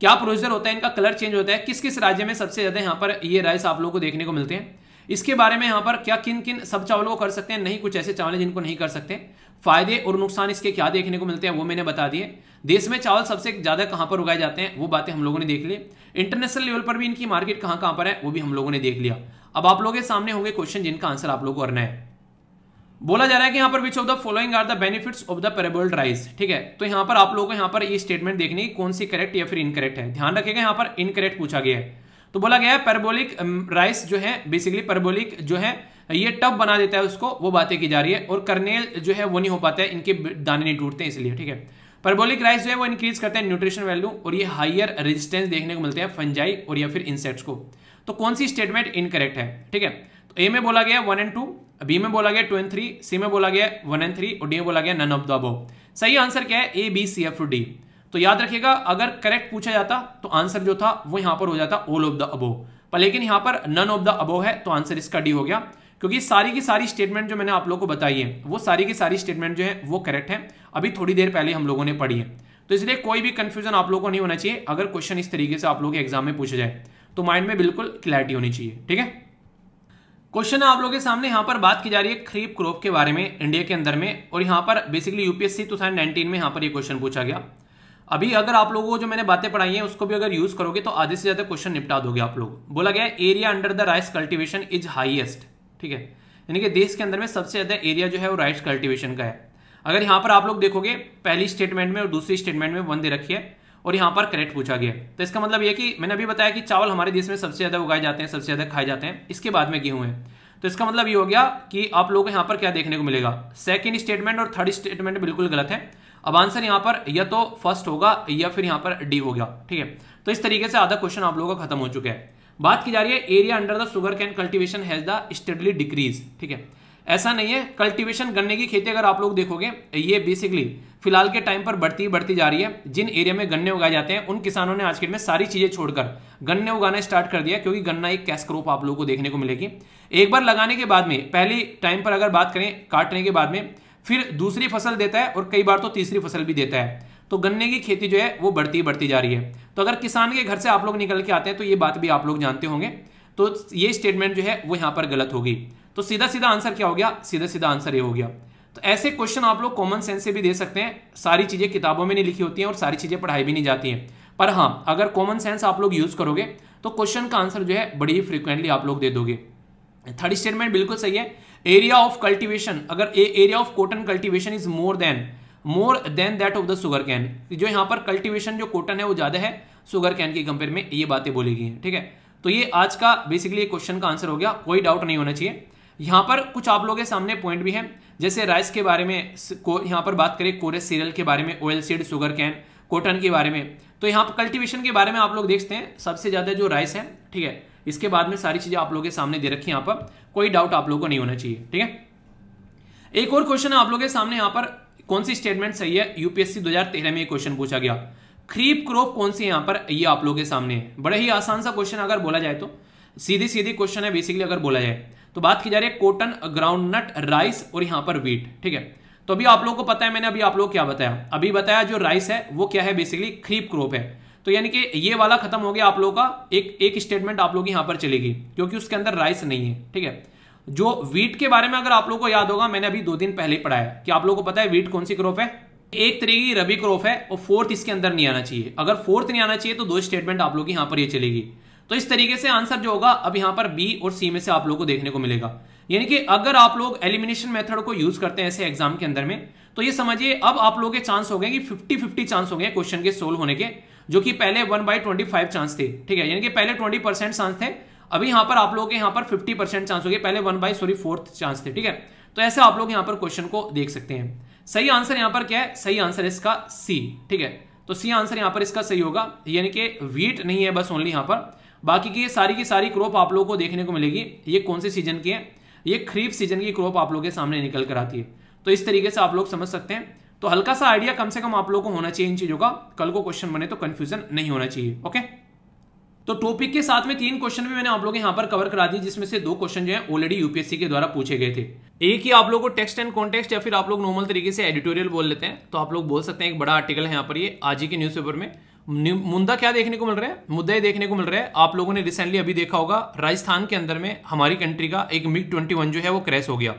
क्या प्रोसीजर होता है इनका कलर चेंज होता है किस किस राज्य में सबसे ज्यादा यहाँ पर ये राइस आप लोगों को देखने को मिलते हैं इसके बारे में यहाँ पर क्या किन किन सब चावलों को कर सकते हैं नहीं कुछ ऐसे चावल हैं जिनको नहीं कर सकते फायदे और नुकसान इसके क्या देखने को मिलते हैं वो मैंने बता दिए देश में चावल सबसे ज्यादा कहाँ पर उगाए जाते हैं वो बातें हम लोगों ने देख ली इंटरनेशनल लेवल पर भी इनकी मार्केट कहाँ कहाँ पर है वो भी हम लोगों ने देख लिया अब आप लोगों के सामने होंगे क्वेश्चन जिनका आंसर आप लोगों को करना है बोला जा रहा है कि यहाँ पर which of the following are the benefits of the parboiled rice ठीक है तो यहाँ पर आप लोगों को यहाँ पर ये स्टेटमेंट देखने की कौन सी करेक्ट या फिर इनकरेक्ट है ध्यान रखेगा यहाँ पर इनकरेक्ट पूछा गया है तो बोला गया है पेरबोलिक राइस um, जो है बेसिकली पेरबोलिक जो है ये टब बना देता है उसको वो बातें की जा रही है और कर्नेल जो है वो नहीं हो पाता है इनके दाने नहीं टूटते इसलिए ठीक है परबोलिक राइस जो है वो इंक्रीज करते हैं न्यूट्रिशन वैल्यू और ये हाइयर रेजिस्टेंस देखने को मिलते हैं फंजाई और या फिर इंसेक्ट्स को तो कौन सी स्टेटमेंट इनकरेक्ट है ठीक है तो ए में बोला गया वन एंड टू बी में बोला गया टू एंड थ्री सी में बोला गया वन एंड थ्री और डी में बोला गया नन ऑफ द अबो सही आंसर क्या है A B C F D तो याद रखिएगा अगर करेक्ट पूछा जाता तो आंसर जो था वो यहां पर हो जाता ऑल ऑफ द अबो पर लेकिन यहां पर नन ऑफ द अबो है तो आंसर इसका डी हो गया क्योंकि सारी की सारी स्टेटमेंट जो मैंने आप लोग को बताई है वो सारी की सारी स्टेटमेंट जो है वो करेक्ट है अभी थोड़ी देर पहले हम लोगों ने पढ़ी है तो इसलिए कोई भी कंफ्यूजन आप लोगों को नहीं होना चाहिए अगर क्वेश्चन इस तरीके से आप लोगों के एग्जाम में पूछा जाए तो माइंड में बिल्कुल क्लैरिटी होनी चाहिए ठीक है क्वेश्चन है आप लोगों के सामने यहाँ पर बात की जा रही है खरीफ क्रॉप के बारे में इंडिया के अंदर में और यहाँ पर basically UPSC two thousand nineteen में यहाँ पर ये क्वेश्चन पूछा गया अभी अगर आप लोगों को जो मैंने बातें पढ़ाई हैं उसको भी अगर यूज करोगे तो आधे से ज्यादा क्वेश्चन निपटा दोगे आप लोग बोला गया area under the rice cultivation is highest ठीक है यानी कि देश के अंदर में सबसे ज्यादा एरिया जो है वो राइस कल्टिवेशन का है अगर यहाँ पर आप लोग देखोगे पहली स्टेटमेंट में और दूसरी स्टेटमेंट में वन दे रखी है और यहाँ पर करेक्ट पूछा गया तो इसका मतलब यह कि मैंने अभी बताया कि चावल हमारे देश में सबसे ज़्यादा उगाए जाते हैं सबसे ज़्यादा खाए जाते हैं इसके बाद में गेहूं है तो इसका मतलब ये हो गया कि आप लोगों को यहाँ पर क्या देखने को मिलेगा सेकेंड स्टेटमेंट और थर्ड स्टेटमेंट बिल्कुल गलत है अब आंसर यहाँ पर या तो फर्स्ट होगा या फिर यहाँ पर डी हो गया ठीक है तो इस तरीके से आधा क्वेश्चन आप लोगों का खत्म हो चुका है बात की जा रही है area under the sugarcane cultivation has the steadily decrease ठीक है ऐसा नहीं है कल्टीवेशन गन्ने की खेती अगर आप लोग देखोगे ये बेसिकली फिलहाल के टाइम पर बढ़ती बढ़ती जा रही है जिन एरिया में गन्ने उगाए जाते हैं उन किसानों ने आज के डेट में सारी चीज़ें छोड़कर गन्ने उगाना स्टार्ट कर दिया क्योंकि गन्ना एक कैश क्रोप आप लोगों को देखने को मिलेगी एक बार लगाने के बाद में पहली टाइम पर अगर बात करें काटने के बाद में फिर दूसरी फसल देता है और कई बार तो तीसरी फसल भी देता है तो गन्ने की खेती जो है वो बढ़ती बढ़ती जा रही है तो अगर किसान के घर से आप लोग निकल के आते हैं तो ये बात भी आप लोग जानते होंगे तो ये स्टेटमेंट जो है वो यहाँ पर गलत होगी तो सीधा सीधा आंसर क्या हो गया सीधा सीधा आंसर ये हो गया तो ऐसे क्वेश्चन आप लोग कॉमन सेंस से भी दे सकते हैं सारी चीज़ें किताबों में नहीं लिखी होती हैं और सारी चीज़ें पढ़ाई भी नहीं जाती हैं पर हाँ अगर कॉमन सेंस आप लोग यूज़ करोगे तो क्वेश्चन का आंसर जो है बड़ी ही फ्रिक्वेंटली आप लोग दे दोगे थर्ड स्टेटमेंट बिल्कुल सही है एरिया ऑफ कल्टिवेशन अगर a area of cotton cultivation is more than more than that of the sugarcane जो यहाँ पर कल्टिवेशन जो कॉटन है वो ज़्यादा है सुगर कैन के कंपेयर में ये बातें बोली गई हैं ठीक है तो ये आज का बेसिकली क्वेश्चन का आंसर हो गया कोई डाउट नहीं होना चाहिए यहाँ पर कुछ आप लोगों के सामने पॉइंट भी है जैसे राइस के बारे में को यहाँ पर बात करें कोरे सीरियल के बारे में oilseed sugarcane cotton के बारे में तो यहाँ पर कल्टीवेशन के बारे में आप लोग देखते हैं सबसे ज़्यादा जो राइस है ठीक है इसके बाद में सारी चीज़ें आप लोगों के सामने दे रखी यहां यहाँ पर कोई डाउट आप लोगों को नहीं होना चाहिए ठीक है एक और क्वेश्चन है आप लोगों के सामने यहाँ पर कौन सी स्टेटमेंट सही है यूपीएससी 2013 में ये क्वेश्चन पूछा गया खरीफ क्रॉप कौन सी यहाँ पर ये आप लोगों के सामने है बड़े ही आसान सा क्वेश्चन अगर बोला जाए तो सीधी सीधी क्वेश्चन है बेसिकली अगर बोला जाए तो बात की जा रही है कॉटन ग्राउंडनट राइस और यहां पर वीट ठीक है तो अभी आप लोगों को पता है मैंने अभी आप लोग क्या बताया अभी बताया जो राइस है वो क्या है बेसिकली खरीप क्रोप है तो यानी कि ये वाला खत्म हो गया आप लोगों का एक एक स्टेटमेंट आप लोग यहां पर चलेगी क्योंकि उसके अंदर राइस नहीं है ठीक है जो वीट के बारे में अगर आप लोगों को याद होगा मैंने अभी दो दिन पहले पढ़ाया कि आप लोगों को पता है वीट कौन सी क्रॉप है एक तरीके की रबी क्रॉप है और फोर्थ इसके अंदर नहीं आना चाहिए अगर फोर्थ नहीं आना चाहिए तो दो स्टेटमेंट आप लोग यहां पर ये चलेगी तो इस तरीके से आंसर जो होगा अब यहां पर बी और सी में से आप लोग को देखने को मिलेगा यानी कि अगर आप लोग एलिमिनेशन मेथड को यूज करते हैं ऐसे एग्जाम के अंदर में तो ये समझिए अब आप लोग के चांस हो गए कि 50 50 चांस हो गए क्वेश्चन के सोल्व होने के जो कि पहले one by twenty five chance थे ठीक है यानी कि पहले ट्वेंटी परसेंट चांस थे अभी यहां पर आप लोग के यहां पर फिफ्टी परसेंट चांस हो गए पहले one by sorry fourth chance थे ठीक है तो ऐसे आप लोग यहां पर क्वेश्चन को देख सकते हैं सही आंसर यहां पर क्या है सही आंसर इसका सी ठीक है तो सी आंसर यहां पर इसका सही होगा यानी कि वीट नहीं है बस ओनली यहां पर बाकी की ये सारी की सारी क्रॉप आप लोगों को देखने को मिलेगी ये कौन से सीजन की है ये खरीफ सीजन की क्रॉप आप लोगों के सामने निकल कर आती है तो इस तरीके से आप लोग समझ सकते हैं तो हल्का सा आइडिया कम से कम आप लोगों को होना चाहिए इन चीजों का कल को क्वेश्चन बने तो कंफ्यूजन नहीं होना चाहिए ओके तो टॉपिक के साथ में तीन क्वेश्चन भी मैंने आप के यहाँ पर कवर करा दिए जिसमें से दो क्वेश्चन जो है ऑलरेडी यूपीएससी के द्वारा पूछे गए थे एक ही आप लोग को टेक्स्ट एंड कॉन्टेक्स्ट या फिर आप लोग नॉर्मल तरीके से एडिटोरियल बोल लेते हैं तो आप लोग बोल सकते हैं एक बड़ा आर्टिकल है यहाँ पर ये आज ही के न्यूज़पेपर में मुद्दा क्या देखने को मिल रहा है मुद्दा ये देखने को मिल रहा है आप लोगों ने रिसेंटली अभी देखा होगा राजस्थान के अंदर में हमारी कंट्री का एक मिग ट्वेंटी वन जो है वो क्रैश हो गया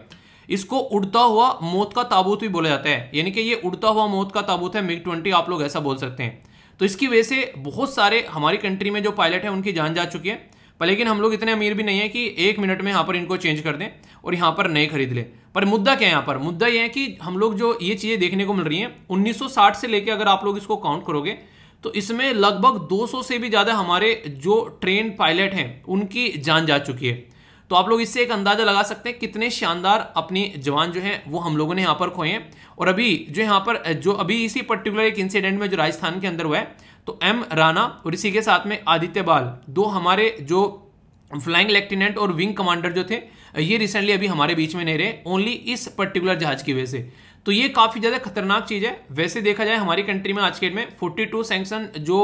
इसको उड़ता हुआ मौत का ताबूत भी बोला जाता है यानी कि ये उड़ता हुआ मौत का ताबूत है मिग ट्वेंटी आप लोग ऐसा बोल सकते हैं तो इसकी वजह से बहुत सारे हमारी कंट्री में जो पायलट हैं उनकी जान जा चुकी है पर लेकिन हम लोग इतने अमीर भी नहीं है कि एक मिनट में यहाँ पर इनको चेंज कर दें और यहाँ पर नए खरीद लें पर मुद्दा क्या है यहाँ पर मुद्दा यह है कि हम लोग जो ये चीज़ें देखने को मिल रही हैं 1960 से लेकर अगर आप लोग इसको काउंट करोगे तो इसमें लगभग 200 से भी ज़्यादा हमारे जो ट्रेन पायलट हैं उनकी जान जा चुकी है तो आप लोग इससे एक अंदाजा लगा सकते हैं कितने शानदार अपने जवान जो हैं वो हम लोगों ने यहाँ पर खोए हैं और अभी जो यहाँ पर जो अभी इसी पर्टिकुलर एक इंसिडेंट में जो राजस्थान के अंदर हुआ है तो एम राणा और इसी के साथ में आदित्य बाल दो हमारे जो फ्लाइंग लेफ्टिनेंट और विंग कमांडर जो थे ये रिसेंटली अभी हमारे बीच में नहीं रहे ओनली इस पर्टिकुलर जहाज की वजह से तो ये काफ़ी ज़्यादा खतरनाक चीज़ है वैसे देखा जाए हमारी कंट्री में आज के डेट में 42 सेंक्शन जो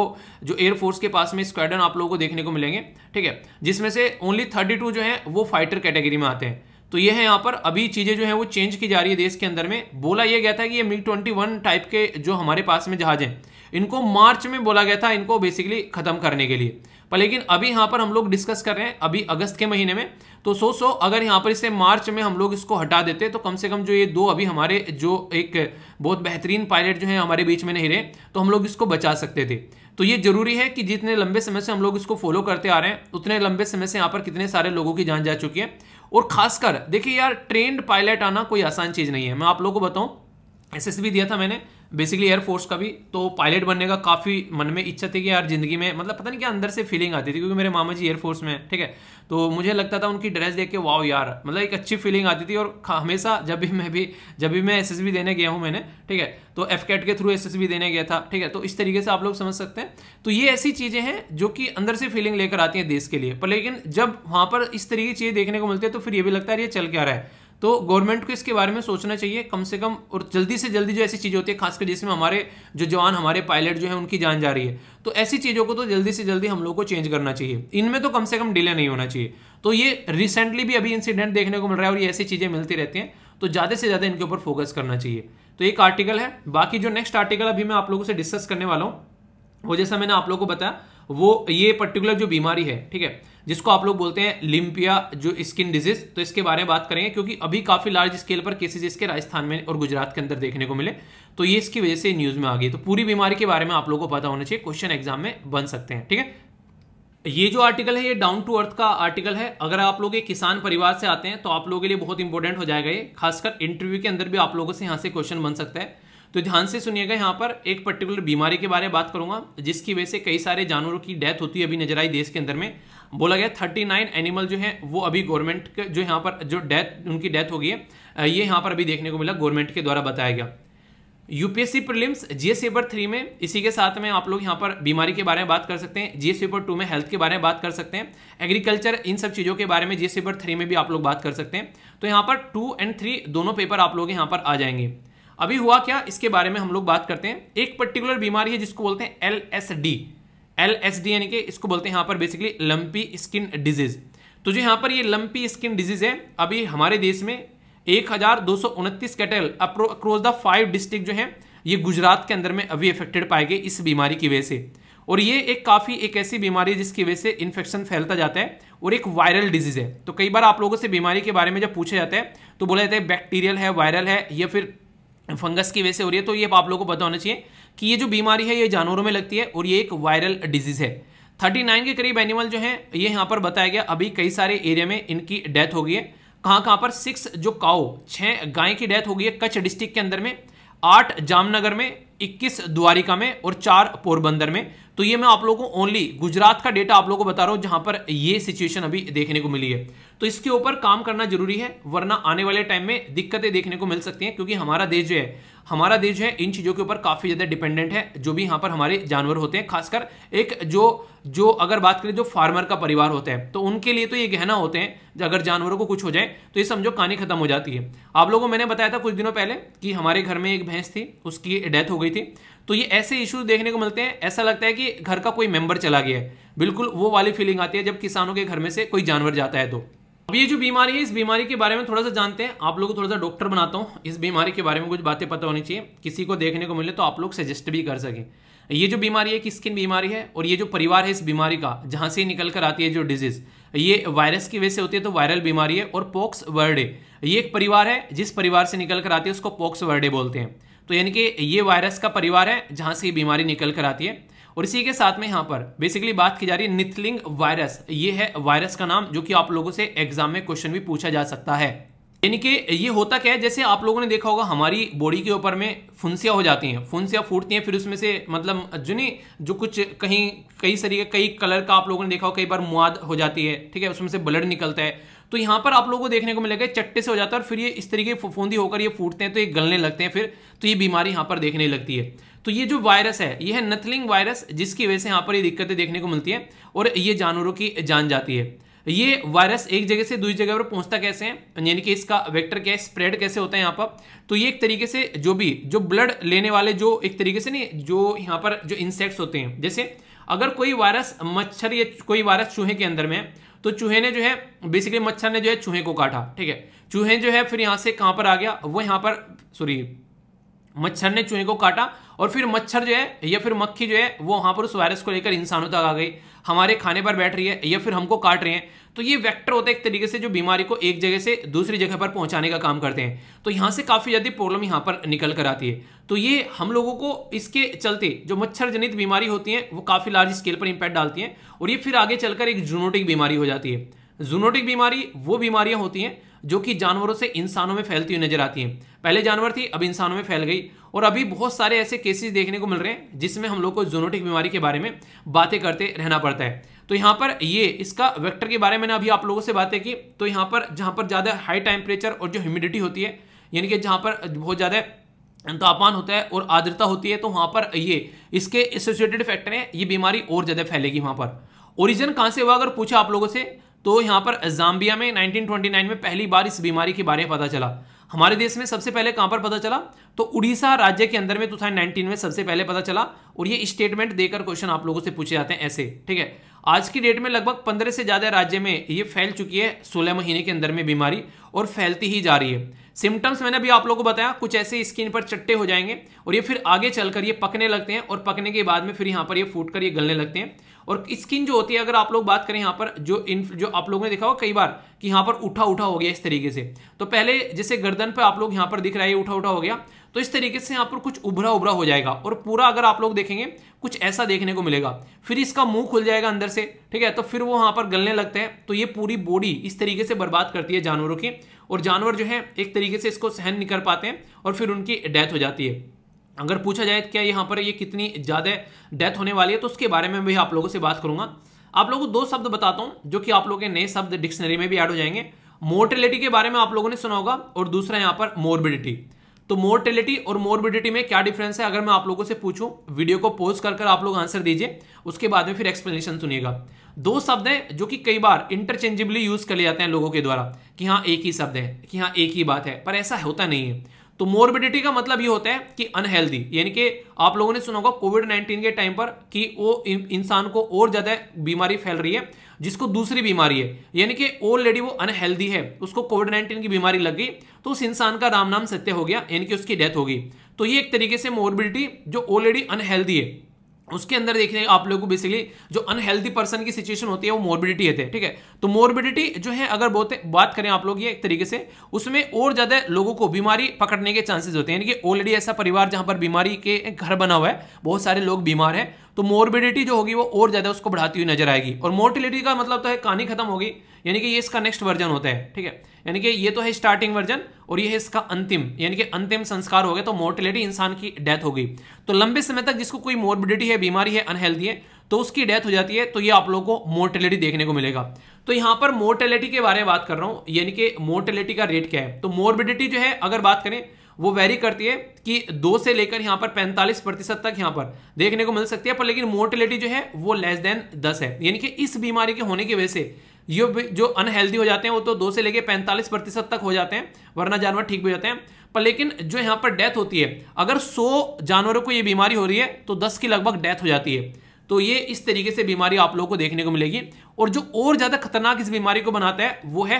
जो एयरफोर्स के पास में स्क्वाडन आप लोगों को देखने को मिलेंगे ठीक है जिसमें से ओनली 32 जो है वो फाइटर कैटेगरी में आते हैं तो ये है यहाँ पर अभी चीज़ें जो है वो चेंज की जा रही है देश के अंदर में बोला यह गया था कि ये मिग ट्वेंटी वन टाइप के जो हमारे पास में जहाज हैं इनको मार्च में बोला गया था इनको बेसिकली ख़त्म करने के लिए पर लेकिन अभी यहाँ पर हम लोग डिस्कस कर रहे हैं अभी अगस्त के महीने में तो सो सो अगर यहाँ पर इसे मार्च में हम लोग इसको हटा देते तो कम से कम जो ये दो अभी हमारे जो एक बहुत बेहतरीन पायलट जो है हमारे बीच में नहीं रहे तो हम लोग इसको बचा सकते थे तो ये जरूरी है कि जितने लंबे समय से हम लोग इसको फॉलो करते आ रहे हैं उतने लंबे समय से यहाँ पर कितने सारे लोगों की जान जा चुकी है और खासकर देखिए यार ट्रेंड पायलट आना कोई आसान चीज़ नहीं है मैं आप लोगों को बताऊँ एस भी दिया था मैंने बेसिकली एयरफोर्स का भी तो पायलट बनने का काफ़ी मन में इच्छा थी कि यार जिंदगी में मतलब पता नहीं क्या अंदर से फीलिंग आती थी क्योंकि मेरे मामा जी एयरफोर्स में ठीक है तो मुझे लगता था उनकी ड्रेस देख के वाओ यार मतलब एक अच्छी फीलिंग आती थी और हमेशा जब भी मैं भी जब भी मैं एस देने गया हूँ मैंने ठीक है तो एफ के थ्रू एस देने गया था ठीक है तो इस तरीके से आप लोग समझ सकते हैं तो ये ऐसी चीज़ें हैं जो कि अंदर से फीलिंग लेकर आती हैं देश के लिए पर लेकिन जब वहाँ पर इस तरीके की चीज़ें देखने को मिलती है तो फिर ये भी लगता है ये चल क्या रहा है तो गवर्नमेंट को इसके बारे में सोचना चाहिए कम से कम और जल्दी से जल्दी जो ऐसी चीज़ होती है खासकर जिसमें हमारे जो जवान हमारे पायलट जो है उनकी जान जा रही है तो ऐसी चीज़ों को तो जल्दी से जल्दी हम लोग को चेंज करना चाहिए इनमें तो कम से कम डिले नहीं होना चाहिए तो ये रिसेंटली भी अभी इंसिडेंट देखने को मिल रहा है और ये ऐसी चीज़ें मिलती रहती हैं तो ज़्यादा से ज़्यादा इनके ऊपर फोकस करना चाहिए तो एक आर्टिकल है बाकी जो नेक्स्ट आर्टिकल अभी मैं आप लोगों से डिस्कस करने वाला हूँ वो जैसा मैंने आप लोगों को बताया वो ये पर्टिकुलर जो बीमारी है ठीक है जिसको आप लोग बोलते हैं लिम्पिया जो स्किन डिजीज तो इसके बारे में बात करेंगे क्योंकि अभी काफी लार्ज स्केल पर केसेज इसके राजस्थान में और गुजरात के अंदर देखने को मिले तो ये इसकी वजह से न्यूज में आ गई तो पूरी बीमारी के बारे में आप लोगों को पता होना चाहिए क्वेश्चन एग्जाम में बन सकते हैं ठीक है ये जो आर्टिकल है ये डाउन टू अर्थ का आर्टिकल है अगर आप लोग एक किसान परिवार से आते हैं तो आप लोगों के लिए बहुत इंपॉर्टेंट हो जाएगा ये खासकर इंटरव्यू के अंदर भी आप लोगों से यहाँ से क्वेश्चन बन सकता है तो ध्यान से सुनिएगा यहाँ पर एक पर्टिकुलर बीमारी के बारे में बात करूंगा जिसकी वजह से कई सारे जानवरों की डेथ होती है अभी नजर आई देश के अंदर में बोला गया थर्टी नाइन एनिमल जो है वो अभी गवर्नमेंट के जो यहाँ पर जो डेथ उनकी डेथ हो गई है ये यहाँ पर अभी देखने को मिला गवर्नमेंट के द्वारा बताया गया UPSC prelims GS paper three में इसी के साथ में आप लोग यहाँ पर बीमारी के बारे में बात कर सकते हैं जीएस पेपर टू में हेल्थ के बारे में बात कर सकते हैं एग्रीकल्चर इन सब चीज़ों के बारे में जीएस पेपर थ्री में भी आप लोग बात कर सकते हैं तो यहाँ पर टू एंड थ्री दोनों पेपर आप लोग यहाँ पर आ जाएंगे अभी हुआ क्या इसके बारे में हम लोग बात करते हैं एक पर्टिकुलर बीमारी है जिसको बोलते हैं L S D L S D यानी कि इसको बोलते हैं यहाँ पर बेसिकली लंपी स्किन डिजीज तो जो यहाँ पर ये लंपी स्किन डिजीज है अभी हमारे देश में एक हजार दो सौ उनतीस cattle across the five district जो है ये गुजरात के अंदर में अभी इफेक्टेड पाए गए इस बीमारी की वजह से और ये एक काफ़ी एक ऐसी बीमारी है जिसकी वजह से इन्फेक्शन फैलता जाता है और एक वायरल डिजीज़ है तो कई बार आप लोगों से बीमारी के बारे में जब पूछा जाता है तो बोला जाता है बैक्टीरियल है वायरल है या फिर फंगस की वजह से हो रही है तो ये आप लोगों को पता होना चाहिए कि ये जो बीमारी है ये जानवरों में लगती है और ये एक वायरल डिजीज है 39 के करीब एनिमल जो हैं ये यहाँ पर बताया गया अभी कई सारे एरिया में इनकी डेथ हो गई है कहाँ कहाँ पर सिक्स जो काओ छः गाय की डेथ हो गई है कच्छ डिस्ट्रिक्ट के अंदर में आठ जामनगर में इक्कीस द्वारिका में और चार पोरबंदर में तो ये मैं आप लोगों को ओनली गुजरात का डेटा आप लोगों को बता रहा हूं जहां पर ये सिचुएशन अभी देखने को मिली है तो इसके ऊपर काम करना जरूरी है वरना आने वाले टाइम में दिक्कतें देखने को मिल सकती हैं क्योंकि हमारा देश जो है हमारा देश जो है इन चीज़ों के ऊपर काफ़ी ज़्यादा डिपेंडेंट है जो भी यहाँ पर हमारे जानवर होते हैं खासकर एक जो जो अगर बात करें जो फार्मर का परिवार होता है तो उनके लिए तो ये गहना होते हैं अगर जानवरों को कुछ हो जाए तो ये समझो कहानी खत्म हो जाती है आप लोगों को मैंने बताया था कुछ दिनों पहले कि हमारे घर में एक भैंस थी उसकी डेथ हो गई थी तो ये ऐसे इश्यूज देखने को मिलते हैं ऐसा लगता है कि घर का कोई मेंबर चला गया है बिल्कुल वो वाली फीलिंग आती है जब किसानों के घर में से कोई जानवर जाता है तो अब ये जो बीमारी है इस बीमारी के बारे में थोड़ा सा जानते हैं आप लोग को थोड़ा सा डॉक्टर बनाता हूँ इस बीमारी के बारे में कुछ बातें पता होनी चाहिए किसी को देखने को मिले तो आप लोग सजेस्ट भी कर सके ये जो बीमारी है कि स्किन बीमारी है और ये जो परिवार है इस बीमारी का जहाँ से निकल कर आती है जो डिजीज ये वायरस की वजह से होती है तो वायरल बीमारी है और पॉक्स वर्डे ये एक परिवार है जिस परिवार से निकल कर आती है उसको पॉक्स वर्डे बोलते हैं तो यानी कि ये वायरस का परिवार है जहाँ से ये बीमारी निकल कर आती है और इसी के साथ में यहाँ पर बेसिकली बात की जा रही है निथलिंग वायरस ये है वायरस का नाम जो कि आप लोगों से एग्जाम में क्वेश्चन भी पूछा जा सकता है यानी कि ये होता क्या है जैसे आप लोगों ने देखा होगा हमारी बॉडी के ऊपर में फुंसियाँ हो जाती हैं फुंसियाँ फूटती हैं फिर उसमें से मतलब जो नहीं जो कुछ कहीं कई तरीके कई कलर का आप लोगों ने देखा हो कई बार मुआद हो जाती है ठीक है उसमें से ब्लड निकलता है तो यहाँ पर आप लोगों को देखने को मिलेगा चट्टे से हो जाता है और फिर ये इस तरीके फूंदी होकर ये फूटते हैं तो ये गलने लगते हैं फिर तो ये बीमारी यहाँ पर देखने लगती है तो ये जो वायरस है ये है नथलिंग वायरस जिसकी वजह से यहाँ पर ये दिक्कतें देखने को मिलती है और ये जानवरों की जान जाती है ये वायरस एक जगह से दूसरी जगह पर पहुंचता कैसे है यानी कि इसका वेक्टर क्या है स्प्रेड कैसे होता है यहाँ पर तो ये एक तरीके से जो भी जो ब्लड लेने वाले जो एक तरीके से नहीं जो यहाँ पर जो इंसेक्ट्स होते हैं जैसे अगर कोई वायरस मच्छर या कोई वायरस चूहे के अंदर में है तो चूहे ने जो है बेसिकली मच्छर ने जो है चूहे को काटा ठीक है चूहे जो है फिर यहाँ से कहाँ पर आ गया वो यहाँ पर सॉरी मच्छर ने चूहे को काटा और फिर मच्छर जो है या फिर मक्खी जो है वो वहाँ पर उस वायरस को लेकर इंसानों तक आ गई हमारे खाने पर बैठ रही है या फिर हमको काट रहे हैं तो ये वेक्टर होता है एक तरीके से जो बीमारी को एक जगह से दूसरी जगह पर पहुंचाने का काम करते हैं तो यहाँ से काफ़ी ज़्यादा प्रॉब्लम यहाँ पर निकल कर आती है तो ये हम लोगों को इसके चलते जो मच्छर जनित बीमारी होती हैं वो काफ़ी लार्ज स्केल पर इम्पैक्ट डालती हैं और ये फिर आगे चलकर एक जूनोटिक बीमारी हो जाती है जूनोटिक बीमारी वो बीमारियाँ होती हैं जो कि जानवरों से इंसानों में फैलती हुई नजर आती है पहले जानवर थी अब इंसानों में फैल गई और अभी बहुत सारे ऐसे केसेस देखने को मिल रहे हैं जिसमें हम लोग को जोनोटिक बीमारी के बारे में बातें करते रहना पड़ता है तो यहाँ पर ये इसका वेक्टर के बारे में मैंने अभी आप लोगों से बातें की तो यहाँ पर जहाँ पर ज़्यादा हाई टेम्परेचर और जो ह्यूमिडिटी होती है यानी कि जहाँ पर बहुत ज़्यादा तापमान होता है और आर्द्रता होती है तो वहाँ पर ये इसके एसोसिएटेड फैक्टर हैं ये बीमारी और ज़्यादा फैलेगी वहाँ पर ओरिजिन कहाँ से हुआ अगर पूछा आप लोगों से तो यहाँ पर जाम्बिया में 1929 में पहली बार इस बीमारी के बारे में पता चला हमारे देश में सबसे पहले कहाँ पर पता चला तो उड़ीसा राज्य के अंदर में टू तो में सबसे पहले पता चला और ये स्टेटमेंट देकर क्वेश्चन आप लोगों से पूछे जाते हैं ऐसे ठीक है आज की डेट में लगभग पंद्रह से ज़्यादा राज्य में ये फैल चुकी है सोलह महीने के अंदर में बीमारी और फैलती ही जा रही है सिम्टम्स मैंने अभी आप लोगों को बताया कुछ ऐसे स्किन पर चट्टे हो जाएंगे और ये फिर आगे चलकर ये पकने लगते हैं और पकने के बाद में फिर यहाँ पर ये फूट कर ये गलने लगते हैं और स्किन जो होती है अगर आप लोग बात करें यहाँ पर जो इन जो आप लोगों ने देखा होगा कई बार कि यहाँ पर उठा उठा हो गया इस तरीके से तो पहले जैसे गर्दन पर आप लोग यहाँ पर दिख रहा है उठा उठा हो गया तो इस तरीके से यहाँ पर कुछ उभरा उभरा हो जाएगा और पूरा अगर आप लोग देखेंगे कुछ ऐसा देखने को मिलेगा फिर इसका मुंह खुल जाएगा अंदर से ठीक है तो फिर वो वहाँ पर गलने लगते हैं तो ये पूरी बॉडी इस तरीके से बर्बाद करती है जानवरों की और जानवर जो है एक तरीके से इसको सहन नहीं कर पाते हैं और फिर उनकी डेथ हो जाती है अगर पूछा जाए क्या यहाँ पर ये कितनी ज़्यादा डेथ होने वाली है तो उसके बारे में भी आप लोगों से बात करूंगा आप लोगों को दो शब्द बताता हूँ जो कि आप लोगों के नए शब्द डिक्शनरी में भी ऐड हो जाएंगे मोर्टेलिटी के बारे में आप लोगों ने सुना होगा और दूसरा यहाँ पर मोरबिडिटी तो मोर्टेलिटी और मोर्बिडिटी में क्या डिफरेंस है अगर मैं आप लोगों से पूछूं वीडियो को पोज कर कर आप लोग आंसर दीजिए उसके बाद में फिर एक्सप्लेनेशन सुनिएगा दो शब्द हैं जो कि कई बार इंटरचेंजेबली यूज कर लिए जाते हैं लोगों के द्वारा कि हाँ एक ही शब्द है कि हाँ एक ही बात है पर ऐसा होता नहीं है तो मोरबिडिटी का मतलब ये होता है कि अनहेल्दी यानी कि आप लोगों ने सुना होगा कोविड नाइन्टीन के टाइम पर कि वो इंसान को और ज़्यादा बीमारी फैल रही है जिसको दूसरी बीमारी है यानी कि ऑलरेडी वो अनहेल्दी है उसको कोविड नाइन्टीन की बीमारी लग गई तो उस इंसान का राम नाम सत्य हो गया यानी कि उसकी डेथ होगी तो ये एक तरीके से मोरबिडिटी जो ऑलरेडी अनहेल्दी है उसके अंदर देखने आप लोगों को बेसिकली जो अनहेल्दी पर्सन की सिचुएशन होती है वो मोरबिडिटी है ठीक है तो मोरबिडिटी जो है अगर बहुत बात करें आप लोग ये एक तरीके से उसमें और ज़्यादा लोगों को बीमारी पकड़ने के चांसेस होते हैं यानी कि ऑलरेडी ऐसा परिवार जहां पर बीमारी के घर बना हुआ है बहुत सारे लोग बीमार हैं तो मोरबिडिटी जो होगी वो और ज़्यादा उसको बढ़ाती हुई नजर आएगी और मोर्टिलिटी का मतलब तो है कहानी खत्म होगी यानी कि ये इसका नेक्स्ट वर्जन होता है ठीक है यानी कि ये तो है स्टार्टिंग वर्जन और ये है इसका अंतिम यानी कि अंतिम संस्कार हो गया तो मोर्टिलिटी इंसान की डेथ होगी तो लंबे समय तक जिसको कोई मोरबिडिटी है बीमारी है अनहेल्दी है तो उसकी डेथ हो जाती है तो ये आप लोगों को मोर्टिलिटी देखने को मिलेगा तो यहां पर मोर्टेलिटी के बारे में बात कर रहा हूं यानी कि मोर्टेलिटी का रेट क्या है तो मोर्बिडिटी जो है अगर बात करें वो वेरी करती है कि दो से लेकर यहां पर पैंतालीस प्रतिशत तक यहां पर देखने को मिल सकती है पर लेकिन मोर्टिलिटी जो है वो लेस देन दस है यानी कि इस बीमारी के होने की वजह से ये जो अनहेल्दी हो जाते हैं वो तो दो से लेकर पैंतालीस प्रतिशत तक हो जाते हैं वरना जानवर ठीक भी हो जाते हैं पर लेकिन जो यहां पर डेथ होती है अगर सौ जानवरों को यह बीमारी हो रही है तो दस की लगभग डेथ हो जाती है तो ये इस तरीके से बीमारी आप लोगों को देखने को मिलेगी और जो और ज़्यादा खतरनाक इस बीमारी को बनाता है वो है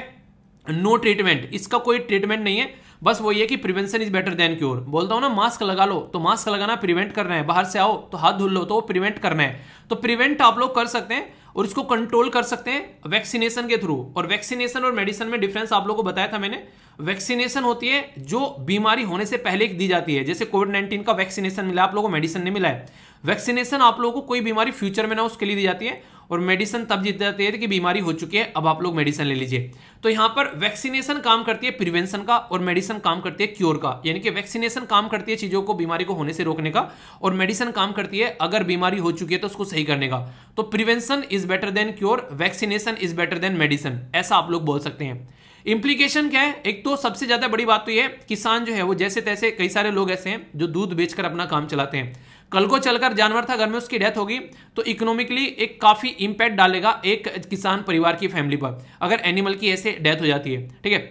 नो ट्रीटमेंट इसका कोई ट्रीटमेंट नहीं है बस वो ये कि prevention is better than cure बोलता हूँ ना मास्क लगा लो तो मास्क लगाना प्रिवेंट करना है बाहर से आओ तो हाथ धुल लो तो वो प्रिवेंट करना है तो प्रिवेंट आप लोग कर सकते हैं और इसको कंट्रोल कर सकते हैं वैक्सीनेशन के थ्रू और वैक्सीनेशन और मेडिसिन में डिफरेंस आप लोग को बताया था मैंने वैक्सीनेशन होती है जो बीमारी होने से पहले दी जाती है जैसे कोविड नाइन्टीन का वैक्सीनेशन मिला आप लोगों को मेडिसिन नहीं मिला है वैक्सीनेशन आप लोगों को कोई बीमारी फ्यूचर में ना उसके लिए दी जाती है और मेडिसिन तब जीत जाती है कि बीमारी हो चुकी है अब आप लोग मेडिसिन ले लीजिए तो यहां पर वैक्सीनेशन काम करती है प्रिवेंशन का और मेडिसिन काम करती है क्योर का यानी कि वैक्सीनेशन काम करती है चीज़ों को बीमारी को होने से रोकने का और मेडिसिन काम करती है अगर बीमारी हो चुकी है तो उसको सही करने का तो prevention is better than cure vaccination is better than medicine ऐसा आप लोग बोल सकते हैं इम्प्लीकेशन क्या है एक तो सबसे ज्यादा बड़ी बात तो यह किसान जो है वो जैसे तैसे कई सारे लोग ऐसे हैं जो दूध बेचकर अपना काम चलाते हैं कल को चलकर जानवर था घर में उसकी डेथ होगी तो इकोनॉमिकली एक काफ़ी इंपैक्ट डालेगा एक किसान परिवार की फैमिली पर अगर एनिमल की ऐसे डेथ हो जाती है ठीक है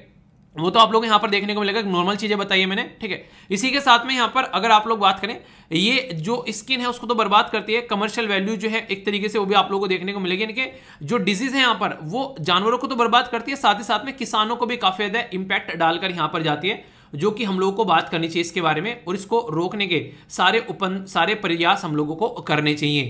वो तो आप लोग यहाँ पर देखने को मिलेगा नॉर्मल चीज़ें बताइए मैंने ठीक है इसी के साथ में यहाँ पर अगर आप लोग बात करें ये जो स्किन है उसको तो बर्बाद करती है कमर्शियल वैल्यू जो है एक तरीके से वो भी आप लोगों को देखने को मिलेगी यानी कि जो डिजीज़ है यहाँ पर वो जानवरों को तो बर्बाद करती है साथ ही साथ में किसानों को भी काफ़ी ज़्यादा इम्पैक्ट डालकर यहाँ पर जाती है जो कि हम लोगों को बात करनी चाहिए इसके बारे में और इसको रोकने के सारे उपन सारे प्रयास हम लोगों को करने चाहिए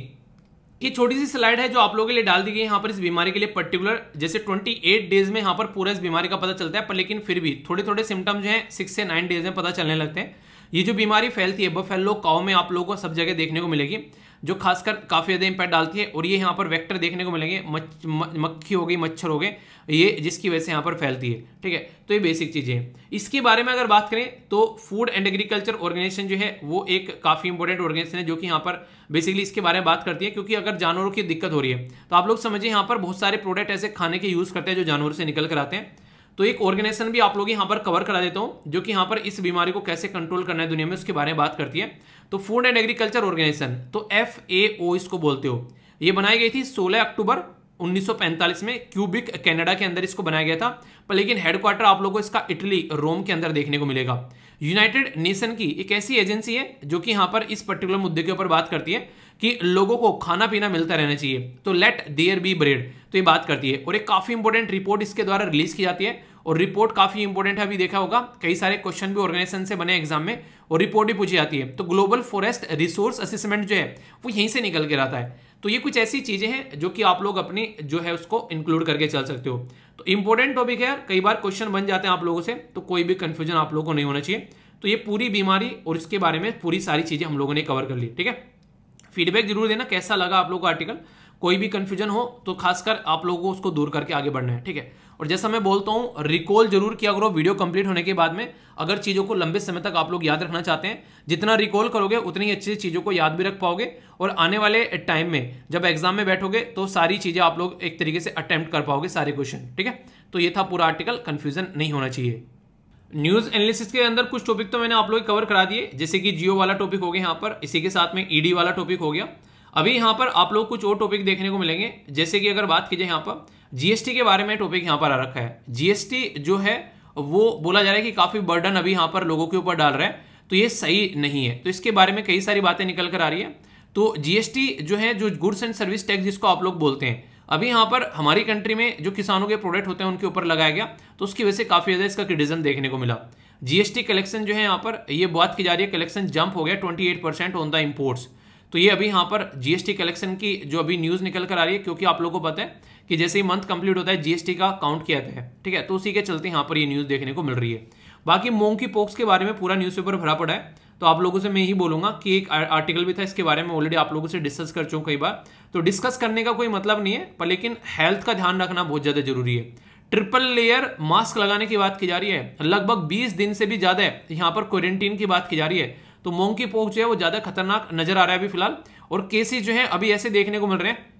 ये छोटी सी स्लाइड है जो आप लोगों के लिए डाल दी गई है यहाँ पर इस बीमारी के लिए पर्टिकुलर जैसे 28 डेज में यहाँ पर पूरा इस बीमारी का पता चलता है पर लेकिन फिर भी थोड़े थोड़े सिम्टम जो है सिक्स से नाइन डेज में पता चलने लगते हैं ये जो बीमारी फैलती है बफेलो काओ में आप लोगों को सब जगह देखने को मिलेगी जो खासकर काफ़ी ज़्यादा इम्पैक्ट डालती है और ये यहाँ पर वेक्टर देखने को मिलेंगे मक्खी हो गई मच्छर हो गए ये जिसकी वजह से यहाँ पर फैलती है ठीक है तो ये बेसिक चीज़ें हैं इसके बारे में अगर बात करें तो फूड एंड एग्रीकल्चर ऑर्गेनाइजेशन जो है वो एक काफ़ी इंपॉर्टेंट ऑर्गेनाइजेशन है जो कि यहाँ पर बेसिकली इसके बारे में बात करती है क्योंकि अगर जानवरों की दिक्कत हो रही है तो आप लोग समझिए यहाँ पर बहुत सारे प्रोडक्ट ऐसे खाने के यूज़ करते हैं जो जानवरों से निकल कर आते हैं तो एक ऑर्गेनाइजेशन भी आप लोग यहाँ पर कवर करा देता हूँ जो कि यहाँ पर इस बीमारी को कैसे कंट्रोल करना है दुनिया में उसके बारे में बात करती है तो फूड एंड एग्रीकल्चर ऑर्गेनाइजेशन तो एफ ए ओ इसको बोलते हो ये बनाई गई थी 16 अक्टूबर 1945 में क्यूबिक कनाडा के अंदर इसको बनाया गया था पर लेकिन हेडक्वार्टर आप लोगों को इसका इटली रोम के अंदर देखने को मिलेगा यूनाइटेड नेशन की एक ऐसी एजेंसी है जो कि यहाँ पर इस पर्टिकुलर मुद्दे के ऊपर बात करती है कि लोगों को खाना पीना मिलता रहना चाहिए तो लेट देयर बी ब्रेड तो ये बात करती है और एक काफ़ी इंपोर्टेंट रिपोर्ट इसके द्वारा रिलीज की जाती है और रिपोर्ट काफ़ी इंपॉर्टेंट है अभी देखा होगा कई सारे क्वेश्चन भी ऑर्गेनाइजेशन से बने एग्जाम में और रिपोर्ट भी पूछी जाती है तो ग्लोबल फॉरेस्ट रिसोर्स असेसमेंट जो है वो यहीं से निकल के आता है तो ये कुछ ऐसी चीज़ें हैं जो कि आप लोग अपनी जो है उसको इंक्लूड करके चल सकते हो तो इंपॉर्टेंट टॉपिक है यार कई बार क्वेश्चन बन जाते हैं आप लोगों से तो कोई भी कंफ्यूजन आप लोगों को नहीं होना चाहिए तो ये पूरी बीमारी और इसके बारे में पूरी सारी चीज़ें हम लोगों ने कवर कर ली ठीक है फीडबैक जरूर देना कैसा लगा आप लोगों का आर्टिकल कोई भी कन्फ्यूजन हो तो खासकर आप लोगों को उसको दूर करके आगे बढ़ना है ठीक है और जैसा मैं बोलता हूँ रिकॉल जरूर किया करो वीडियो कंप्लीट होने के बाद में अगर चीज़ों को लंबे समय तक आप लोग याद रखना चाहते हैं जितना रिकॉल करोगे उतनी अच्छी चीज़ों को याद भी रख पाओगे और आने वाले टाइम में जब एग्जाम में बैठोगे तो सारी चीज़ें आप लोग एक तरीके से अटैम्प्ट कर पाओगे सारे क्वेश्चन ठीक है तो ये था पूरा आर्टिकल कन्फ्यूजन नहीं होना चाहिए न्यूज एनालिसिस के अंदर कुछ टॉपिक तो मैंने आप लोग कवर करा दिए जैसे कि जियो वाला टॉपिक हो गया यहाँ पर इसी के साथ में ईडी वाला टॉपिक हो गया अभी यहां पर आप लोग कुछ और टॉपिक देखने को मिलेंगे जैसे कि अगर बात की जाए यहां पर जीएसटी के बारे में टॉपिक यहां पर आ रखा है जीएसटी जो है वो बोला जा रहा है कि काफ़ी बर्डन अभी यहां पर लोगों के ऊपर डाल रहा है तो ये सही नहीं है तो इसके बारे में कई सारी बातें निकल कर आ रही है तो जीएसटी जो है जो गुड्स एंड सर्विस टैक्स जिसको आप लोग बोलते हैं अभी यहां पर हमारी कंट्री में जो किसानों के प्रोडक्ट होते हैं उनके ऊपर लगाया गया तो उसकी वजह से काफ़ी ज़्यादा इसका क्रिटिजम देखने को मिला जीएसटी कलेक्शन जो है यहां पर ये बात की जा रही है कलेक्शन जंप हो गया 28 परसेंट ऑन द इम्पोर्ट्स तो ये अभी यहाँ पर जीएसटी कलेक्शन की जो अभी न्यूज़ निकल कर आ रही है क्योंकि आप लोगों को पता है कि जैसे ही मंथ कंप्लीट होता है जीएसटी का काउंट किया जाता है ठीक है तो उसी के चलते यहाँ पर ये न्यूज़ देखने को मिल रही है बाकी मोंग की पोक्स के बारे में पूरा पेपर भरा पड़ा है तो आप लोगों से मैं यही बोलूंगा कि एक आर्टिकल भी था इसके बारे में ऑलरेडी आप लोगों से डिस्कस कर चुका कई बार तो डिस्कस करने का कोई मतलब नहीं है पर लेकिन हेल्थ का ध्यान रखना बहुत ज़्यादा जरूरी है ट्रिपल लेयर मास्क लगाने की बात की जा रही है लगभग 20 दिन से भी ज़्यादा है यहाँ पर क्वारंटीन की बात की जा रही है तो मोंकी पोक जो है वो ज़्यादा खतरनाक नजर आ रहा है अभी फिलहाल और केसेस जो है अभी ऐसे देखने को मिल रहे हैं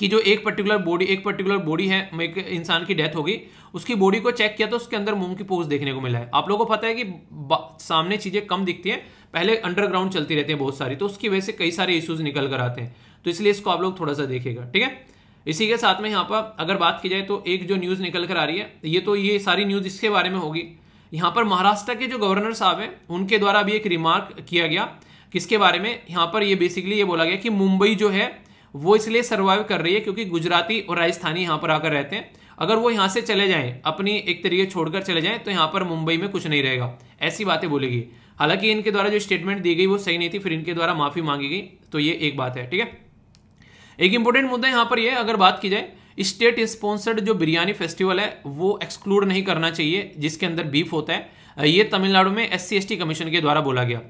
कि जो एक पर्टिकुलर बॉडी एक पर्टिकुलर बॉडी है एक इंसान की डेथ होगी उसकी बॉडी को चेक किया तो उसके अंदर मूंग की पोज देखने को मिला है आप लोगों को पता है कि सामने चीज़ें कम दिखती हैं पहले अंडरग्राउंड चलती रहती हैं बहुत सारी तो उसकी वजह से कई सारे इश्यूज निकल कर आते हैं तो इसलिए इसको आप लोग थोड़ा सा देखेगा ठीक है इसी के साथ में यहाँ पर अगर बात की जाए तो एक जो न्यूज़ निकल कर आ रही है ये तो ये सारी न्यूज़ इसके बारे में होगी यहाँ पर महाराष्ट्र के जो गवर्नर साहब हैं उनके द्वारा भी एक रिमार्क किया गया किसके बारे में यहाँ पर ये बेसिकली ये बोला गया कि मुंबई जो है वो इसलिए सर्वाइव कर रही है क्योंकि गुजराती और राजस्थानी यहाँ पर आकर रहते हैं अगर वो यहाँ से चले जाएं अपनी एक तरीके छोड़कर चले जाएं तो यहाँ पर मुंबई में कुछ नहीं रहेगा ऐसी बातें बोलेगी हालांकि इनके द्वारा जो स्टेटमेंट दी गई वो सही नहीं थी फिर इनके द्वारा माफ़ी मांगी गई तो ये एक बात है ठीक है एक इंपॉर्टेंट मुद्दा यहाँ पर यह अगर बात की जाए स्टेट स्पॉन्सर्ड जो बिरयानी फेस्टिवल है वो एक्सक्लूड नहीं करना चाहिए जिसके अंदर बीफ होता है ये तमिलनाडु में एस सी कमीशन के द्वारा बोला गया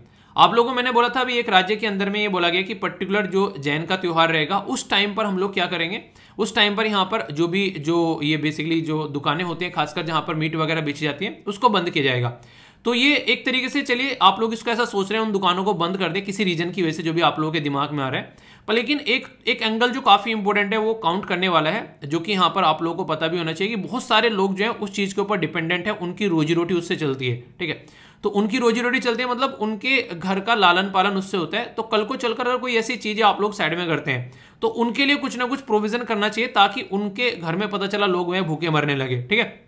आप लोगों मैंने बोला था अभी एक राज्य के अंदर में ये बोला गया कि पर्टिकुलर जो जैन का त्यौहार रहेगा उस टाइम पर हम लोग क्या करेंगे उस टाइम पर यहाँ पर जो भी जो ये बेसिकली जो दुकानें होती हैं खासकर जहाँ पर मीट वगैरह बेची जाती है उसको बंद किया जाएगा तो ये एक तरीके से चलिए आप लोग इसको ऐसा सोच रहे हैं उन दुकानों को बंद कर दें किसी रीजन की वजह से जो भी आप लोगों के दिमाग में आ रहा है पर लेकिन एक एक एंगल जो काफ़ी इंपॉर्टेंट है वो काउंट करने वाला है जो कि यहाँ पर आप लोगों को पता भी होना चाहिए कि बहुत सारे लोग जो हैं उस चीज़ के ऊपर डिपेंडेंट है उनकी रोजी रोटी उससे चलती है ठीक है तो उनकी रोजी रोटी चलती है मतलब उनके घर का लालन पालन उससे होता है तो कल को चलकर अगर कोई ऐसी चीज़ें आप लोग साइड में करते हैं तो उनके लिए कुछ ना कुछ प्रोविजन करना चाहिए ताकि उनके घर में पता चला लोग वह भूखे मरने लगे ठीक है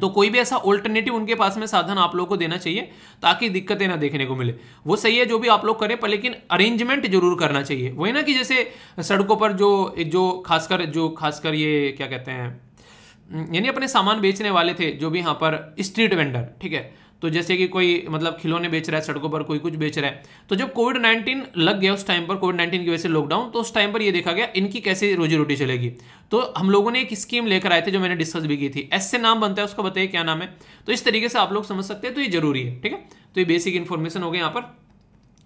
तो कोई भी ऐसा ऑल्टरनेटिव उनके पास में साधन आप लोगों को देना चाहिए ताकि दिक्कतें ना देखने को मिले वो सही है जो भी आप लोग करें पर लेकिन अरेंजमेंट जरूर करना चाहिए वही ना कि जैसे सड़कों पर जो जो खासकर जो खासकर ये क्या कहते हैं यानी अपने सामान बेचने वाले थे जो भी यहाँ पर स्ट्रीट वेंडर ठीक है तो जैसे कि कोई मतलब खिलौने बेच रहा है सड़कों पर कोई कुछ बेच रहा है तो जब कोविड नाइन्टीन लग गया उस टाइम पर कोविड नाइन्टीन की वजह से लॉकडाउन तो उस टाइम पर ये देखा गया इनकी कैसे रोजी रोटी चलेगी तो हम लोगों ने एक स्कीम लेकर आए थे जो मैंने डिस्कस भी की थी एस से नाम बनता है उसका बताइए क्या नाम है तो इस तरीके से आप लोग समझ सकते हैं तो ये जरूरी है ठीक है तो ये बेसिक इन्फॉर्मेशन हो गई यहाँ पर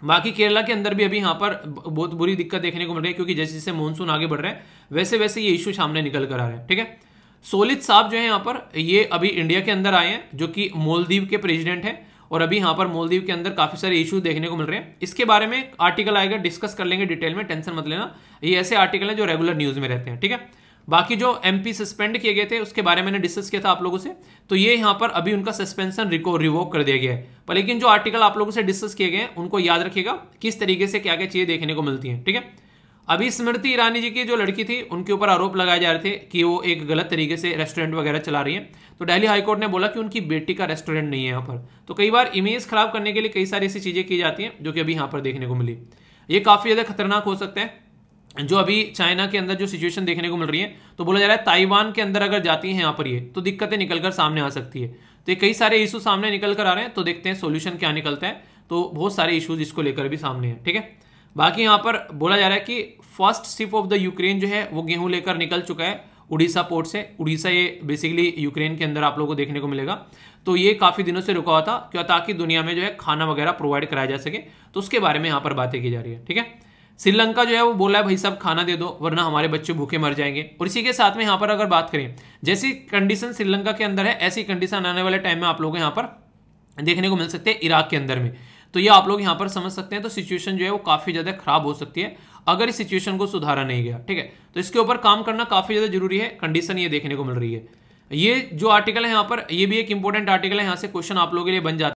बाकी केरला के अंदर भी अभी यहाँ पर बहुत बुरी दिक्कत देखने को मिल रही है क्योंकि जैसे जैसे मानसून आगे बढ़ रहे हैं वैसे वैसे ये इशू सामने निकल कर आ रहे हैं ठीक है सोलित साहब जो है यहाँ पर ये अभी इंडिया के अंदर आए हैं जो कि मोलदीव के प्रेजिडेंट हैं और अभी यहाँ पर मोलदीव के अंदर काफ़ी सारे इशू देखने को मिल रहे हैं इसके बारे में आर्टिकल आएगा डिस्कस कर लेंगे डिटेल में टेंशन मत लेना ये ऐसे आर्टिकल हैं जो रेगुलर न्यूज़ में रहते हैं ठीक है बाकी जो एमपी सस्पेंड किए गए थे उसके बारे में मैंने डिस्कस किया था आप लोगों से तो ये यहाँ पर अभी उनका सस्पेंशन रिको रिवोक कर दिया गया है पर लेकिन जो आर्टिकल आप लोगों से डिस्कस किए गए हैं उनको याद रखिएगा किस तरीके से क्या क्या चीज़ें देखने को मिलती हैं ठीक है अभी स्मृति ईरानी जी की जो लड़की थी उनके ऊपर आरोप लगाए जा रहे थे कि वो एक गलत तरीके से रेस्टोरेंट वगैरह चला रही हैं तो डेली हाईकोर्ट ने बोला कि उनकी बेटी का रेस्टोरेंट नहीं है यहाँ पर तो कई बार इमेज खराब करने के लिए कई सारी ऐसी चीज़ें की जाती हैं जो कि अभी यहाँ पर देखने को मिली ये काफ़ी ज़्यादा खतरनाक हो सकता है जो अभी चाइना के अंदर जो सिचुएशन देखने को मिल रही है तो बोला जा रहा है ताइवान के अंदर अगर जाती है यहाँ पर ये तो दिक्कतें निकलकर सामने आ सकती है तो ये कई सारे इशू सामने निकल कर आ रहे हैं तो देखते हैं सोल्यूशन क्या निकलता है तो बहुत सारे इशूज इसको लेकर भी सामने है ठीक है बाकी यहाँ पर बोला जा रहा है कि first ship of the Ukraine जो है वो गेहूँ लेकर निकल चुका है उड़ीसा पोर्ट से उड़ीसा ये बेसिकली यूक्रेन के अंदर आप लोगों को देखने को मिलेगा तो ये काफ़ी दिनों से रुका हुआ था क्यों ताकि दुनिया में जो है खाना वगैरह प्रोवाइड कराया जा सके तो उसके बारे में यहाँ पर बातें की जा रही है ठीक है श्रीलंका जो है वो बोला है भाई साहब खाना दे दो वरना हमारे बच्चे भूखे मर जाएंगे और इसी के साथ में यहाँ पर अगर बात करें जैसी कंडीशन श्रीलंका के अंदर है ऐसी कंडीशन आने वाले टाइम में आप लोग यहाँ पर देखने को मिल सकते हैं इराक के अंदर में तो ये आप लोग यहाँ पर समझ सकते हैं तो सिचुएशन जो है वो काफ़ी ज़्यादा खराब हो सकती है अगर इस सिचुएशन को सुधारा नहीं गया ठीक है तो इसके ऊपर काम करना काफ़ी ज़्यादा जरूरी है कंडीशन ये देखने को मिल रही है ये जो आर्टिकल है यहाँ पर ये भी एक इंपॉर्टेंट आर्टिकल है यहाँ से क्वेश्चन आप लोगों के लिए बन जाता है